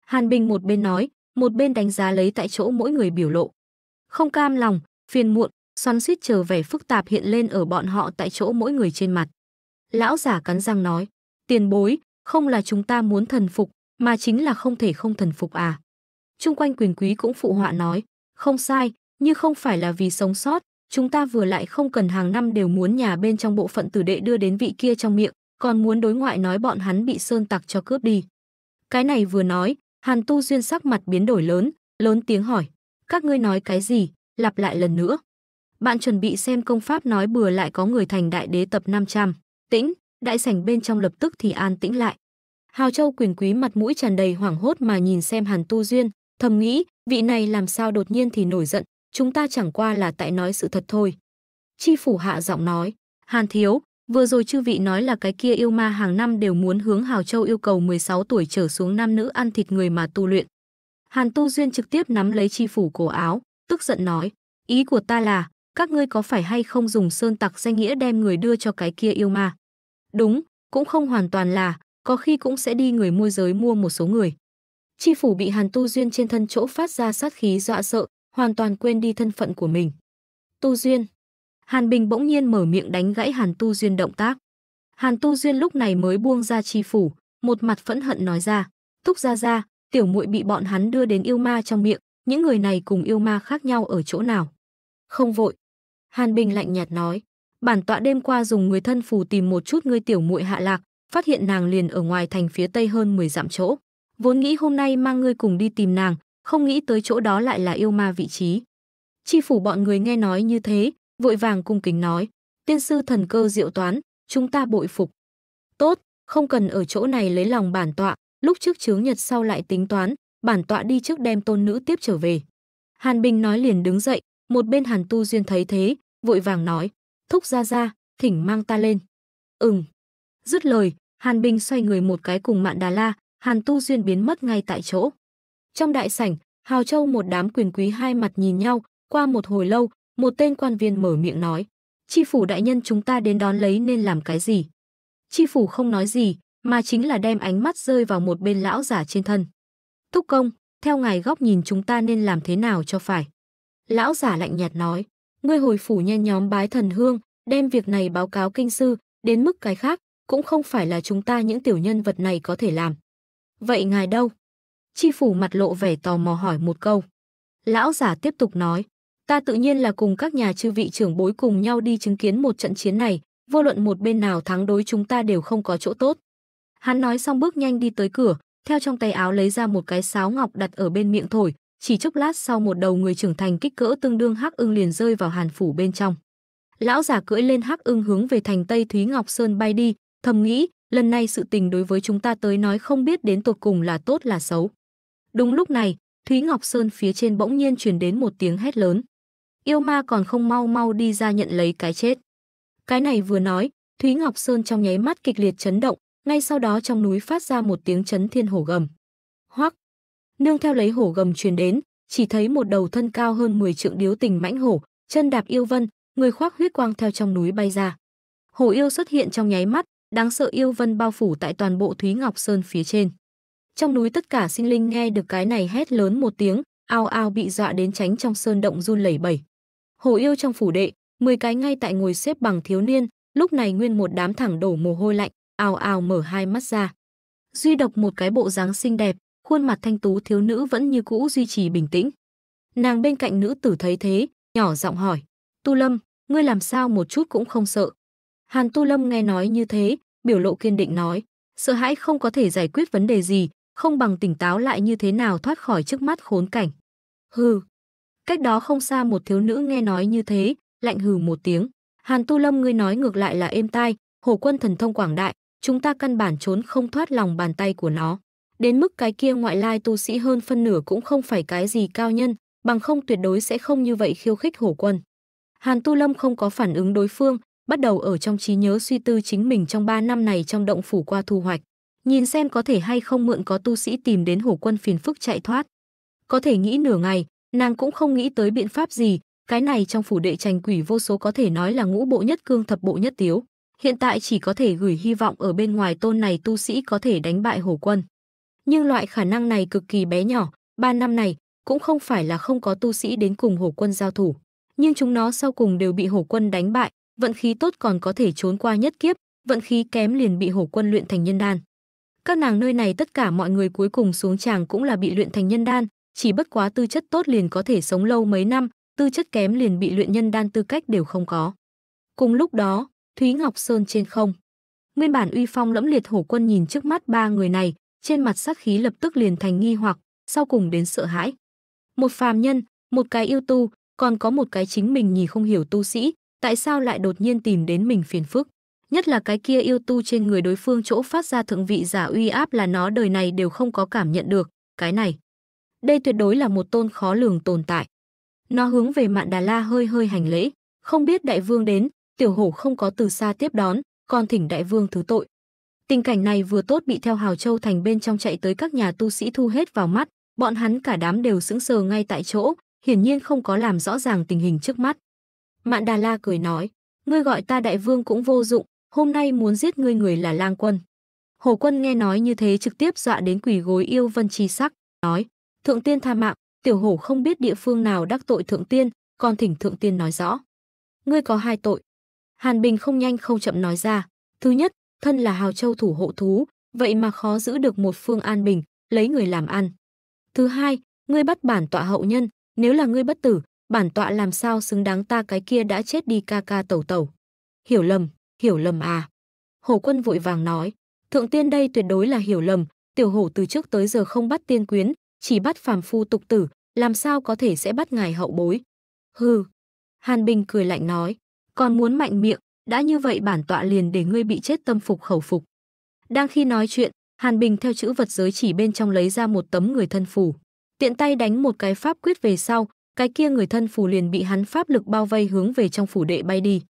Hàn Bình một bên nói, một bên đánh giá lấy tại chỗ mỗi người biểu lộ. Không cam lòng, phiền muộn, xoắn suýt chờ vẻ phức tạp hiện lên ở bọn họ tại chỗ mỗi người trên mặt. Lão giả cắn răng nói, tiền bối, không là chúng ta muốn thần phục, mà chính là không thể không thần phục à chung quanh quyền quý cũng phụ họa nói, không sai, nhưng không phải là vì sống sót, chúng ta vừa lại không cần hàng năm đều muốn nhà bên trong bộ phận tử đệ đưa đến vị kia trong miệng, còn muốn đối ngoại nói bọn hắn bị sơn tặc cho cướp đi. Cái này vừa nói, Hàn Tu Duyên sắc mặt biến đổi lớn, lớn tiếng hỏi, các ngươi nói cái gì, lặp lại lần nữa. Bạn chuẩn bị xem công pháp nói bừa lại có người thành đại đế tập 500, tĩnh, đại sảnh bên trong lập tức thì an tĩnh lại. Hào Châu quyền quý mặt mũi tràn đầy hoảng hốt mà nhìn xem Hàn Tu Duyên, thầm nghĩ vị này làm sao đột nhiên thì nổi giận chúng ta chẳng qua là tại nói sự thật thôi chi phủ hạ giọng nói hàn thiếu vừa rồi chư vị nói là cái kia yêu ma hàng năm đều muốn hướng hào châu yêu cầu 16 tuổi trở xuống nam nữ ăn thịt người mà tu luyện hàn tu duyên trực tiếp nắm lấy chi phủ cổ áo tức giận nói ý của ta là các ngươi có phải hay không dùng sơn tặc danh nghĩa đem người đưa cho cái kia yêu ma đúng cũng không hoàn toàn là có khi cũng sẽ đi người môi giới mua một số người Chi phủ bị Hàn Tu Duyên trên thân chỗ phát ra sát khí dọa sợ, hoàn toàn quên đi thân phận của mình. Tu Duyên. Hàn Bình bỗng nhiên mở miệng đánh gãy Hàn Tu Duyên động tác. Hàn Tu Duyên lúc này mới buông ra chi phủ, một mặt phẫn hận nói ra, "Thúc ra ra, tiểu muội bị bọn hắn đưa đến yêu ma trong miệng, những người này cùng yêu ma khác nhau ở chỗ nào?" "Không vội." Hàn Bình lạnh nhạt nói, "Bản tọa đêm qua dùng người thân phù tìm một chút ngươi tiểu muội hạ lạc, phát hiện nàng liền ở ngoài thành phía tây hơn 10 dặm chỗ. Vốn nghĩ hôm nay mang ngươi cùng đi tìm nàng, không nghĩ tới chỗ đó lại là yêu ma vị trí. Chi phủ bọn người nghe nói như thế, vội vàng cung kính nói, tiên sư thần cơ diệu toán, chúng ta bội phục. Tốt, không cần ở chỗ này lấy lòng bản tọa, lúc trước chướng nhật sau lại tính toán, bản tọa đi trước đem tôn nữ tiếp trở về. Hàn Bình nói liền đứng dậy, một bên Hàn Tu Duyên thấy thế, vội vàng nói, thúc ra ra, thỉnh mang ta lên. Ừm. Dứt lời, Hàn Bình xoay người một cái cùng Mạn Đà La, Hàn Tu Duyên biến mất ngay tại chỗ. Trong đại sảnh, Hào Châu một đám quyền quý hai mặt nhìn nhau, qua một hồi lâu, một tên quan viên mở miệng nói. Chi phủ đại nhân chúng ta đến đón lấy nên làm cái gì? Chi phủ không nói gì, mà chính là đem ánh mắt rơi vào một bên lão giả trên thân. Thúc công, theo ngài góc nhìn chúng ta nên làm thế nào cho phải? Lão giả lạnh nhạt nói, ngươi hồi phủ nhân nhóm bái thần hương, đem việc này báo cáo kinh sư, đến mức cái khác, cũng không phải là chúng ta những tiểu nhân vật này có thể làm. Vậy ngài đâu? Chi phủ mặt lộ vẻ tò mò hỏi một câu. Lão giả tiếp tục nói, ta tự nhiên là cùng các nhà chư vị trưởng bối cùng nhau đi chứng kiến một trận chiến này, vô luận một bên nào thắng đối chúng ta đều không có chỗ tốt. Hắn nói xong bước nhanh đi tới cửa, theo trong tay áo lấy ra một cái sáo ngọc đặt ở bên miệng thổi, chỉ chốc lát sau một đầu người trưởng thành kích cỡ tương đương hắc ưng liền rơi vào hàn phủ bên trong. Lão giả cưỡi lên hắc ưng hướng về thành Tây Thúy Ngọc Sơn bay đi, thầm nghĩ, lần này sự tình đối với chúng ta tới nói không biết đến tột cùng là tốt là xấu. Đúng lúc này, Thúy Ngọc Sơn phía trên bỗng nhiên truyền đến một tiếng hét lớn. Yêu ma còn không mau mau đi ra nhận lấy cái chết. Cái này vừa nói, Thúy Ngọc Sơn trong nháy mắt kịch liệt chấn động, ngay sau đó trong núi phát ra một tiếng chấn thiên hổ gầm. Hoắc! Nương theo lấy hổ gầm truyền đến, chỉ thấy một đầu thân cao hơn 10 trượng điếu tình mãnh hổ, chân đạp yêu vân, người khoác huyết quang theo trong núi bay ra. Hổ yêu xuất hiện trong nháy mắt, đáng sợ yêu vân bao phủ tại toàn bộ Thúy Ngọc Sơn phía trên. Trong núi tất cả sinh linh nghe được cái này hét lớn một tiếng, ao ao bị dọa đến tránh trong sơn động run lẩy bẩy. Hồ yêu trong phủ đệ, 10 cái ngay tại ngồi xếp bằng thiếu niên, lúc này nguyên một đám thẳng đổ mồ hôi lạnh, ao ao mở hai mắt ra. Duy độc một cái bộ dáng xinh đẹp, khuôn mặt thanh tú thiếu nữ vẫn như cũ duy trì bình tĩnh. Nàng bên cạnh nữ tử thấy thế, nhỏ giọng hỏi, Tu Lâm, ngươi làm sao một chút cũng không sợ. Hàn Tu Lâm nghe nói như thế, biểu lộ kiên định nói, sợ hãi không có thể giải quyết vấn đề gì, không bằng tỉnh táo lại như thế nào thoát khỏi trước mắt khốn cảnh. Hừ. Cách đó không xa một thiếu nữ nghe nói như thế, lạnh hừ một tiếng. Hàn Tu Lâm ngươi nói ngược lại là êm tai, Hồ Quân thần thông quảng đại, chúng ta căn bản trốn không thoát lòng bàn tay của nó. Đến mức cái kia ngoại lai tu sĩ hơn phân nửa cũng không phải cái gì cao nhân, bằng không tuyệt đối sẽ không như vậy khiêu khích hổ Quân. Hàn Tu Lâm không có phản ứng đối phương, bắt đầu ở trong trí nhớ suy tư chính mình trong 3 năm này trong động phủ qua thu hoạch, nhìn xem có thể hay không mượn có tu sĩ tìm đến hổ quân phiền phức chạy thoát. Có thể nghĩ nửa ngày, nàng cũng không nghĩ tới biện pháp gì, cái này trong phủ đệ trành quỷ vô số có thể nói là ngũ bộ nhất cương thập bộ nhất tiếu. Hiện tại chỉ có thể gửi hy vọng ở bên ngoài tôn này tu sĩ có thể đánh bại hổ quân. Nhưng loại khả năng này cực kỳ bé nhỏ, ba năm này cũng không phải là không có tu sĩ đến cùng hổ quân giao thủ. Nhưng chúng nó sau cùng đều bị hổ quân đánh bại, vận khí tốt còn có thể trốn qua nhất kiếp, vận khí kém liền bị hổ quân luyện thành nhân đan. Các nàng nơi này tất cả mọi người cuối cùng xuống chàng cũng là bị luyện thành nhân đan, chỉ bất quá tư chất tốt liền có thể sống lâu mấy năm, tư chất kém liền bị luyện nhân đan tư cách đều không có. Cùng lúc đó, Thúy Ngọc Sơn trên không. Nguyên bản uy phong lẫm liệt hổ quân nhìn trước mắt ba người này, trên mặt sát khí lập tức liền thành nghi hoặc, sau cùng đến sợ hãi. Một phàm nhân, một cái yêu tu, còn có một cái chính mình nhìn không hiểu tu sĩ, tại sao lại đột nhiên tìm đến mình phiền phức nhất là cái kia yêu tu trên người đối phương chỗ phát ra thượng vị giả uy áp là nó đời này đều không có cảm nhận được cái này đây tuyệt đối là một tôn khó lường tồn tại nó hướng về mạn đà la hơi hơi hành lễ không biết đại vương đến tiểu hổ không có từ xa tiếp đón còn thỉnh đại vương thứ tội tình cảnh này vừa tốt bị theo hào châu thành bên trong chạy tới các nhà tu sĩ thu hết vào mắt bọn hắn cả đám đều sững sờ ngay tại chỗ hiển nhiên không có làm rõ ràng tình hình trước mắt Mạn Đà La cười nói, ngươi gọi ta đại vương cũng vô dụng, hôm nay muốn giết ngươi người là lang quân. Hồ quân nghe nói như thế trực tiếp dọa đến quỷ gối yêu vân chi sắc, nói, thượng tiên tha mạng, tiểu hổ không biết địa phương nào đắc tội thượng tiên, còn thỉnh thượng tiên nói rõ. Ngươi có hai tội. Hàn Bình không nhanh không chậm nói ra, thứ nhất, thân là Hào Châu thủ hộ thú, vậy mà khó giữ được một phương an bình, lấy người làm ăn. Thứ hai, ngươi bắt bản tọa hậu nhân, nếu là ngươi bất tử, bản tọa làm sao xứng đáng ta cái kia đã chết đi ca ca tẩu tẩu. Hiểu lầm, hiểu lầm à. Hồ Quân vội vàng nói, thượng tiên đây tuyệt đối là hiểu lầm, tiểu hổ từ trước tới giờ không bắt tiên quyến, chỉ bắt phàm phu tục tử, làm sao có thể sẽ bắt ngài hậu bối. Hừ, Hàn Bình cười lạnh nói, còn muốn mạnh miệng, đã như vậy bản tọa liền để ngươi bị chết tâm phục khẩu phục. Đang khi nói chuyện, Hàn Bình theo chữ vật giới chỉ bên trong lấy ra một tấm người thân phủ tiện tay đánh một cái pháp quyết về sau, cái kia người thân phù liền bị hắn pháp lực bao vây hướng về trong phủ đệ bay đi.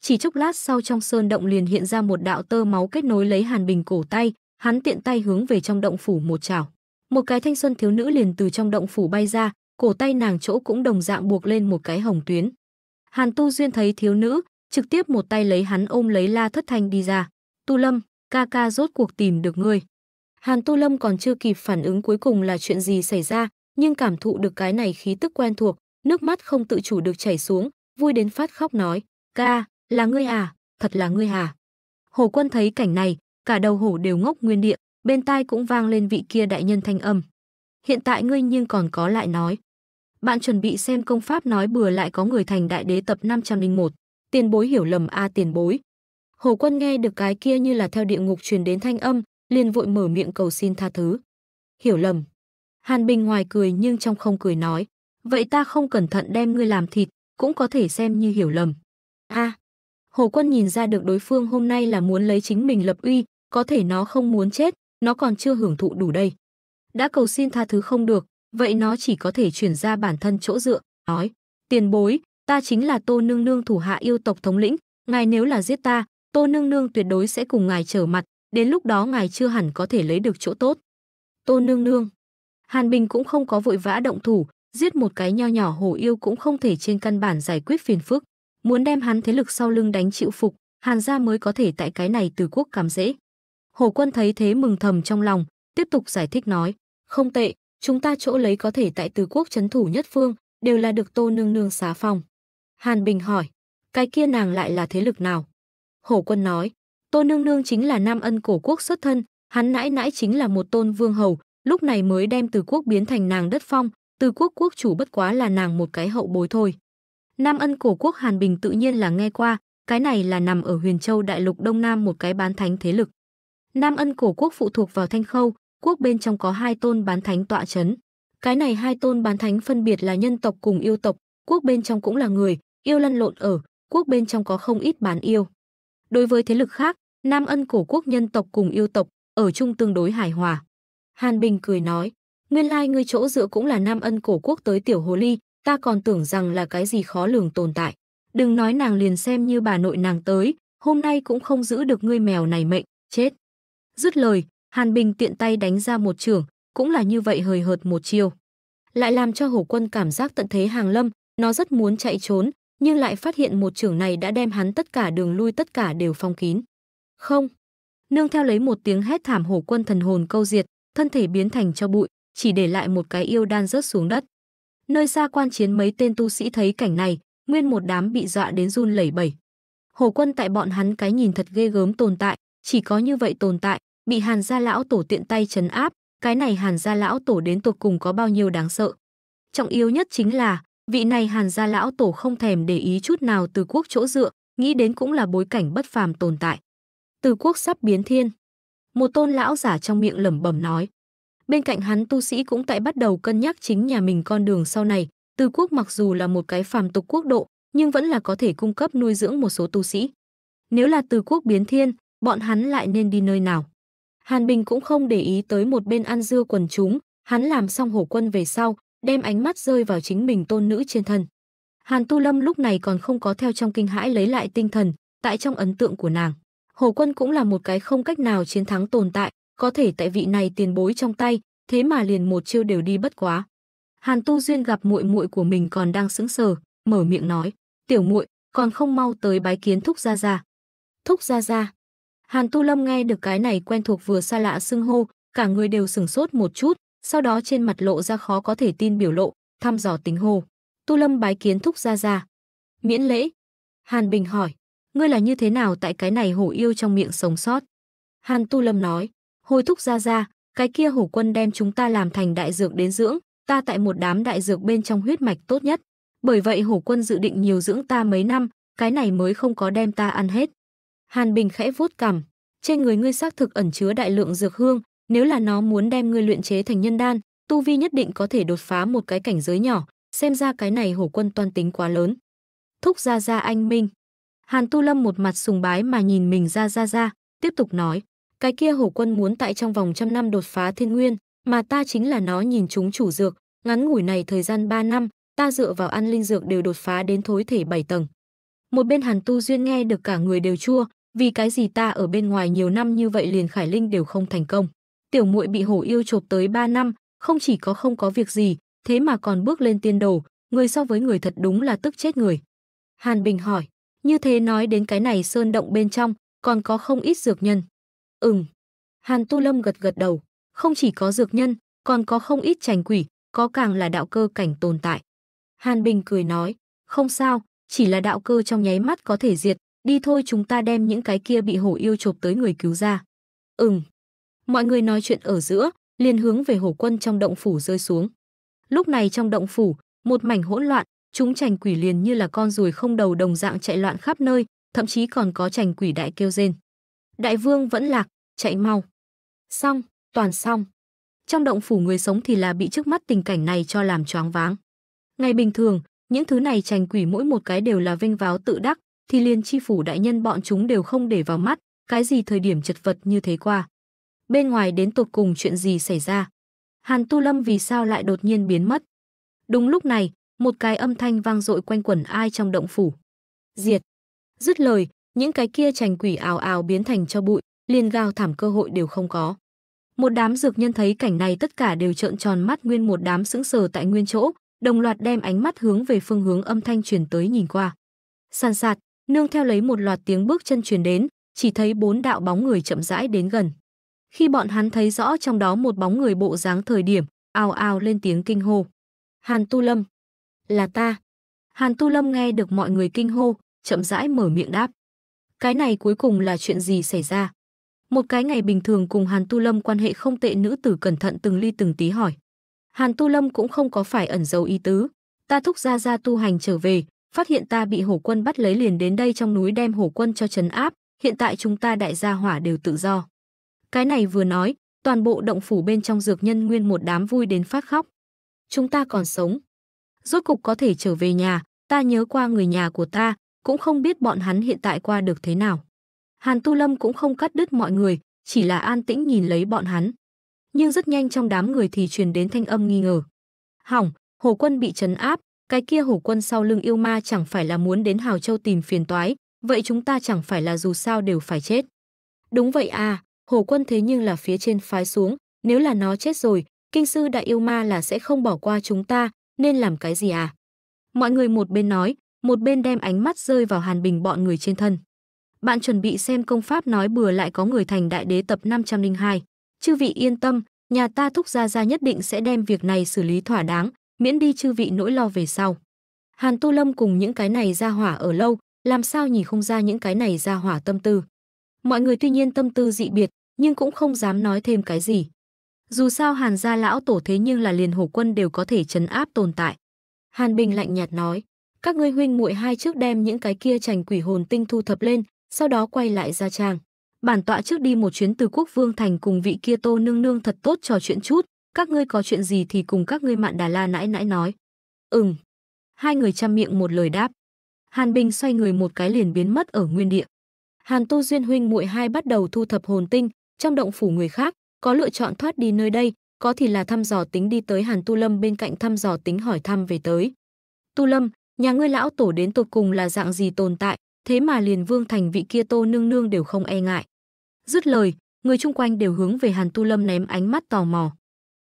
Chỉ chốc lát sau trong sơn động liền hiện ra một đạo tơ máu kết nối lấy Hàn Bình cổ tay, hắn tiện tay hướng về trong động phủ một chảo. Một cái thanh xuân thiếu nữ liền từ trong động phủ bay ra, cổ tay nàng chỗ cũng đồng dạng buộc lên một cái hồng tuyến. Hàn Tu Duyên thấy thiếu nữ, trực tiếp một tay lấy hắn ôm lấy La Thất Thanh đi ra. Tu Lâm, ca ca rốt cuộc tìm được ngươi. Hàn Tu Lâm còn chưa kịp phản ứng cuối cùng là chuyện gì xảy ra, nhưng cảm thụ được cái này khí tức quen thuộc, nước mắt không tự chủ được chảy xuống, vui đến phát khóc nói, ca, là ngươi à, thật là ngươi à. Hồ quân thấy cảnh này, cả đầu hổ đều ngốc nguyên địa, bên tai cũng vang lên vị kia đại nhân thanh âm. Hiện tại ngươi nhưng còn có lại nói. Bạn chuẩn bị xem công pháp nói bừa lại có người thành đại đế tập 501, tiền bối hiểu lầm a tiền bối. Hồ quân nghe được cái kia như là theo địa ngục truyền đến thanh âm, liền vội mở miệng cầu xin tha thứ. Hiểu lầm. Hàn Bình ngoài cười nhưng trong không cười nói, vậy ta không cẩn thận đem ngươi làm thịt, cũng có thể xem như hiểu lầm. a à, Hồ Quân nhìn ra được đối phương hôm nay là muốn lấy chính mình lập uy, có thể nó không muốn chết, nó còn chưa hưởng thụ đủ đây. Đã cầu xin tha thứ không được, vậy nó chỉ có thể chuyển ra bản thân chỗ dựa, nói, tiền bối, ta chính là tô nương nương thủ hạ yêu tộc thống lĩnh, ngài nếu là giết ta, tô nương nương tuyệt đối sẽ cùng ngài trở mặt, đến lúc đó ngài chưa hẳn có thể lấy được chỗ tốt. Tô nương nương, Hàn Bình cũng không có vội vã động thủ, giết một cái nho nhỏ hồ yêu cũng không thể trên căn bản giải quyết phiền phức. Muốn đem hắn thế lực sau lưng đánh chịu phục, Hàn gia mới có thể tại cái này từ quốc cắm dễ. Hồ Quân thấy thế mừng thầm trong lòng, tiếp tục giải thích nói, không tệ, chúng ta chỗ lấy có thể tại từ quốc chấn thủ nhất phương, đều là được tô nương nương xá phòng. Hàn Bình hỏi, cái kia nàng lại là thế lực nào? Hồ Quân nói, tô nương nương chính là nam ân cổ quốc xuất thân, hắn nãi nãi chính là một tôn vương hầu, lúc này mới đem từ quốc biến thành nàng đất phong, từ quốc quốc chủ bất quá là nàng một cái hậu bối thôi. Nam ân cổ quốc Hàn Bình tự nhiên là nghe qua, cái này là nằm ở Huyền Châu đại lục Đông Nam một cái bán thánh thế lực. Nam ân cổ quốc phụ thuộc vào Thanh Khâu, quốc bên trong có hai tôn bán thánh tọa chấn. Cái này hai tôn bán thánh phân biệt là nhân tộc cùng yêu tộc, quốc bên trong cũng là người, yêu lăn lộn ở, quốc bên trong có không ít bán yêu. Đối với thế lực khác, Nam ân cổ quốc nhân tộc cùng yêu tộc ở chung tương đối hài hòa. Hàn Bình cười nói, nguyên lai like ngươi chỗ dựa cũng là nam ân cổ quốc tới tiểu hồ ly, ta còn tưởng rằng là cái gì khó lường tồn tại. Đừng nói nàng liền xem như bà nội nàng tới, hôm nay cũng không giữ được ngươi mèo này mệnh, chết. Dứt lời, Hàn Bình tiện tay đánh ra một trường, cũng là như vậy hời hợt một chiều. Lại làm cho hổ quân cảm giác tận thế hàng lâm, nó rất muốn chạy trốn, nhưng lại phát hiện một trưởng này đã đem hắn tất cả đường lui tất cả đều phong kín. Không. Nương theo lấy một tiếng hét thảm hổ quân thần hồn câu diệt, thân thể biến thành cho bụi, chỉ để lại một cái yêu đan rớt xuống đất. Nơi xa quan chiến mấy tên tu sĩ thấy cảnh này, nguyên một đám bị dọa đến run lẩy bẩy. Hồ Quân tại bọn hắn cái nhìn thật ghê gớm tồn tại, chỉ có như vậy tồn tại, bị Hàn gia lão tổ tiện tay chấn áp, cái này Hàn gia lão tổ đến tột cùng có bao nhiêu đáng sợ. Trọng yếu nhất chính là, vị này Hàn gia lão tổ không thèm để ý chút nào từ quốc chỗ dựa, nghĩ đến cũng là bối cảnh bất phàm tồn tại. Từ quốc sắp biến thiên, một tôn lão giả trong miệng lẩm bẩm nói. Bên cạnh hắn tu sĩ cũng tại bắt đầu cân nhắc chính nhà mình con đường sau này, Tư quốc mặc dù là một cái phàm tục quốc độ, nhưng vẫn là có thể cung cấp nuôi dưỡng một số tu sĩ. Nếu là từ quốc biến thiên, bọn hắn lại nên đi nơi nào? Hàn Bình cũng không để ý tới một bên ăn dưa quần chúng, hắn làm xong hổ quân về sau, đem ánh mắt rơi vào chính mình tôn nữ trên thân. Hàn Tu Lâm lúc này còn không có theo trong kinh hãi lấy lại tinh thần, tại trong ấn tượng của nàng. Hồ Quân cũng là một cái không cách nào chiến thắng tồn tại, có thể tại vị này tiền bối trong tay, thế mà liền một chiêu đều đi bất quá. Hàn Tu Duyên gặp muội muội của mình còn đang sững sờ, mở miệng nói: "Tiểu muội, còn không mau tới bái kiến thúc gia gia." "Thúc gia gia?" Hàn Tu Lâm nghe được cái này quen thuộc vừa xa lạ xưng hô, cả người đều sửng sốt một chút, sau đó trên mặt lộ ra khó có thể tin biểu lộ, thăm dò tính hô: "Tu Lâm bái kiến thúc gia gia." "Miễn lễ." Hàn Bình hỏi: ngươi là như thế nào tại cái này hổ yêu trong miệng sống sót? Hàn Tu Lâm nói, hồi thúc ra ra, cái kia hổ quân đem chúng ta làm thành đại dược đến dưỡng, ta tại một đám đại dược bên trong huyết mạch tốt nhất. Bởi vậy hổ quân dự định nhiều dưỡng ta mấy năm, cái này mới không có đem ta ăn hết. Hàn Bình khẽ vuốt cằm, trên người ngươi xác thực ẩn chứa đại lượng dược hương, nếu là nó muốn đem ngươi luyện chế thành nhân đan, tu vi nhất định có thể đột phá một cái cảnh giới nhỏ, xem ra cái này hổ quân toan tính quá lớn. Thúc ra ra anh Minh, Hàn Tu Lâm một mặt sùng bái mà nhìn mình ra ra ra, tiếp tục nói, cái kia hổ quân muốn tại trong vòng trăm năm đột phá thiên nguyên, mà ta chính là nó nhìn chúng chủ dược, ngắn ngủi này thời gian 3 năm, ta dựa vào ăn linh dược đều đột phá đến thối thể 7 tầng. Một bên Hàn Tu Duyên nghe được cả người đều chua, vì cái gì ta ở bên ngoài nhiều năm như vậy liền Khải Linh đều không thành công. Tiểu muội bị hổ yêu chộp tới 3 năm, không chỉ có không có việc gì, thế mà còn bước lên tiên đồ, người so với người thật đúng là tức chết người. Hàn Bình hỏi, như thế nói đến cái này sơn động bên trong, còn có không ít dược nhân. Ừm. Hàn Tu Lâm gật gật đầu, không chỉ có dược nhân, còn có không ít trành quỷ, có càng là đạo cơ cảnh tồn tại. Hàn Bình cười nói, không sao, chỉ là đạo cơ trong nháy mắt có thể diệt, đi thôi chúng ta đem những cái kia bị hổ yêu chộp tới người cứu ra. Ừm. Mọi người nói chuyện ở giữa, liền hướng về hổ quân trong động phủ rơi xuống. Lúc này trong động phủ, một mảnh hỗn loạn, chúng chành quỷ liền như là con ruồi không đầu đồng dạng chạy loạn khắp nơi, thậm chí còn có chành quỷ đại kêu rên. Đại vương vẫn lạc, chạy mau. Xong, toàn xong. Trong động phủ người sống thì là bị trước mắt tình cảnh này cho làm choáng váng. Ngày bình thường, những thứ này chành quỷ mỗi một cái đều là vinh váo tự đắc, thì liền chi phủ đại nhân bọn chúng đều không để vào mắt, cái gì thời điểm chật vật như thế qua. Bên ngoài đến tột cùng chuyện gì xảy ra? Hàn Tu Lâm vì sao lại đột nhiên biến mất? Đúng lúc này, một cái âm thanh vang dội quanh quẩn ai trong động phủ. Diệt! Dứt lời, những cái kia trành quỷ ào ào biến thành cho bụi, liền gào thảm cơ hội đều không có. Một đám dược nhân thấy cảnh này tất cả đều trợn tròn mắt nguyên một đám sững sờ tại nguyên chỗ, đồng loạt đem ánh mắt hướng về phương hướng âm thanh truyền tới nhìn qua. Sàn sạt, nương theo lấy một loạt tiếng bước chân truyền đến, chỉ thấy bốn đạo bóng người chậm rãi đến gần. Khi bọn hắn thấy rõ trong đó một bóng người bộ dáng thời điểm, ào ào lên tiếng kinh hô. Hàn Tu Lâm là ta. Hàn Tu Lâm nghe được mọi người kinh hô, chậm rãi mở miệng đáp. Cái này cuối cùng là chuyện gì xảy ra? Một cái ngày bình thường cùng Hàn Tu Lâm quan hệ không tệ nữ tử cẩn thận từng ly từng tí hỏi. Hàn Tu Lâm cũng không có phải ẩn giấu ý tứ. Ta thúc ra ra tu hành trở về, phát hiện ta bị hổ quân bắt lấy liền đến đây trong núi đem hổ quân cho trấn áp, hiện tại chúng ta đại gia hỏa đều tự do. Cái này vừa nói, toàn bộ động phủ bên trong dược nhân nguyên một đám vui đến phát khóc. Chúng ta còn sống rốt cục có thể trở về nhà, ta nhớ qua người nhà của ta, cũng không biết bọn hắn hiện tại qua được thế nào. Hàn Tu Lâm cũng không cắt đứt mọi người, chỉ là an tĩnh nhìn lấy bọn hắn. Nhưng rất nhanh trong đám người thì truyền đến thanh âm nghi ngờ. Hỏng, Hồ Quân bị trấn áp, cái kia Hồ Quân sau lưng yêu ma chẳng phải là muốn đến Hào Châu tìm phiền toái, vậy chúng ta chẳng phải là dù sao đều phải chết. Đúng vậy à, Hồ Quân thế nhưng là phía trên phái xuống, nếu là nó chết rồi, kinh sư đại yêu ma là sẽ không bỏ qua chúng ta, nên làm cái gì à? Mọi người một bên nói, một bên đem ánh mắt rơi vào Hàn Bình bọn người trên thân. Bạn chuẩn bị xem công pháp nói bừa lại có người thành đại đế tập 502. Chư vị yên tâm, nhà ta thúc ra ra nhất định sẽ đem việc này xử lý thỏa đáng, miễn đi chư vị nỗi lo về sau. Hàn Tu Lâm cùng những cái này ra hỏa ở lâu, làm sao nhìn không ra những cái này ra hỏa tâm tư. Mọi người tuy nhiên tâm tư dị biệt, nhưng cũng không dám nói thêm cái gì. Dù sao Hàn gia lão tổ thế nhưng là liền hổ quân đều có thể chấn áp tồn tại. Hàn Bình lạnh nhạt nói, các ngươi huynh muội hai trước đem những cái kia trành quỷ hồn tinh thu thập lên, sau đó quay lại ra tràng Bản tọa trước đi một chuyến từ quốc vương thành cùng vị kia tô nương nương thật tốt trò chuyện chút, các ngươi có chuyện gì thì cùng các ngươi mạn đà la nãi nãi nói. Ừm. Hai người chăm miệng một lời đáp. Hàn Bình xoay người một cái liền biến mất ở nguyên địa. Hàn Tu Duyên huynh muội hai bắt đầu thu thập hồn tinh, trong động phủ người khác, có lựa chọn thoát đi nơi đây, có thì là thăm dò tính đi tới Hàn Tu Lâm bên cạnh thăm dò tính hỏi thăm về tới. Tu Lâm, nhà ngươi lão tổ đến tột cùng là dạng gì tồn tại, thế mà liền vương thành vị kia tô nương nương đều không e ngại. Dứt lời, người chung quanh đều hướng về Hàn Tu Lâm ném ánh mắt tò mò.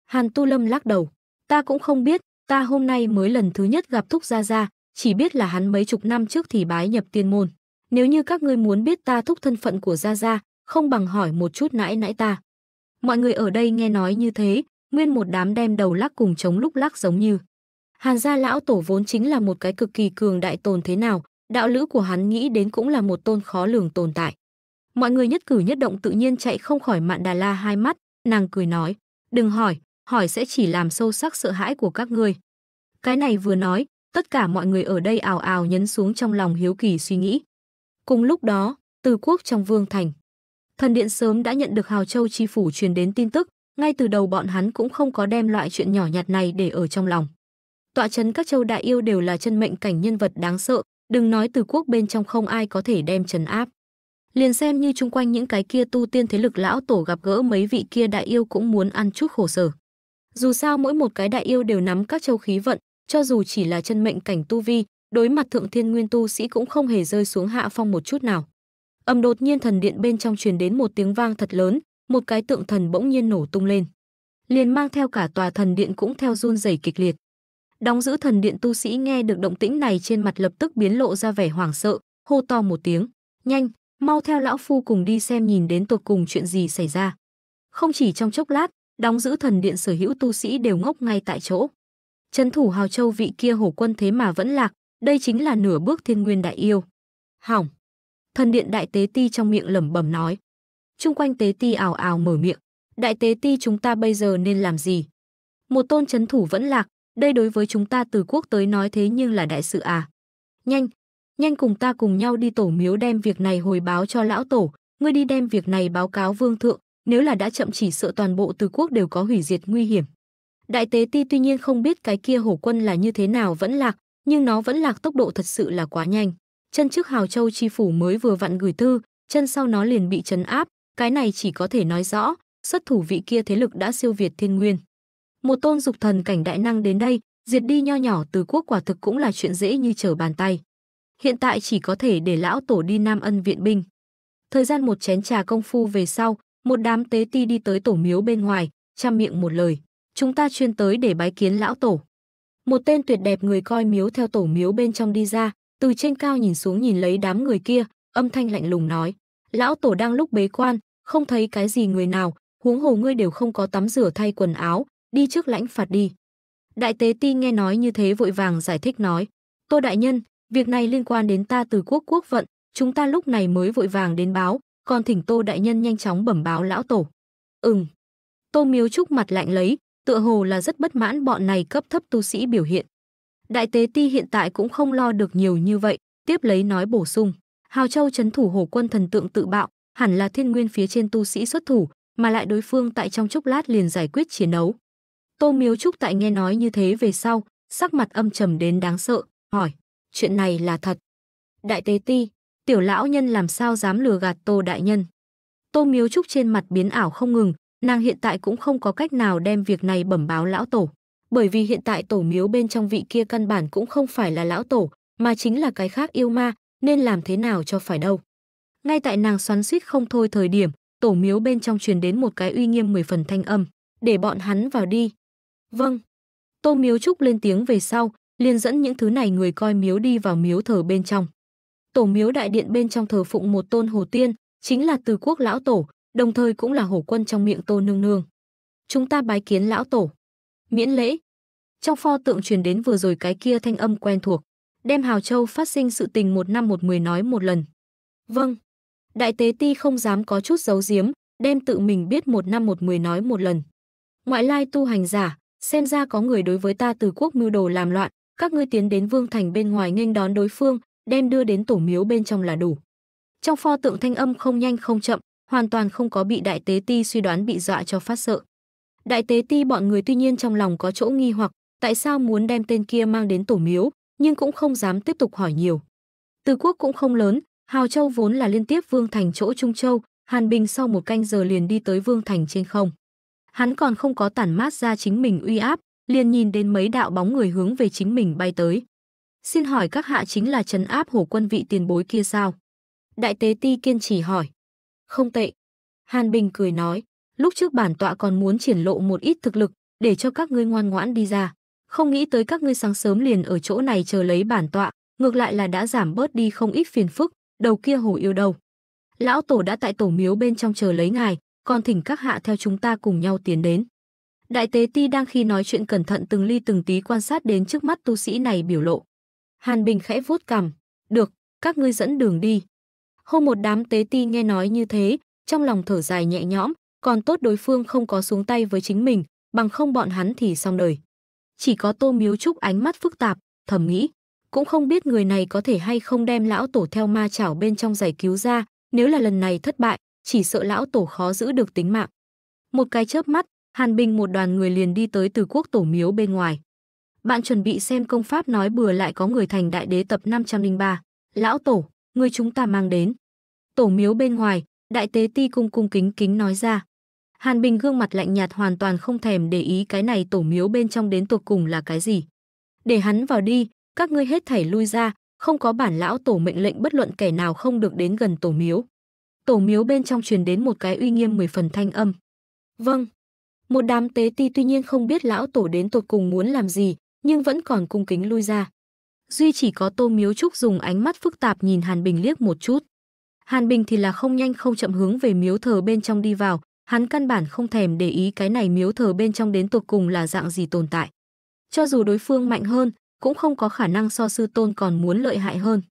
Hàn Tu Lâm lắc đầu, ta cũng không biết, ta hôm nay mới lần thứ nhất gặp Thúc Gia Gia, chỉ biết là hắn mấy chục năm trước thì bái nhập tiên môn. Nếu như các ngươi muốn biết ta thúc thân phận của Gia Gia, không bằng hỏi một chút nãy nãy ta. Mọi người ở đây nghe nói như thế, nguyên một đám đem đầu lắc cùng chống lúc lắc giống như. Hàn gia lão tổ vốn chính là một cái cực kỳ cường đại tồn thế nào, đạo lữ của hắn nghĩ đến cũng là một tôn khó lường tồn tại. Mọi người nhất cử nhất động tự nhiên chạy không khỏi mạn đà la hai mắt, nàng cười nói, đừng hỏi, hỏi sẽ chỉ làm sâu sắc sợ hãi của các ngươi. Cái này vừa nói, tất cả mọi người ở đây ào ào nhấn xuống trong lòng hiếu kỳ suy nghĩ. Cùng lúc đó, từ quốc trong vương thành, thần điện sớm đã nhận được Hào Châu chi phủ truyền đến tin tức, ngay từ đầu bọn hắn cũng không có đem loại chuyện nhỏ nhặt này để ở trong lòng. Tọa trấn các châu đại yêu đều là chân mệnh cảnh nhân vật đáng sợ, đừng nói từ quốc bên trong không ai có thể đem trấn áp. Liền xem như chung quanh những cái kia tu tiên thế lực lão tổ gặp gỡ mấy vị kia đại yêu cũng muốn ăn chút khổ sở. Dù sao mỗi một cái đại yêu đều nắm các châu khí vận, cho dù chỉ là chân mệnh cảnh tu vi, đối mặt thượng thiên nguyên tu sĩ cũng không hề rơi xuống hạ phong một chút nào. Ầm đột nhiên thần điện bên trong truyền đến một tiếng vang thật lớn, một cái tượng thần bỗng nhiên nổ tung lên. Liền mang theo cả tòa thần điện cũng theo run rẩy kịch liệt. Đóng giữ thần điện tu sĩ nghe được động tĩnh này trên mặt lập tức biến lộ ra vẻ hoảng sợ, hô to một tiếng, "Nhanh, mau theo lão phu cùng đi xem nhìn đến tột cùng chuyện gì xảy ra." Không chỉ trong chốc lát, đóng giữ thần điện sở hữu tu sĩ đều ngốc ngay tại chỗ. Trấn thủ Hào Châu vị kia hổ quân thế mà vẫn lạc, đây chính là nửa bước thiên nguyên đại yêu. Hỏng thần điện đại tế ti trong miệng lẩm bẩm nói. Trung quanh tế ti ào ào mở miệng, đại tế ti chúng ta bây giờ nên làm gì? Một tôn chấn thủ vẫn lạc, đây đối với chúng ta từ quốc tới nói thế nhưng là đại sự à. Nhanh, nhanh cùng ta cùng nhau đi tổ miếu đem việc này hồi báo cho lão tổ, ngươi đi đem việc này báo cáo vương thượng, nếu là đã chậm chỉ sợ toàn bộ từ quốc đều có hủy diệt nguy hiểm. Đại tế ti tuy nhiên không biết cái kia hổ quân là như thế nào vẫn lạc, nhưng nó vẫn lạc tốc độ thật sự là quá nhanh chân trước Hào Châu chi phủ mới vừa vặn gửi thư, chân sau nó liền bị trấn áp, cái này chỉ có thể nói rõ, xuất thủ vị kia thế lực đã siêu việt thiên nguyên. Một tôn dục thần cảnh đại năng đến đây, diệt đi nho nhỏ từ quốc quả thực cũng là chuyện dễ như trở bàn tay. Hiện tại chỉ có thể để lão tổ đi Nam Ân viện binh. Thời gian một chén trà công phu về sau, một đám tế ti đi tới tổ miếu bên ngoài, chăm miệng một lời, chúng ta chuyên tới để bái kiến lão tổ. Một tên tuyệt đẹp người coi miếu theo tổ miếu bên trong đi ra, từ trên cao nhìn xuống nhìn lấy đám người kia, âm thanh lạnh lùng nói, lão tổ đang lúc bế quan, không thấy cái gì người nào, huống hồ ngươi đều không có tắm rửa thay quần áo, đi trước lãnh phạt đi. Đại tế ti nghe nói như thế vội vàng giải thích nói, Tô Đại Nhân, việc này liên quan đến ta từ quốc quốc vận, chúng ta lúc này mới vội vàng đến báo, còn thỉnh Tô Đại Nhân nhanh chóng bẩm báo lão tổ. Ừm. Tô Miếu Trúc mặt lạnh lấy, tựa hồ là rất bất mãn bọn này cấp thấp tu sĩ biểu hiện. Đại tế ti hiện tại cũng không lo được nhiều như vậy, tiếp lấy nói bổ sung. Hào Châu chấn thủ hổ quân thần tượng tự bạo, hẳn là thiên nguyên phía trên tu sĩ xuất thủ, mà lại đối phương tại trong chốc lát liền giải quyết chiến đấu. Tô Miếu Trúc tại nghe nói như thế về sau, sắc mặt âm trầm đến đáng sợ, hỏi, chuyện này là thật. Đại tế ti, tiểu lão nhân làm sao dám lừa gạt Tô Đại Nhân. Tô Miếu Trúc trên mặt biến ảo không ngừng, nàng hiện tại cũng không có cách nào đem việc này bẩm báo lão tổ bởi vì hiện tại tổ miếu bên trong vị kia căn bản cũng không phải là lão tổ, mà chính là cái khác yêu ma, nên làm thế nào cho phải đâu. Ngay tại nàng xoắn suýt không thôi thời điểm, tổ miếu bên trong truyền đến một cái uy nghiêm mười phần thanh âm, để bọn hắn vào đi. Vâng. Tô miếu trúc lên tiếng về sau, liền dẫn những thứ này người coi miếu đi vào miếu thờ bên trong. Tổ miếu đại điện bên trong thờ phụng một tôn hồ tiên, chính là từ quốc lão tổ, đồng thời cũng là hổ quân trong miệng tô nương nương. Chúng ta bái kiến lão tổ miễn lễ. Trong pho tượng truyền đến vừa rồi cái kia thanh âm quen thuộc, đem Hào Châu phát sinh sự tình một năm một mười nói một lần. Vâng. Đại tế ti không dám có chút giấu giếm, đem tự mình biết một năm một mười nói một lần. Ngoại lai tu hành giả, xem ra có người đối với ta từ quốc mưu đồ làm loạn, các ngươi tiến đến vương thành bên ngoài nghênh đón đối phương, đem đưa đến tổ miếu bên trong là đủ. Trong pho tượng thanh âm không nhanh không chậm, hoàn toàn không có bị đại tế ti suy đoán bị dọa cho phát sợ. Đại tế ti bọn người tuy nhiên trong lòng có chỗ nghi hoặc, tại sao muốn đem tên kia mang đến tổ miếu, nhưng cũng không dám tiếp tục hỏi nhiều. Từ quốc cũng không lớn, Hào Châu vốn là liên tiếp Vương Thành chỗ Trung Châu, Hàn Bình sau một canh giờ liền đi tới Vương Thành trên không. Hắn còn không có tản mát ra chính mình uy áp, liền nhìn đến mấy đạo bóng người hướng về chính mình bay tới. Xin hỏi các hạ chính là trấn áp hổ quân vị tiền bối kia sao? Đại tế ti kiên trì hỏi. Không tệ. Hàn Bình cười nói lúc trước bản tọa còn muốn triển lộ một ít thực lực, để cho các ngươi ngoan ngoãn đi ra. Không nghĩ tới các ngươi sáng sớm liền ở chỗ này chờ lấy bản tọa, ngược lại là đã giảm bớt đi không ít phiền phức, đầu kia hổ yêu đầu. Lão tổ đã tại tổ miếu bên trong chờ lấy ngài, còn thỉnh các hạ theo chúng ta cùng nhau tiến đến. Đại tế ti đang khi nói chuyện cẩn thận từng ly từng tí quan sát đến trước mắt tu sĩ này biểu lộ. Hàn Bình khẽ vuốt cằm, được, các ngươi dẫn đường đi. Hôm một đám tế ti nghe nói như thế, trong lòng thở dài nhẹ nhõm, còn tốt đối phương không có xuống tay với chính mình, bằng không bọn hắn thì xong đời. Chỉ có Tô Miếu Trúc ánh mắt phức tạp, thầm nghĩ, cũng không biết người này có thể hay không đem lão tổ theo ma chảo bên trong giải cứu ra, nếu là lần này thất bại, chỉ sợ lão tổ khó giữ được tính mạng. Một cái chớp mắt, Hàn Bình một đoàn người liền đi tới từ quốc tổ miếu bên ngoài. Bạn chuẩn bị xem công pháp nói bừa lại có người thành đại đế tập 503. Lão tổ, người chúng ta mang đến. Tổ miếu bên ngoài, đại tế ti cung cung kính kính nói ra. Hàn Bình gương mặt lạnh nhạt hoàn toàn không thèm để ý cái này tổ miếu bên trong đến tột cùng là cái gì. Để hắn vào đi, các ngươi hết thảy lui ra, không có bản lão tổ mệnh lệnh bất luận kẻ nào không được đến gần tổ miếu. Tổ miếu bên trong truyền đến một cái uy nghiêm mười phần thanh âm. Vâng. Một đám tế ti tuy nhiên không biết lão tổ đến tột cùng muốn làm gì, nhưng vẫn còn cung kính lui ra. Duy chỉ có Tô Miếu Trúc dùng ánh mắt phức tạp nhìn Hàn Bình liếc một chút. Hàn Bình thì là không nhanh không chậm hướng về miếu thờ bên trong đi vào, hắn căn bản không thèm để ý cái này miếu thờ bên trong đến tột cùng là dạng gì tồn tại. Cho dù đối phương mạnh hơn, cũng không có khả năng so sư tôn còn muốn lợi hại hơn.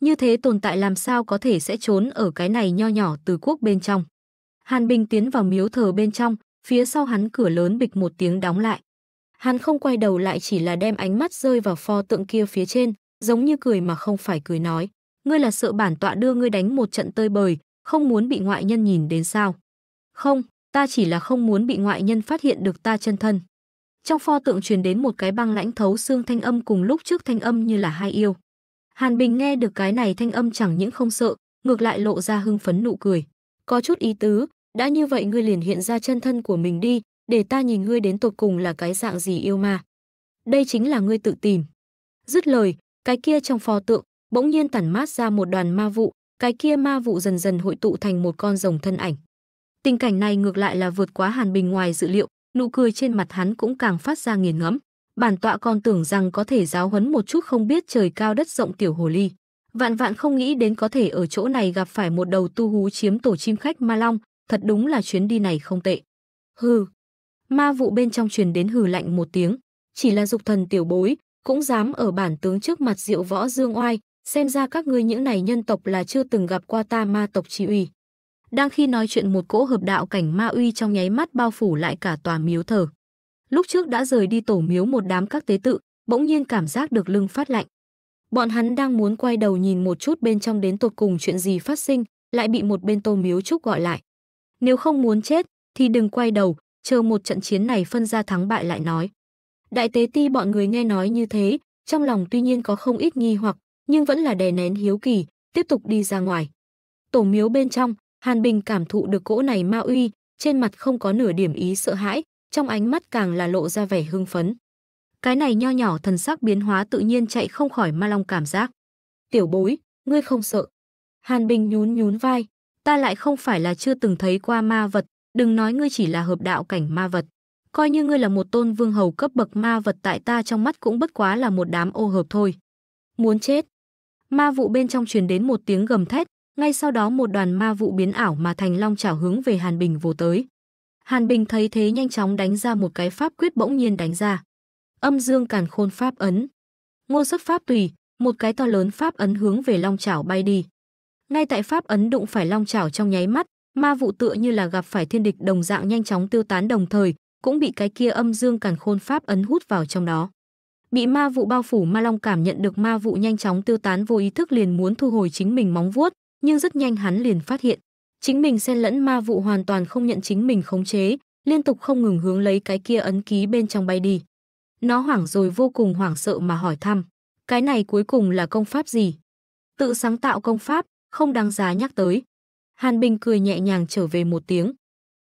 Như thế tồn tại làm sao có thể sẽ trốn ở cái này nho nhỏ từ quốc bên trong. Hàn Bình tiến vào miếu thờ bên trong, phía sau hắn cửa lớn bịch một tiếng đóng lại. Hắn không quay đầu lại chỉ là đem ánh mắt rơi vào pho tượng kia phía trên, giống như cười mà không phải cười nói. Ngươi là sợ bản tọa đưa ngươi đánh một trận tơi bời, không muốn bị ngoại nhân nhìn đến sao. Không, ta chỉ là không muốn bị ngoại nhân phát hiện được ta chân thân. Trong pho tượng truyền đến một cái băng lãnh thấu xương thanh âm cùng lúc trước thanh âm như là hai yêu. Hàn Bình nghe được cái này thanh âm chẳng những không sợ, ngược lại lộ ra hưng phấn nụ cười. Có chút ý tứ, đã như vậy ngươi liền hiện ra chân thân của mình đi, để ta nhìn ngươi đến tột cùng là cái dạng gì yêu mà. Đây chính là ngươi tự tìm. Dứt lời, cái kia trong pho tượng, bỗng nhiên tản mát ra một đoàn ma vụ, cái kia ma vụ dần dần hội tụ thành một con rồng thân ảnh. Tình cảnh này ngược lại là vượt quá Hàn Bình ngoài dự liệu, nụ cười trên mặt hắn cũng càng phát ra nghiền ngẫm. Bản tọa còn tưởng rằng có thể giáo huấn một chút không biết trời cao đất rộng tiểu hồ ly. Vạn vạn không nghĩ đến có thể ở chỗ này gặp phải một đầu tu hú chiếm tổ chim khách ma long, thật đúng là chuyến đi này không tệ. Hừ. Ma vụ bên trong truyền đến hừ lạnh một tiếng, chỉ là dục thần tiểu bối, cũng dám ở bản tướng trước mặt diệu võ dương oai, xem ra các ngươi những này nhân tộc là chưa từng gặp qua ta ma tộc chỉ ủy đang khi nói chuyện một cỗ hợp đạo cảnh ma uy trong nháy mắt bao phủ lại cả tòa miếu thờ. Lúc trước đã rời đi tổ miếu một đám các tế tự, bỗng nhiên cảm giác được lưng phát lạnh. Bọn hắn đang muốn quay đầu nhìn một chút bên trong đến tột cùng chuyện gì phát sinh, lại bị một bên tô miếu trúc gọi lại. Nếu không muốn chết, thì đừng quay đầu, chờ một trận chiến này phân ra thắng bại lại nói. Đại tế ti bọn người nghe nói như thế, trong lòng tuy nhiên có không ít nghi hoặc, nhưng vẫn là đè nén hiếu kỳ, tiếp tục đi ra ngoài. Tổ miếu bên trong, Hàn Bình cảm thụ được cỗ này ma uy, trên mặt không có nửa điểm ý sợ hãi, trong ánh mắt càng là lộ ra vẻ hưng phấn. Cái này nho nhỏ thần sắc biến hóa tự nhiên chạy không khỏi ma long cảm giác. Tiểu bối, ngươi không sợ. Hàn Bình nhún nhún vai, ta lại không phải là chưa từng thấy qua ma vật, đừng nói ngươi chỉ là hợp đạo cảnh ma vật. Coi như ngươi là một tôn vương hầu cấp bậc ma vật tại ta trong mắt cũng bất quá là một đám ô hợp thôi. Muốn chết. Ma vụ bên trong truyền đến một tiếng gầm thét, ngay sau đó một đoàn ma vụ biến ảo mà thành long chảo hướng về Hàn Bình vồ tới. Hàn Bình thấy thế nhanh chóng đánh ra một cái pháp quyết bỗng nhiên đánh ra. Âm dương càn khôn pháp ấn. Ngô xuất pháp tùy, một cái to lớn pháp ấn hướng về long chảo bay đi. Ngay tại pháp ấn đụng phải long chảo trong nháy mắt, ma vụ tựa như là gặp phải thiên địch đồng dạng nhanh chóng tiêu tán đồng thời, cũng bị cái kia âm dương càn khôn pháp ấn hút vào trong đó. Bị ma vụ bao phủ ma long cảm nhận được ma vụ nhanh chóng tiêu tán vô ý thức liền muốn thu hồi chính mình móng vuốt, nhưng rất nhanh hắn liền phát hiện, chính mình xen lẫn ma vụ hoàn toàn không nhận chính mình khống chế, liên tục không ngừng hướng lấy cái kia ấn ký bên trong bay đi. Nó hoảng rồi vô cùng hoảng sợ mà hỏi thăm, cái này cuối cùng là công pháp gì? Tự sáng tạo công pháp, không đáng giá nhắc tới. Hàn Bình cười nhẹ nhàng trở về một tiếng.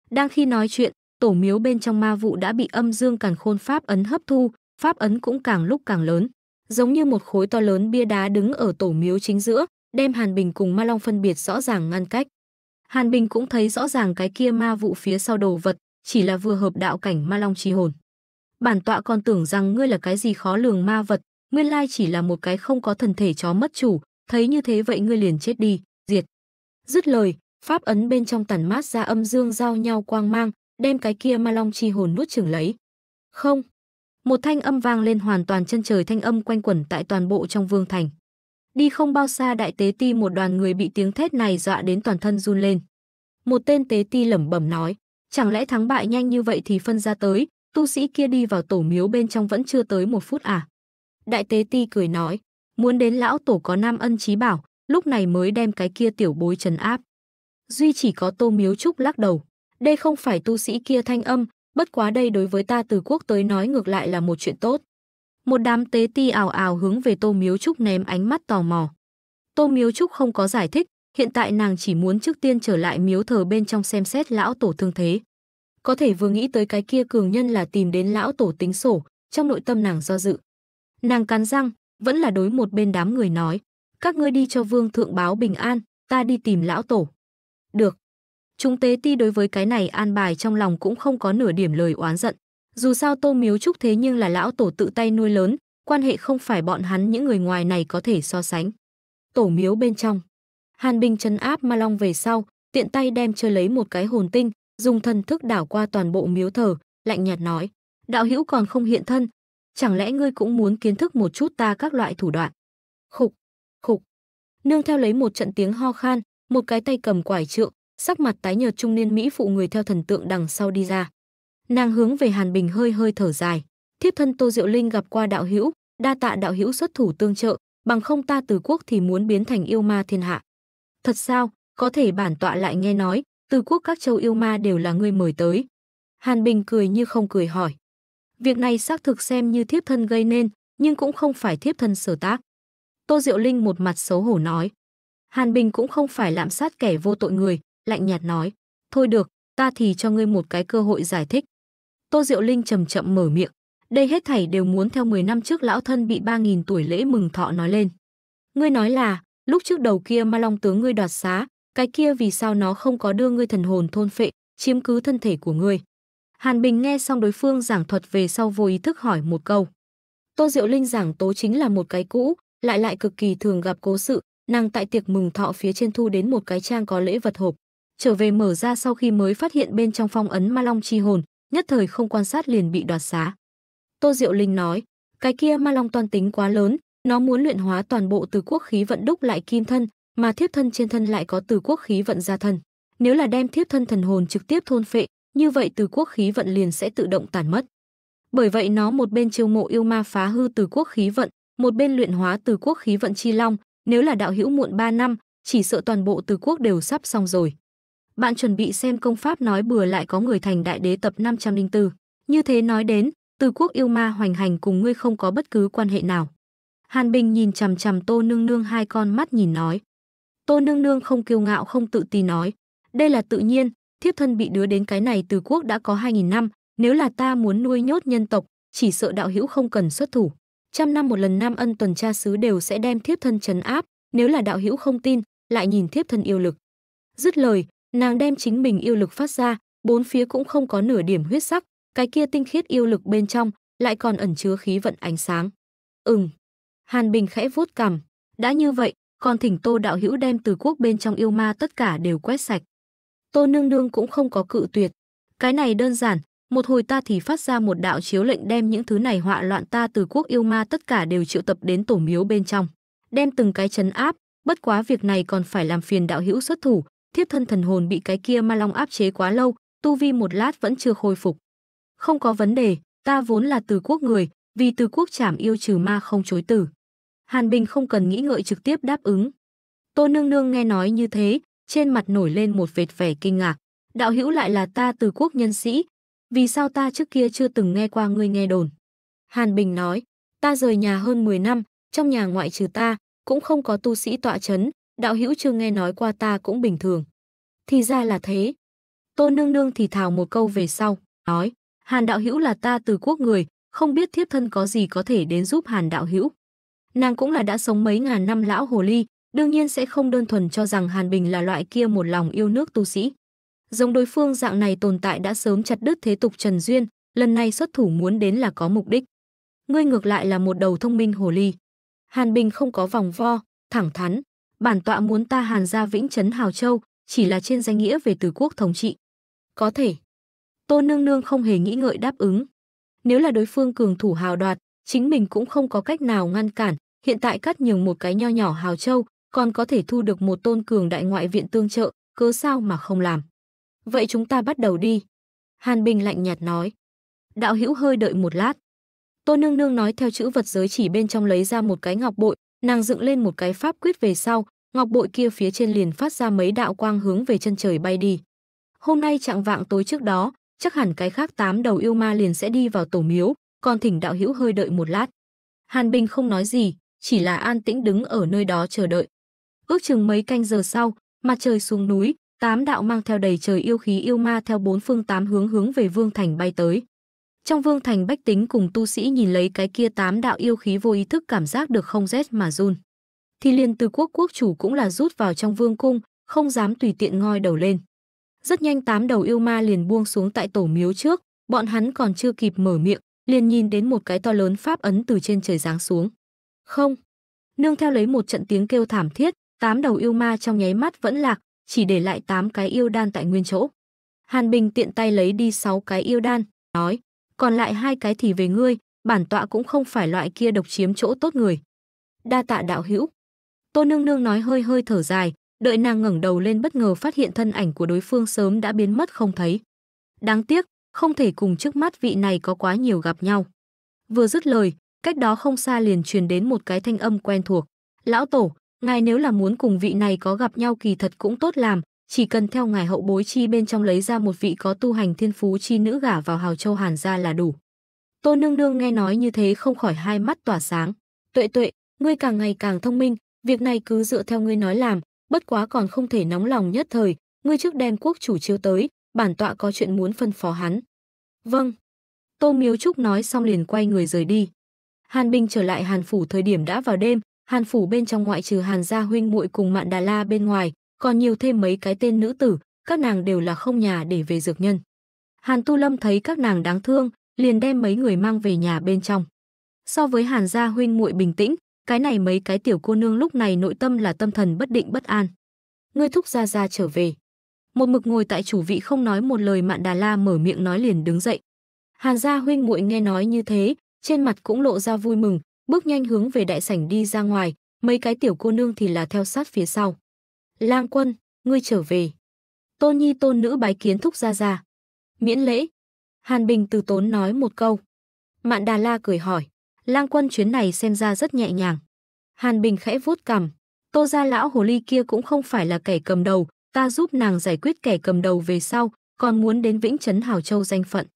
Đang khi nói chuyện, tổ miếu bên trong ma vụ đã bị âm dương càn khôn pháp ấn hấp thu, pháp ấn cũng càng lúc càng lớn, giống như một khối to lớn bia đá đứng ở tổ miếu chính giữa, đem Hàn Bình cùng Ma Long phân biệt rõ ràng ngăn cách. Hàn Bình cũng thấy rõ ràng cái kia ma vụ phía sau đồ vật, chỉ là vừa hợp đạo cảnh Ma Long chi hồn. Bản tọa còn tưởng rằng ngươi là cái gì khó lường ma vật, nguyên lai chỉ là một cái không có thần thể chó mất chủ, thấy như thế vậy ngươi liền chết đi, diệt. Dứt lời, pháp ấn bên trong tản mát ra âm dương giao nhau quang mang, đem cái kia ma long chi hồn nuốt chửng lấy. Không. Một thanh âm vang lên hoàn toàn chân trời thanh âm quanh quẩn tại toàn bộ trong vương thành. Đi không bao xa đại tế ti một đoàn người bị tiếng thét này dọa đến toàn thân run lên. Một tên tế ti lẩm bẩm nói, chẳng lẽ thắng bại nhanh như vậy thì phân ra tới, tu sĩ kia đi vào tổ miếu bên trong vẫn chưa tới một phút à. Đại tế ti cười nói, muốn đến lão tổ có nam ân trí bảo, lúc này mới đem cái kia tiểu bối trấn áp. Duy chỉ có tô miếu trúc lắc đầu, đây không phải tu sĩ kia thanh âm, bất quá đây đối với ta từ quốc tới nói ngược lại là một chuyện tốt. Một đám tế ti ảo ảo hướng về Tô Miếu Trúc ném ánh mắt tò mò. Tô Miếu Trúc không có giải thích, hiện tại nàng chỉ muốn trước tiên trở lại miếu thờ bên trong xem xét lão tổ thương thế. Có thể vừa nghĩ tới cái kia cường nhân là tìm đến lão tổ tính sổ, trong nội tâm nàng do dự. Nàng cắn răng, vẫn là đối một bên đám người nói, các ngươi đi cho vương thượng báo bình an, ta đi tìm lão tổ. Được. Chúng tế ti đối với cái này an bài trong lòng cũng không có nửa điểm lời oán giận. Dù sao Tô Miếu Trúc thế nhưng là lão tổ tự tay nuôi lớn, quan hệ không phải bọn hắn những người ngoài này có thể so sánh. Tổ miếu bên trong. Hàn Bình chấn áp Ma Long về sau, tiện tay đem chơi lấy một cái hồn tinh, dùng thần thức đảo qua toàn bộ miếu thờ, lạnh nhạt nói. Đạo hữu còn không hiện thân, chẳng lẽ ngươi cũng muốn kiến thức một chút ta các loại thủ đoạn. Khục, khục. Nương theo lấy một trận tiếng ho khan, một cái tay cầm quải trượng, sắc mặt tái nhợt trung niên Mỹ phụ người theo thần tượng đằng sau đi ra. Nàng hướng về Hàn Bình hơi hơi thở dài. Thiếp thân Tô Diệu Linh gặp qua đạo hữu, đa tạ đạo hữu xuất thủ tương trợ, bằng không ta từ quốc thì muốn biến thành yêu ma thiên hạ. Thật sao, có thể bản tọa lại nghe nói, từ quốc các châu yêu ma đều là ngươi mời tới. Hàn Bình cười như không cười hỏi. Việc này xác thực xem như thiếp thân gây nên, nhưng cũng không phải thiếp thân sở tác. Tô Diệu Linh một mặt xấu hổ nói. Hàn Bình cũng không phải lạm sát kẻ vô tội người, lạnh nhạt nói. Thôi được, ta thì cho ngươi một cái cơ hội giải thích. Tô Diệu Linh chậm chậm mở miệng. Đây hết thảy đều muốn theo 10 năm trước lão thân bị 3.000 tuổi lễ mừng thọ nói lên. Ngươi nói là, lúc trước đầu kia ma long tướng ngươi đoạt xá, cái kia vì sao nó không có đưa ngươi thần hồn thôn phệ, chiếm cứ thân thể của ngươi. Hàn Bình nghe xong đối phương giảng thuật về sau vô ý thức hỏi một câu. Tô Diệu Linh giảng tố chính là một cái cũ, lại lại cực kỳ thường gặp cố sự, nàng tại tiệc mừng thọ phía trên thu đến một cái trang có lễ vật hộp. Trở về mở ra sau khi mới phát hiện bên trong phong ấn ma long chi hồn, nhất thời không quan sát liền bị đoạt xá. Tô Diệu Linh nói, cái kia ma long toàn tính quá lớn, nó muốn luyện hóa toàn bộ từ quốc khí vận đúc lại kim thân, mà thiếp thân trên thân lại có từ quốc khí vận ra thân. Nếu là đem thiếp thân thần hồn trực tiếp thôn phệ, như vậy từ quốc khí vận liền sẽ tự động tàn mất. Bởi vậy nó một bên chiêu mộ yêu ma phá hư từ quốc khí vận, một bên luyện hóa từ quốc khí vận chi long, nếu là đạo hữu muộn 3 năm, chỉ sợ toàn bộ từ quốc đều sắp xong rồi bạn chuẩn bị xem công pháp nói bừa lại có người thành đại đế tập 504. Như thế nói đến, từ quốc yêu ma hoành hành cùng ngươi không có bất cứ quan hệ nào. Hàn Bình nhìn chằm chằm Tô Nương Nương hai con mắt nhìn nói. Tô Nương Nương không kiêu ngạo không tự ti nói. Đây là tự nhiên, thiếp thân bị đứa đến cái này từ quốc đã có 2.000 năm. Nếu là ta muốn nuôi nhốt nhân tộc, chỉ sợ đạo hữu không cần xuất thủ. Trăm năm một lần Nam Ân tuần tra sứ đều sẽ đem thiếp thân trấn áp. Nếu là đạo hữu không tin, lại nhìn thiếp thân yêu lực. Dứt lời, Nàng đem chính mình yêu lực phát ra, bốn phía cũng không có nửa điểm huyết sắc, cái kia tinh khiết yêu lực bên trong lại còn ẩn chứa khí vận ánh sáng. Ừm. Hàn Bình khẽ vuốt cằm, đã như vậy, còn thỉnh Tô đạo hữu đem từ quốc bên trong yêu ma tất cả đều quét sạch. Tô nương nương cũng không có cự tuyệt. Cái này đơn giản, một hồi ta thì phát ra một đạo chiếu lệnh đem những thứ này họa loạn ta từ quốc yêu ma tất cả đều triệu tập đến tổ miếu bên trong, đem từng cái chấn áp, bất quá việc này còn phải làm phiền đạo hữu xuất thủ, thiếp thân thần hồn bị cái kia ma long áp chế quá lâu, tu vi một lát vẫn chưa khôi phục. Không có vấn đề, ta vốn là từ quốc người, vì từ quốc trảm yêu trừ ma không chối tử. Hàn Bình không cần nghĩ ngợi trực tiếp đáp ứng. Tô Nương Nương nghe nói như thế, trên mặt nổi lên một vệt vẻ kinh ngạc. Đạo hữu lại là ta từ quốc nhân sĩ, vì sao ta trước kia chưa từng nghe qua ngươi nghe đồn? Hàn Bình nói, ta rời nhà hơn 10 năm, trong nhà ngoại trừ ta, cũng không có tu sĩ tọa chấn, đạo hữu chưa nghe nói qua ta cũng bình thường. Thì ra là thế. Tô nương nương thì thào một câu về sau, nói, Hàn đạo hữu là ta từ quốc người, không biết thiếp thân có gì có thể đến giúp Hàn đạo hữu. Nàng cũng là đã sống mấy ngàn năm lão hồ ly, đương nhiên sẽ không đơn thuần cho rằng Hàn Bình là loại kia một lòng yêu nước tu sĩ. Giống đối phương dạng này tồn tại đã sớm chặt đứt thế tục trần duyên, lần này xuất thủ muốn đến là có mục đích. Ngươi ngược lại là một đầu thông minh hồ ly. Hàn Bình không có vòng vo, thẳng thắn, bản tọa muốn ta Hàn ra vĩnh trấn Hào Châu, chỉ là trên danh nghĩa về từ quốc thống trị. Có thể. Tô Nương Nương không hề nghĩ ngợi đáp ứng. Nếu là đối phương cường thủ hào đoạt, chính mình cũng không có cách nào ngăn cản, hiện tại cắt nhường một cái nho nhỏ Hào Châu, còn có thể thu được một tôn cường đại ngoại viện tương trợ, cớ sao mà không làm. Vậy chúng ta bắt đầu đi. Hàn Bình lạnh nhạt nói. Đạo hữu hơi đợi một lát. Tô Nương Nương nói theo chữ vật giới chỉ bên trong lấy ra một cái ngọc bội, nàng dựng lên một cái pháp quyết về sau, ngọc bội kia phía trên liền phát ra mấy đạo quang hướng về chân trời bay đi. Hôm nay trạng vạng tối trước đó, chắc hẳn cái khác tám đầu yêu ma liền sẽ đi vào tổ miếu, còn thỉnh đạo hữu hơi đợi một lát. Hàn Bình không nói gì, chỉ là an tĩnh đứng ở nơi đó chờ đợi. Ước chừng mấy canh giờ sau, mặt trời xuống núi, tám đạo mang theo đầy trời yêu khí yêu ma theo bốn phương tám hướng hướng về vương thành bay tới. Trong vương thành bách tính cùng tu sĩ nhìn lấy cái kia tám đạo yêu khí vô ý thức cảm giác được không rét mà run. Thì liền từ quốc quốc chủ cũng là rút vào trong vương cung, không dám tùy tiện ngoi đầu lên. Rất nhanh tám đầu yêu ma liền buông xuống tại tổ miếu trước, bọn hắn còn chưa kịp mở miệng, liền nhìn đến một cái to lớn pháp ấn từ trên trời giáng xuống. Không! Nương theo lấy một trận tiếng kêu thảm thiết, tám đầu yêu ma trong nháy mắt vẫn lạc, chỉ để lại tám cái yêu đan tại nguyên chỗ. Hàn Bình tiện tay lấy đi sáu cái yêu đan, nói, còn lại hai cái thì về ngươi, bản tọa cũng không phải loại kia độc chiếm chỗ tốt người. Đa tạ đạo hữu. Tô Nương Nương nói hơi hơi thở dài, đợi nàng ngẩng đầu lên bất ngờ phát hiện thân ảnh của đối phương sớm đã biến mất không thấy. Đáng tiếc, không thể cùng trước mắt vị này có quá nhiều gặp nhau. Vừa dứt lời, cách đó không xa liền truyền đến một cái thanh âm quen thuộc. Lão Tổ, ngài nếu là muốn cùng vị này có gặp nhau kỳ thật cũng tốt làm, chỉ cần theo ngài hậu bối chi bên trong lấy ra một vị có tu hành thiên phú chi nữ gả vào Hào Châu Hàn gia là đủ. Tô Nương Nương nghe nói như thế không khỏi hai mắt tỏa sáng. Tuệ tuệ, ngươi càng ngày càng thông minh, việc này cứ dựa theo ngươi nói làm, bất quá còn không thể nóng lòng nhất thời, ngươi trước đem quốc chủ chiếu tới, bản tọa có chuyện muốn phân phó hắn. Vâng. Tô Miếu Trúc nói xong liền quay người rời đi. Hàn Bình trở lại Hàn Phủ thời điểm đã vào đêm, Hàn Phủ bên trong ngoại trừ Hàn gia huynh muội cùng Mạn Đà La bên ngoài, còn nhiều thêm mấy cái tên nữ tử, các nàng đều là không nhà để về dược nhân. Hàn Tu Lâm thấy các nàng đáng thương, liền đem mấy người mang về nhà bên trong. So với Hàn gia huynh muội bình tĩnh, cái này mấy cái tiểu cô nương lúc này nội tâm là tâm thần bất định bất an. Ngươi thúc gia gia trở về. Một mực ngồi tại chủ vị không nói một lời Mạn Đà La mở miệng nói liền đứng dậy. Hàn gia huynh muội nghe nói như thế, trên mặt cũng lộ ra vui mừng, bước nhanh hướng về đại sảnh đi ra ngoài, mấy cái tiểu cô nương thì là theo sát phía sau. Lang quân, ngươi trở về. Tôn nhi tôn nữ bái kiến thúc ra ra. Miễn lễ. Hàn Bình từ tốn nói một câu. Mạn Đà La cười hỏi. Lang quân chuyến này xem ra rất nhẹ nhàng. Hàn Bình khẽ vuốt cằm. Tô gia lão hồ ly kia cũng không phải là kẻ cầm đầu. Ta giúp nàng giải quyết kẻ cầm đầu về sau, còn muốn đến Vĩnh Trấn Hảo Châu danh phận.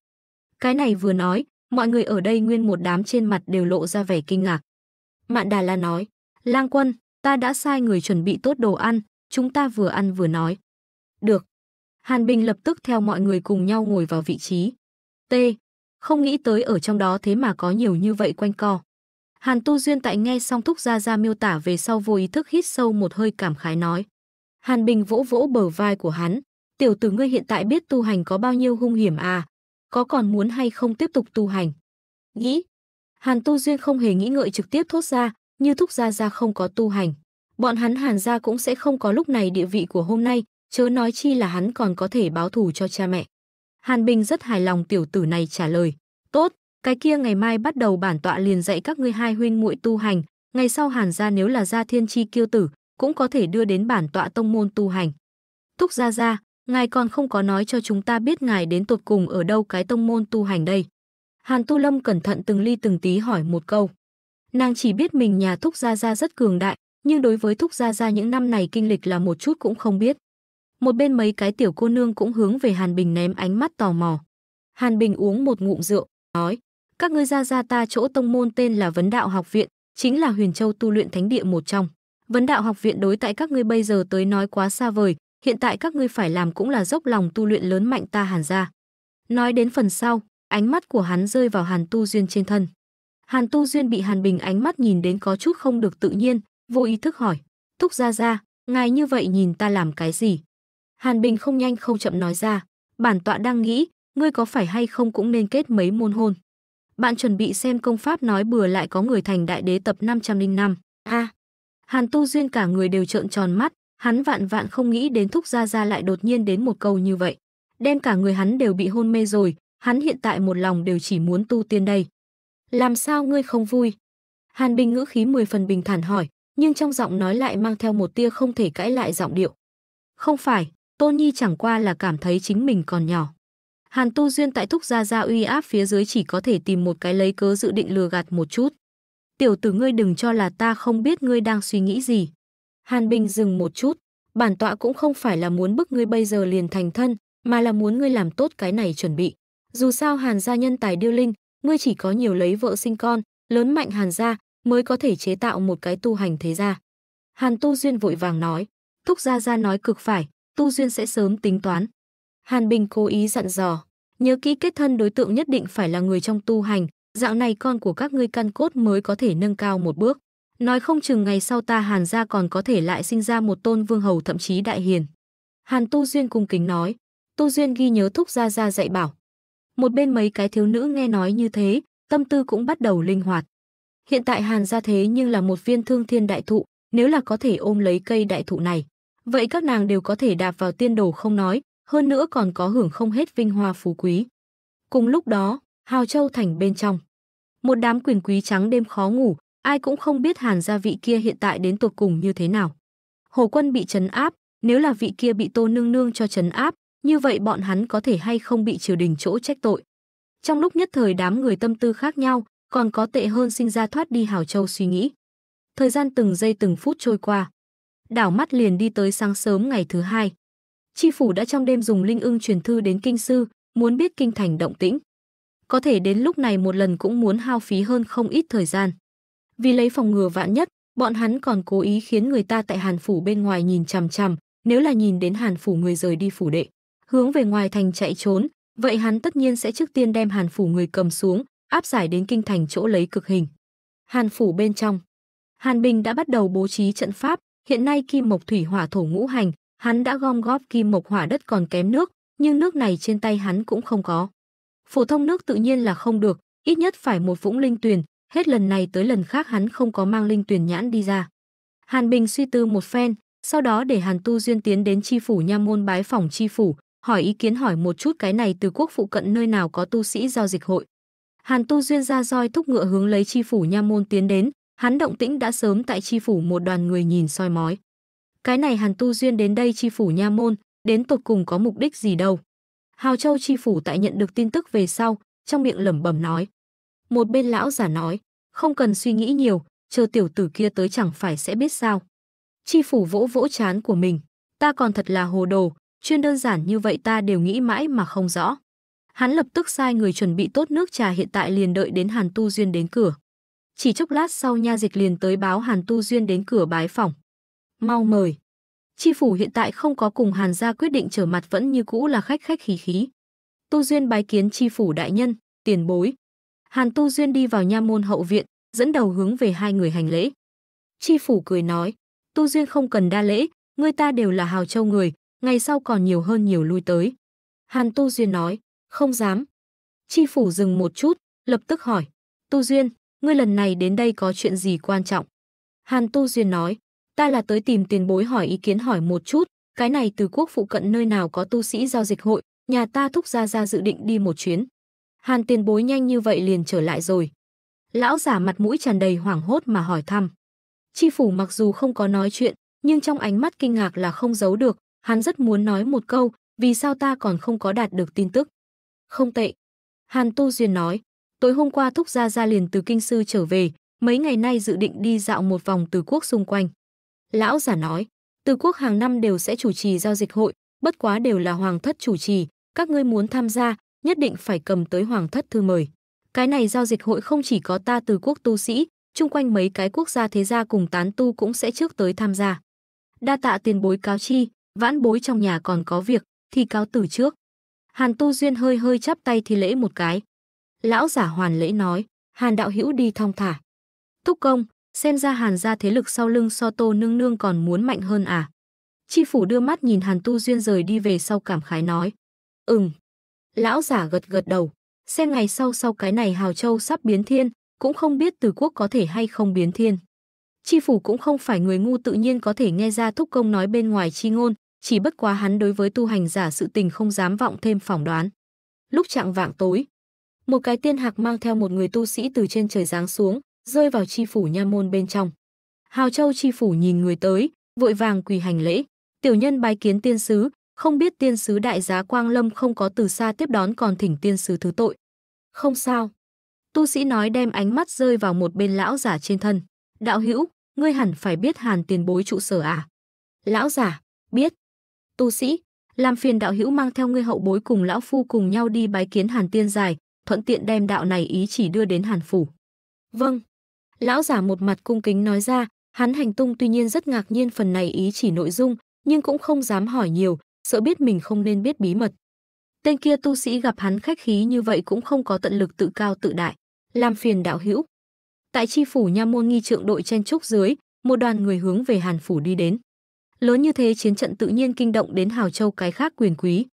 Cái này vừa nói, mọi người ở đây nguyên một đám trên mặt đều lộ ra vẻ kinh ngạc. Mạn Đà La nói, Lang quân, ta đã sai người chuẩn bị tốt đồ ăn, chúng ta vừa ăn vừa nói. Được. Hàn Bình lập tức theo mọi người cùng nhau ngồi vào vị trí. T. Không nghĩ tới ở trong đó thế mà có nhiều như vậy quanh co. Hàn Tu Duyên tại nghe xong Thúc ra ra miêu tả về sau vô ý thức hít sâu một hơi cảm khái nói. Hàn Bình vỗ vỗ bờ vai của hắn. Tiểu tử ngươi hiện tại biết tu hành có bao nhiêu hung hiểm à? Có còn muốn hay không tiếp tục tu hành? Nghĩ. Hàn Tu Duyên không hề nghĩ ngợi trực tiếp thốt ra, như Thúc ra ra không có tu hành bọn hắn Hàn gia cũng sẽ không có lúc này địa vị của hôm nay, chớ nói chi là hắn còn có thể báo thù cho cha mẹ. Hàn Bình rất hài lòng tiểu tử này trả lời, "Tốt, cái kia ngày mai bắt đầu bản tọa liền dạy các ngươi hai huynh muội tu hành, ngày sau Hàn gia nếu là gia thiên chi kiêu tử, cũng có thể đưa đến bản tọa tông môn tu hành." Thúc gia gia, ngài còn không có nói cho chúng ta biết ngài đến tột cùng ở đâu cái tông môn tu hành đây. Hàn Tu Lâm cẩn thận từng ly từng tí hỏi một câu. Nàng chỉ biết mình nhà Thúc Gia Gia rất cường đại, nhưng đối với Thúc Gia Gia những năm này kinh lịch là một chút cũng không biết. Một bên mấy cái tiểu cô nương cũng hướng về Hàn Bình ném ánh mắt tò mò. Hàn Bình uống một ngụm rượu, nói, các ngươi Gia Gia ta chỗ tông môn tên là Vấn Đạo Học Viện, chính là Huyền Châu tu luyện thánh địa một trong. Vấn Đạo Học Viện đối tại các ngươi bây giờ tới nói quá xa vời, hiện tại các ngươi phải làm cũng là dốc lòng tu luyện lớn mạnh ta Hàn gia. Nói đến phần sau, ánh mắt của hắn rơi vào Hàn Tu Duyên trên thân. Hàn Tu Duyên bị Hàn Bình ánh mắt nhìn đến có chút không được tự nhiên, vô ý thức hỏi thúc gia gia ngài như vậy nhìn ta làm cái gì hàn bình không nhanh không chậm nói ra bản tọa đang nghĩ ngươi có phải hay không cũng nên kết mấy môn hôn bạn chuẩn bị xem công pháp nói bừa lại có người thành đại đế tập 505. a à, hàn tu duyên cả người đều trợn tròn mắt hắn vạn vạn không nghĩ đến thúc gia gia lại đột nhiên đến một câu như vậy đem cả người hắn đều bị hôn mê rồi hắn hiện tại một lòng đều chỉ muốn tu tiên đây làm sao ngươi không vui hàn bình ngữ khí 10 phần bình thản hỏi nhưng trong giọng nói lại mang theo một tia không thể cãi lại giọng điệu. Không phải, Tôn Nhi chẳng qua là cảm thấy chính mình còn nhỏ. Hàn Tu Duyên tại thúc gia gia uy áp phía dưới chỉ có thể tìm một cái lấy cớ dự định lừa gạt một chút. Tiểu tử ngươi đừng cho là ta không biết ngươi đang suy nghĩ gì. Hàn Bình dừng một chút, bản tọa cũng không phải là muốn bức ngươi bây giờ liền thành thân, mà là muốn ngươi làm tốt cái này chuẩn bị. Dù sao Hàn gia nhân tài điêu linh, ngươi chỉ có nhiều lấy vợ sinh con, lớn mạnh Hàn gia, mới có thể chế tạo một cái tu hành thế gia. Hàn Tu Duyên vội vàng nói, Thúc Gia Gia nói cực phải, Tu Duyên sẽ sớm tính toán. Hàn Bình cố ý dặn dò, nhớ kỹ kết thân đối tượng nhất định phải là người trong tu hành, dạng này con của các ngươi căn cốt mới có thể nâng cao một bước. Nói không chừng ngày sau ta Hàn gia còn có thể lại sinh ra một tôn vương hầu thậm chí đại hiền. Hàn Tu Duyên cung kính nói, Tu Duyên ghi nhớ thúc gia gia dạy bảo. Một bên mấy cái thiếu nữ nghe nói như thế, tâm tư cũng bắt đầu linh hoạt. Hiện tại Hàn gia thế nhưng là một viên thương thiên đại thụ, nếu là có thể ôm lấy cây đại thụ này, vậy các nàng đều có thể đạp vào tiên đồ không nói, hơn nữa còn có hưởng không hết vinh hoa phú quý. Cùng lúc đó, Hào Châu thành bên trong, một đám quyền quý trắng đêm khó ngủ, ai cũng không biết Hàn gia vị kia hiện tại đến tuột cùng như thế nào. Hồ Quân bị trấn áp, nếu là vị kia bị Tô Nương Nương cho trấn áp, như vậy bọn hắn có thể hay không bị triều đình chỗ trách tội. Trong lúc nhất thời đám người tâm tư khác nhau, còn có tệ hơn sinh ra thoát đi Hảo Châu suy nghĩ. Thời gian từng giây từng phút trôi qua. Đảo mắt liền đi tới sáng sớm ngày thứ hai. Chi phủ đã trong đêm dùng linh ưng truyền thư đến kinh sư, muốn biết kinh thành động tĩnh. Có thể đến lúc này một lần cũng muốn hao phí hơn không ít thời gian. Vì lấy phòng ngừa vạn nhất, bọn hắn còn cố ý khiến người ta tại Hàn phủ bên ngoài nhìn chằm chằm, nếu là nhìn đến Hàn phủ người rời đi phủ đệ, hướng về ngoài thành chạy trốn, vậy hắn tất nhiên sẽ trước tiên đem Hàn phủ người cầm xuống, áp giải đến kinh thành chỗ lấy cực hình. Hàn phủ bên trong, Hàn Bình đã bắt đầu bố trí trận pháp, hiện nay kim mộc thủy hỏa thổ ngũ hành, hắn đã gom góp kim mộc hỏa đất còn kém nước, nhưng nước này trên tay hắn cũng không có. Phổ thông nước tự nhiên là không được, ít nhất phải một vũng linh tuyền, hết lần này tới lần khác hắn không có mang linh tuyền nhãn đi ra. Hàn Bình suy tư một phen, sau đó để Hàn Tu Duyên tiến đến chi phủ nha môn bái phòng chi phủ, hỏi ý kiến hỏi một chút cái này từ quốc phụ cận nơi nào có tu sĩ giao dịch hội. Hàn Tu Duyên ra roi thúc ngựa hướng lấy chi phủ nha môn tiến đến, hắn động tĩnh đã sớm tại chi phủ một đoàn người nhìn soi mói. Cái này Hàn Tu Duyên đến đây chi phủ nha môn, đến tột cùng có mục đích gì đâu. Hào Châu chi phủ tại nhận được tin tức về sau, trong miệng lẩm bẩm nói. Một bên lão giả nói, không cần suy nghĩ nhiều, chờ tiểu tử kia tới chẳng phải sẽ biết sao. Chi phủ vỗ vỗ chán của mình, ta còn thật là hồ đồ, chuyên đơn giản như vậy ta đều nghĩ mãi mà không rõ. Hắn lập tức sai người chuẩn bị tốt nước trà hiện tại liền đợi đến Hàn Tu Duyên đến cửa. Chỉ chốc lát sau nha dịch liền tới báo Hàn Tu Duyên đến cửa bái phòng. Mau mời. Tri phủ hiện tại không có cùng Hàn gia quyết định trở mặt vẫn như cũ là khách khách khí khí. Tu Duyên bái kiến Tri phủ đại nhân, tiền bối. Hàn Tu Duyên đi vào nha môn hậu viện, dẫn đầu hướng về hai người hành lễ. Tri phủ cười nói, Tu Duyên không cần đa lễ, người ta đều là hào châu người, ngày sau còn nhiều hơn nhiều lui tới. Hàn Tu Duyên nói, không dám. Chi phủ dừng một chút, lập tức hỏi, Tu Duyên, ngươi lần này đến đây có chuyện gì quan trọng? Hàn Tu Duyên nói, ta là tới tìm tiền bối hỏi ý kiến hỏi một chút, cái này từ quốc phụ cận nơi nào có tu sĩ giao dịch hội, nhà ta thúc ra ra dự định đi một chuyến. Hàn tiền bối nhanh như vậy liền trở lại rồi. Lão giả mặt mũi tràn đầy hoảng hốt mà hỏi thăm. Chi phủ mặc dù không có nói chuyện, nhưng trong ánh mắt kinh ngạc là không giấu được, hắn rất muốn nói một câu, vì sao ta còn không có đạt được tin tức không tệ. Hàn Tu Duyên nói, tối hôm qua Thúc Gia Gia liền từ Kinh Sư trở về, mấy ngày nay dự định đi dạo một vòng từ quốc xung quanh. Lão giả nói, từ quốc hàng năm đều sẽ chủ trì giao dịch hội, bất quá đều là hoàng thất chủ trì, các ngươi muốn tham gia, nhất định phải cầm tới hoàng thất thư mời. Cái này giao dịch hội không chỉ có ta từ quốc tu sĩ, chung quanh mấy cái quốc gia thế gia cùng tán tu cũng sẽ trước tới tham gia. Đa tạ tiền bối cáo chi, vãn bối trong nhà còn có việc, thì cáo từ trước. Hàn Tu Duyên hơi hơi chắp tay thi lễ một cái. Lão giả hoàn lễ nói, Hàn đạo hữu đi thong thả. Thúc công, xem ra Hàn ra thế lực sau lưng so tô nương nương còn muốn mạnh hơn à. Chi phủ đưa mắt nhìn Hàn Tu Duyên rời đi về sau cảm khái nói. Ừm. Lão giả gật gật đầu, xem ngày sau sau cái này Hào Châu sắp biến thiên, cũng không biết từ quốc có thể hay không biến thiên. Chi phủ cũng không phải người ngu tự nhiên có thể nghe ra thúc công nói bên ngoài chi ngôn, chỉ bất quá hắn đối với tu hành giả sự tình không dám vọng thêm phỏng đoán. Lúc trạng vạng tối, một cái tiên hạc mang theo một người tu sĩ từ trên trời giáng xuống, rơi vào chi phủ nha môn bên trong. Hào Châu chi phủ nhìn người tới, vội vàng quỳ hành lễ, tiểu nhân bái kiến tiên sứ, không biết tiên sứ đại giá Quang Lâm không có từ xa tiếp đón còn thỉnh tiên sứ thứ tội. Không sao. Tu sĩ nói đem ánh mắt rơi vào một bên lão giả trên thân. Đạo hữu, ngươi hẳn phải biết hàn tiền bối trụ sở à? Lão giả, biết tu sĩ, làm phiền đạo hữu mang theo ngươi hậu bối cùng lão phu cùng nhau đi bái kiến Hàn Tiên dài, thuận tiện đem đạo này ý chỉ đưa đến Hàn phủ. Vâng. Lão giả một mặt cung kính nói ra, hắn hành tung tuy nhiên rất ngạc nhiên phần này ý chỉ nội dung, nhưng cũng không dám hỏi nhiều, sợ biết mình không nên biết bí mật. Tên kia tu sĩ gặp hắn khách khí như vậy cũng không có tận lực tự cao tự đại, làm phiền đạo hữu. Tại tri phủ nha môn nghi trượng đội chen trúc dưới, một đoàn người hướng về Hàn phủ đi đến. Lớn như thế chiến trận tự nhiên kinh động đến Hào Châu cái khác quyền quý.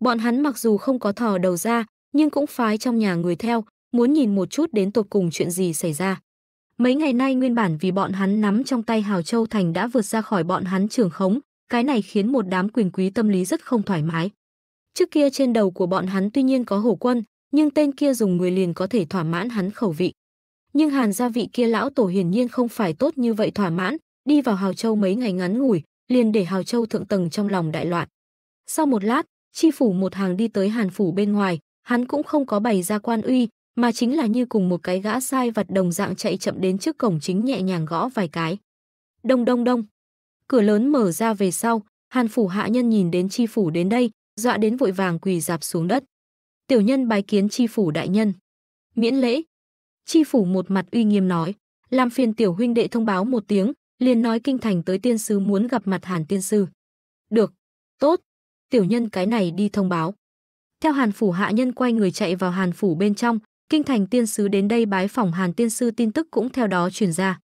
Bọn hắn mặc dù không có thò đầu ra, nhưng cũng phái trong nhà người theo, muốn nhìn một chút đến tột cùng chuyện gì xảy ra. Mấy ngày nay nguyên bản vì bọn hắn nắm trong tay Hào Châu Thành đã vượt ra khỏi bọn hắn trường khống, cái này khiến một đám quyền quý tâm lý rất không thoải mái. Trước kia trên đầu của bọn hắn tuy nhiên có hổ quân, nhưng tên kia dùng người liền có thể thỏa mãn hắn khẩu vị. Nhưng hàn gia vị kia lão tổ hiển nhiên không phải tốt như vậy thỏa mãn, đi vào Hào Châu mấy ngày ngắn ngủi, liền để Hào Châu thượng tầng trong lòng đại loạn. Sau một lát, chi phủ một hàng đi tới Hàn phủ bên ngoài, hắn cũng không có bày ra quan uy, mà chính là như cùng một cái gã sai vặt đồng dạng chạy chậm đến trước cổng chính nhẹ nhàng gõ vài cái. Đông đông đông. Cửa lớn mở ra về sau, Hàn phủ hạ nhân nhìn đến chi phủ đến đây, dọa đến vội vàng quỳ dạp xuống đất. Tiểu nhân bái kiến chi phủ đại nhân. Miễn lễ. Chi phủ một mặt uy nghiêm nói, làm phiền tiểu huynh đệ thông báo một tiếng, liền nói kinh thành tới tiên sư muốn gặp mặt Hàn tiên sư. Được, tốt, tiểu nhân cái này đi thông báo. Theo Hàn phủ hạ nhân quay người chạy vào Hàn phủ bên trong, kinh thành tiên sứ đến đây bái phòng Hàn tiên sư tin tức cũng theo đó truyền ra.